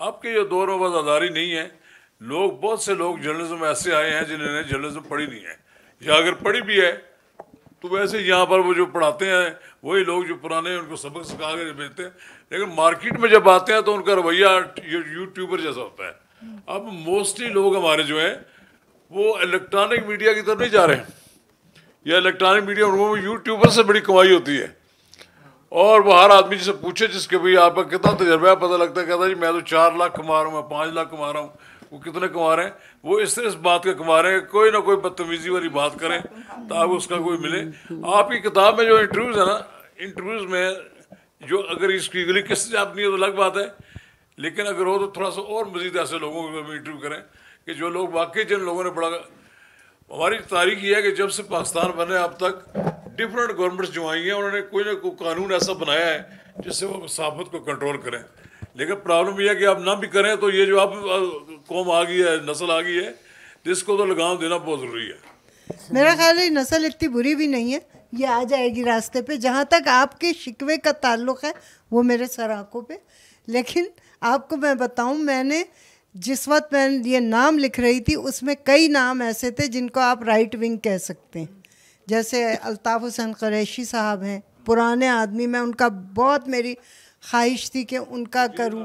Speaker 10: अब के ये दौर में वज़ादारी नहीं है लोग बहुत से लोग जर्नलिज्म ऐसे आए हैं जिन्होंने जर्नलिज्म पढ़ी नहीं है या अगर पढ़ी भी है तो वैसे यहाँ पर वो जो पढ़ाते हैं वही लोग जो पुराने उनको सबक सिखा कर भेजते हैं लेकिन मार्केट में जब आते हैं तो उनका रवैया यूट्यूबर जैसा होता है अब मोस्टली लोग हमारे जो हैं वो इलेक्ट्रॉनिक मीडिया की तरफ नहीं जा रहे हैं या इलेक्ट्रॉनिक मीडिया उनको यूट्यूबर से बड़ी कमाई होती है और वो हर आदमी से पूछे जिसके भाई आपका कितना तजर्बा है पता लगता है कहता जी मैं तो चार लाख कमा रहा हूँ मैं पाँच लाख कमा रहा हूँ वो कितने कमा रहे हैं वो इस तरह इस बात के कमा रहे हैं कोई ना कोई बदतमीजी वाली बात करें ताकि उसका कोई मिले आपकी किताब में जो इंटरव्यूज़ है ना इंटरव्यूज में जो अगर इसकी अगली किस्त जात नहीं है तो अलग बात है लेकिन अगर हो तो थोड़ा सा और मज़ीद ऐसे लोगों को भी इंटरव्यू करें कि जो लोग वाकई जिन लोगों ने बड़ा हमारी तारीख यह है कि जब से पाकिस्तान बने अब तक डिफरेंट गवर्नमेंट्स जो आई हैं उन्होंने कोई ना कोई कानून ऐसा बनाया है जिससे वो सहाफत को कंट्रोल करें लेकिन प्रॉब्लम यह है कि आप ना भी करें तो ये जो आप कौम आ गई है नस्ल आ गई है जिसको तो, तो लगाम देना बहुत ज़रूरी है
Speaker 3: मेरा ख्याल है नस्ल इतनी बुरी भी नहीं है ये आ जाएगी रास्ते पे जहाँ तक आपके शिकवे का ताल्लुक है वो मेरे सर आँखों पर लेकिन आपको मैं बताऊँ मैंने जिस वक्त मैं ये नाम लिख रही थी उसमें कई नाम ऐसे थे जिनको आप राइट विंग कह सकते हैं जैसे अल्ताफ़ हुसैन क्रैशी साहब हैं पुराने आदमी मैं उनका बहुत मेरी ख्वाहिश थी कि उनका करूँ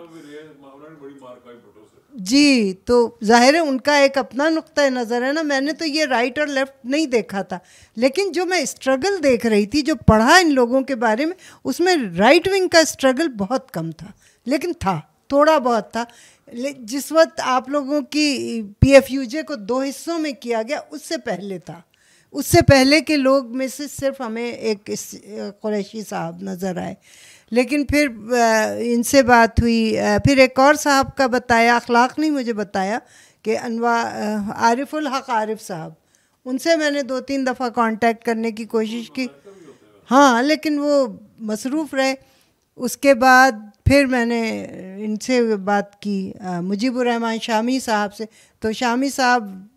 Speaker 3: जी तो जाहिर है उनका एक अपना नुक़ नज़र है ना मैंने तो ये राइट और लेफ़्ट नहीं देखा था लेकिन जो मैं स्ट्रगल देख रही थी जो पढ़ा इन लोगों के बारे में उसमें राइट विंग का स्ट्रगल बहुत कम था लेकिन था थोड़ा बहुत था जिस वक्त आप लोगों की पी एफ यू जे को दो हिस्सों में किया गया उससे पहले था उससे पहले के लोग में से सिर्फ हमें एक कुरैशी साहब नज़र आए लेकिन फिर इनसे बात हुई फिर एक और साहब का बताया अखलाक ने मुझे बताया कि अनवा आरिफुल हक आरिफ साहब उनसे मैंने दो तीन दफ़ा कांटेक्ट करने की कोशिश की हाँ लेकिन वो मसरूफ़ रहे उसके बाद फिर मैंने इनसे बात की मुजीबुर रहमान शामी साहब से तो शामी साहब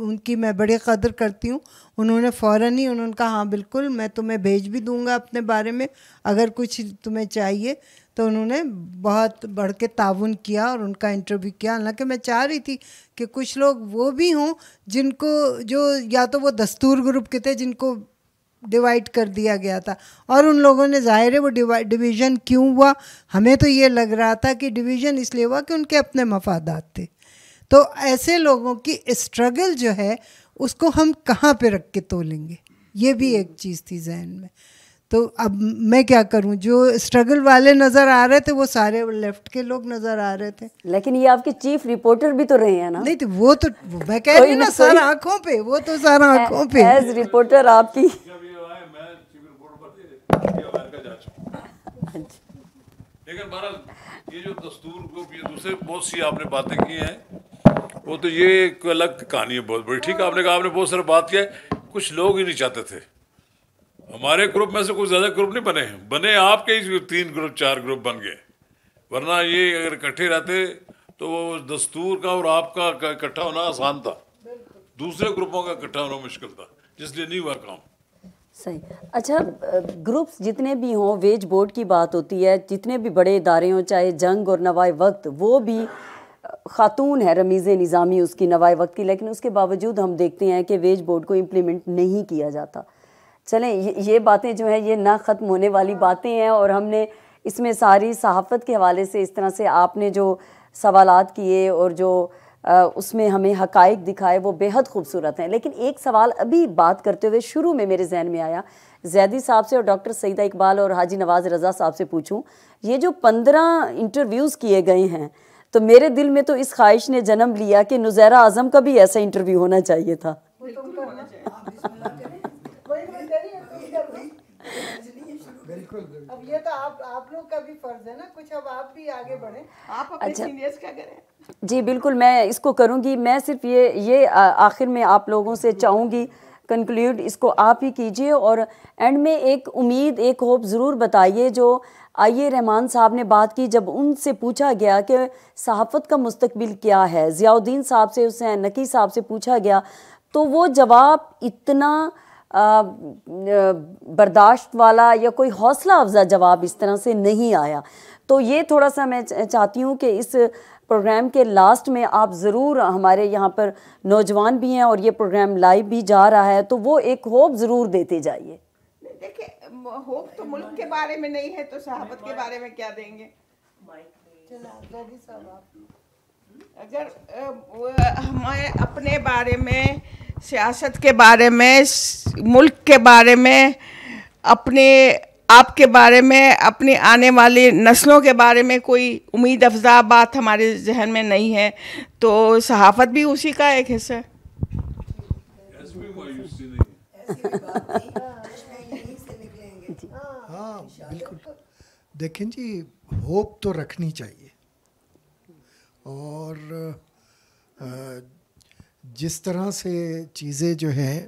Speaker 3: उनकी मैं बड़ी कदर करती हूँ उन्होंने फ़ौर ही उन्होंने कहा हाँ बिल्कुल मैं तुम्हें भेज भी दूँगा अपने बारे में अगर कुछ तुम्हें चाहिए तो उन्होंने बहुत बढ़ के ताउन किया और उनका इंटरव्यू किया हालांकि मैं चाह रही थी कि कुछ लोग वो भी हों जिनको जो या तो वो दस्तूर ग्रुप के थे जिनको डिवाइड कर दिया गया था और उन लोगों ने ज़ाहिर है वो डिवीज़न क्यों हुआ हमें तो ये लग रहा था कि डिवीज़न इसलिए हुआ कि उनके अपने मफादात थे तो ऐसे लोगों की स्ट्रगल जो है उसको हम कहाँ पे रख के तोलेंगे ये भी एक चीज़ थी जहन में तो अब मैं क्या करूं जो स्ट्रगल वाले नज़र आ रहे थे वो सारे लेफ्ट के लोग नज़र आ रहे थे लेकिन ये आपके चीफ
Speaker 2: रिपोर्टर भी तो रहे हैं ना नहीं तो वो तो मैं कह रही ना सारा आंखों
Speaker 3: पे वो तो सारा आंखों पे एज
Speaker 2: रिपोर्टर आपकी
Speaker 10: लेकिन ये जो दस्तूर को दूसरे बहुत सी आपने बातें की हैं वो तो ये एक अलग कहानी है बहुत बड़ी ठीक है आपने कहा आपने बहुत सारे बात किया कुछ लोग ही नहीं चाहते थे हमारे ग्रुप में से कुछ ज़्यादा ग्रुप नहीं बने बने आपके ही तीन ग्रुप चार ग्रुप बन गए वरना ये अगर इकट्ठे रहते तो वो दस्तूर का और आपका इकट्ठा होना आसान था दूसरे ग्रुपों का इकट्ठा होना मुश्किल था जिसलिए नहीं हुआ काम
Speaker 2: सही अच्छा ग्रुप्स जितने भी हों वेज बोर्ड की बात होती है जितने भी बड़े इदारे हों चाहे जंग और नवाए वक्त वो भी खातून है रमीज़ निज़ामी उसकी नवाए वक्त की लेकिन उसके बावजूद हम देखते हैं कि वेज बोर्ड को इम्प्लीमेंट नहीं किया जाता चलें ये, ये बातें जो हैं ये ना ख़त्म होने वाली बातें हैं और हमने इसमें सारी सहाफ़त के हवाले से इस तरह से आपने जो सवाल किए और जो आ, उसमें हमें हकाइक दिखाए वो बेहद खूबसूरत हैं लेकिन एक सवाल अभी बात करते हुए शुरू में मेरे जहन में आया जैदी साहब से और डॉक्टर सईदा इकबाल और हाजी नवाज रज़ा साहब से पूछूं ये जो पंद्रह इंटरव्यूज़ किए गए हैं तो मेरे दिल में तो इस ख्वाहिश ने जन्म लिया कि नुजैरा आजम का भी ऐसा इंटरव्यू होना चाहिए था
Speaker 3: अब ये तो आप आप लोग का भी फर्ज है ना कुछ अब आप भी आगे बढ़े आप अपने अच्छा, सीनियर्स करें
Speaker 8: जी
Speaker 2: बिल्कुल मैं इसको करूंगी मैं सिर्फ ये ये आखिर में आप लोगों से चाहूंगी कंक्लूड इसको आप ही कीजिए और एंड में एक उम्मीद एक होप ज़रूर बताइए जो आइए रहमान साहब ने बात की जब उनसे पूछा गया कि सहाफ़त का मुस्तबिल क्या है ज़ियाउद्दीन साहब से हुसैन नकी साहब से पूछा गया तो वो जवाब इतना बर्दाश्त वाला या कोई हौसला अफजा जवाब इस तरह से नहीं आया तो ये थोड़ा सा मैं चाहती हूँ कि इस प्रोग्राम के लास्ट में आप ज़रूर हमारे यहाँ पर नौजवान भी हैं और ये प्रोग्राम लाइव भी जा रहा है तो वो एक होप ज़रूर देते जाइए
Speaker 5: देखिए होप तो मुल्क के बारे में नहीं है तो सहाबत के बारे में क्या देंगे हम्म? अगर हमारे अपने बारे में सियासत के बारे में मुल्क के बारे में अपने आप के बारे में अपनी आने वाली नस्लों के बारे में कोई उम्मीद अफजा बात हमारे जहन में नहीं है तो सहाफत भी उसी का एक हिस्सा है
Speaker 4: बिल्कुल देखें जी होप तो रखनी चाहिए और जिस तरह से चीज़ें जो हैं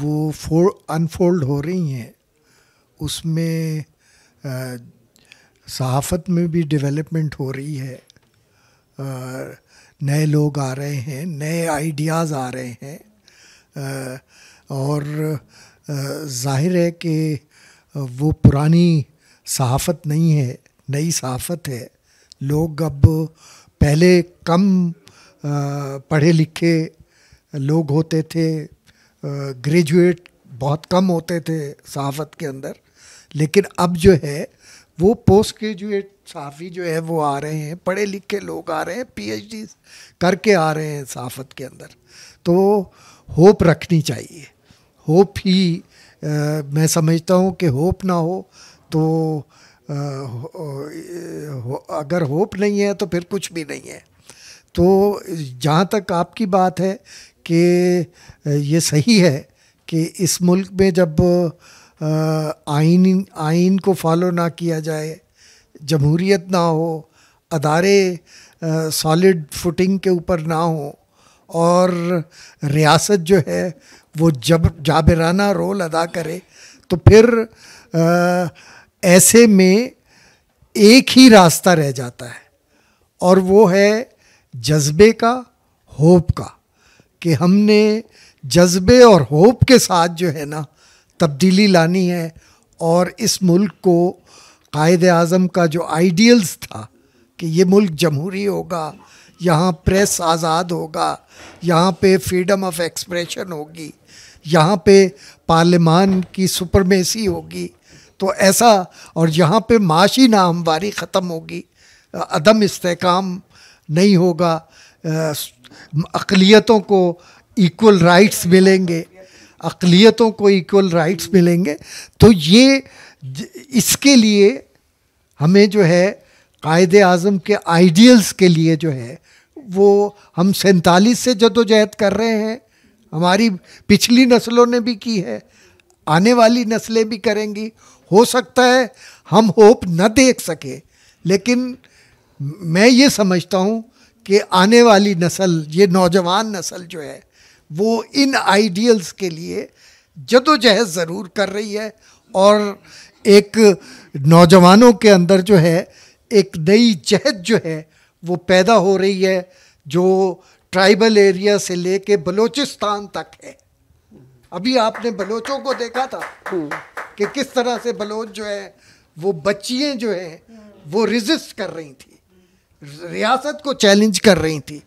Speaker 4: वो फोर अनफोल्ड हो रही हैं उसमें सहाफ़त में भी डेवलपमेंट हो रही है नए लोग आ रहे हैं नए आइडियाज़ आ रहे हैं और ज़ाहिर है कि वो पुरानी सहाफ़त नहीं है नई सहाफ़त है लोग अब पहले कम पढ़े लिखे लोग होते थे ग्रेजुएट बहुत कम होते थे सहाफ़त के अंदर लेकिन अब जो है वो पोस्ट ग्रेजुएट सहाफ़ी जो है वो आ रहे हैं पढ़े लिखे लोग आ रहे हैं पीएचडी करके आ रहे हैं सहाफ़त के अंदर तो होप रखनी चाहिए होप ही मैं समझता हूँ कि होप ना हो तो आ, अगर होप नहीं है तो फिर कुछ भी नहीं है तो जहाँ तक आपकी बात है कि ये सही है कि इस मुल्क में जब आइन आइन को फॉलो ना किया जाए जमहूरियत ना हो अदारे सॉलिड फुटिंग के ऊपर ना हो और रियासत जो है वो जब जाबराना रोल अदा करे तो फिर आ, ऐसे में एक ही रास्ता रह जाता है और वो है जज्बे का होप का कि हमने जज्बे और होप के साथ जो है ना तब्दीली लानी है और इस मुल्क को कायद अज़म का जो आइडियल्स था कि ये मुल्क जमहूरी होगा यहाँ प्रेस आज़ाद होगा यहाँ पे फ्रीडम ऑफ एक्सप्रेशन होगी यहाँ पे पार्लियामान की सुपरमेसी होगी तो ऐसा और यहाँ पे माशी नामवारी ख़त्म होगी अदम इस्तेकाम नहीं होगा अकलीतों को इक्वल राइट्स मिलेंगे अकलीतों को इक्वल राइट्स मिलेंगे तो ये इसके लिए हमें जो है कायद अज़म के आइडियल्स के लिए जो है वो हम सैतालीस से जदोजहद कर रहे हैं हमारी पिछली नस्लों ने भी की है आने वाली नस्लें भी करेंगी हो सकता है हम होप न देख सके लेकिन मैं ये समझता हूँ कि आने वाली नस्ल ये नौजवान नस्ल जो है वो इन आइडियल्स के लिए जदोजहद ज़रूर कर रही है और एक नौजवानों के अंदर जो है एक नई जहद जो है वो पैदा हो रही है जो ट्राइबल एरिया से लेके बलोचिस्तान तक है अभी आपने बलोचों को देखा था कि किस तरह से बलोच जो है वो बच्चियाँ जो है वो रिजिस्ट कर रही थी रियासत को चैलेंज कर रही थी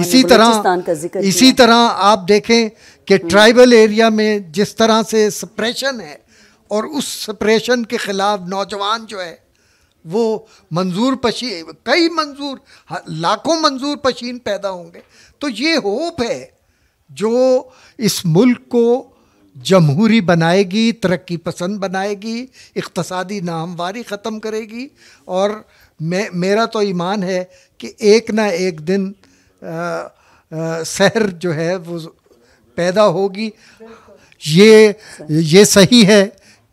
Speaker 4: इसी तरह इसी तरह आप देखें कि ट्राइबल हम्म। एरिया में जिस तरह से सप्रेशन है और उस सप्रेशन के खिलाफ नौजवान जो है वो मंजूर पशी कई मंजूर लाखों मंजूर पशीन पैदा होंगे तो ये होप है जो इस मुल्क को जमहूरी बनाएगी तरक्की पसंद बनाएगी इकतसादी नामवारी ख़त्म करेगी और मैं मेरा तो ईमान है कि एक ना एक दिन शहर जो है वो पैदा होगी ये ये सही है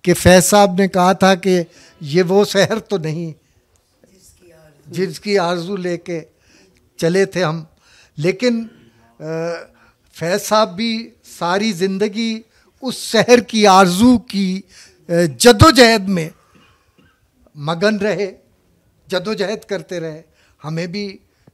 Speaker 4: कि फैज साहब ने कहा था कि ये वो शहर तो नहीं जिसकी आरजू लेके चले थे हम लेकिन फैज साहब भी सारी ज़िंदगी उस शहर की आरजू की जदोजहद में मगन रहे जदोजहद करते रहे हमें भी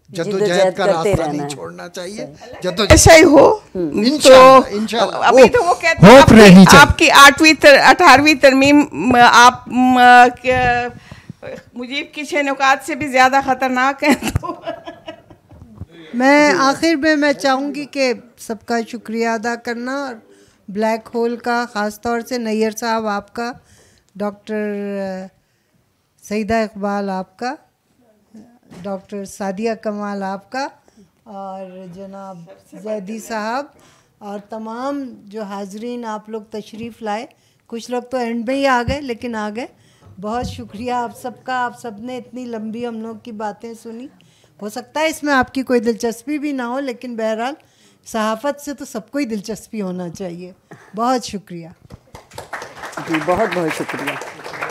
Speaker 4: तो जद्दोजहद का रास्ता नहीं छोड़ना चाहिए
Speaker 5: ऐसा अच्छा ही हो हम्म, तो अभी तो वो कहते हैं आपकी आठवीं अठारहवीं तरमीम आप मुजीब की नुकात से भी ज़्यादा ख़तरनाक है तो
Speaker 3: मैं आखिर में मैं चाहूँगी कि सबका शुक्रिया अदा करना और ब्लैक होल का ख़ास तौर से नैयर साहब आपका डॉक्टर सईदा इकबाल आपका डॉक्टर सादिया कमाल आपका और जनाब जैदी साहब और तमाम जो हाजरीन आप लोग तशरीफ़ लाए कुछ लोग तो एंड में ही आ गए लेकिन आ गए बहुत शुक्रिया आप सबका आप सब ने इतनी लंबी हम लोग की बातें सुनी हो सकता है इसमें आपकी कोई दिलचस्पी भी ना हो लेकिन बहरहाल सहाफ़त से तो सबको ही दिलचस्पी होना चाहिए बहुत शुक्रिया
Speaker 4: जी बहुत बहुत शुक्रिया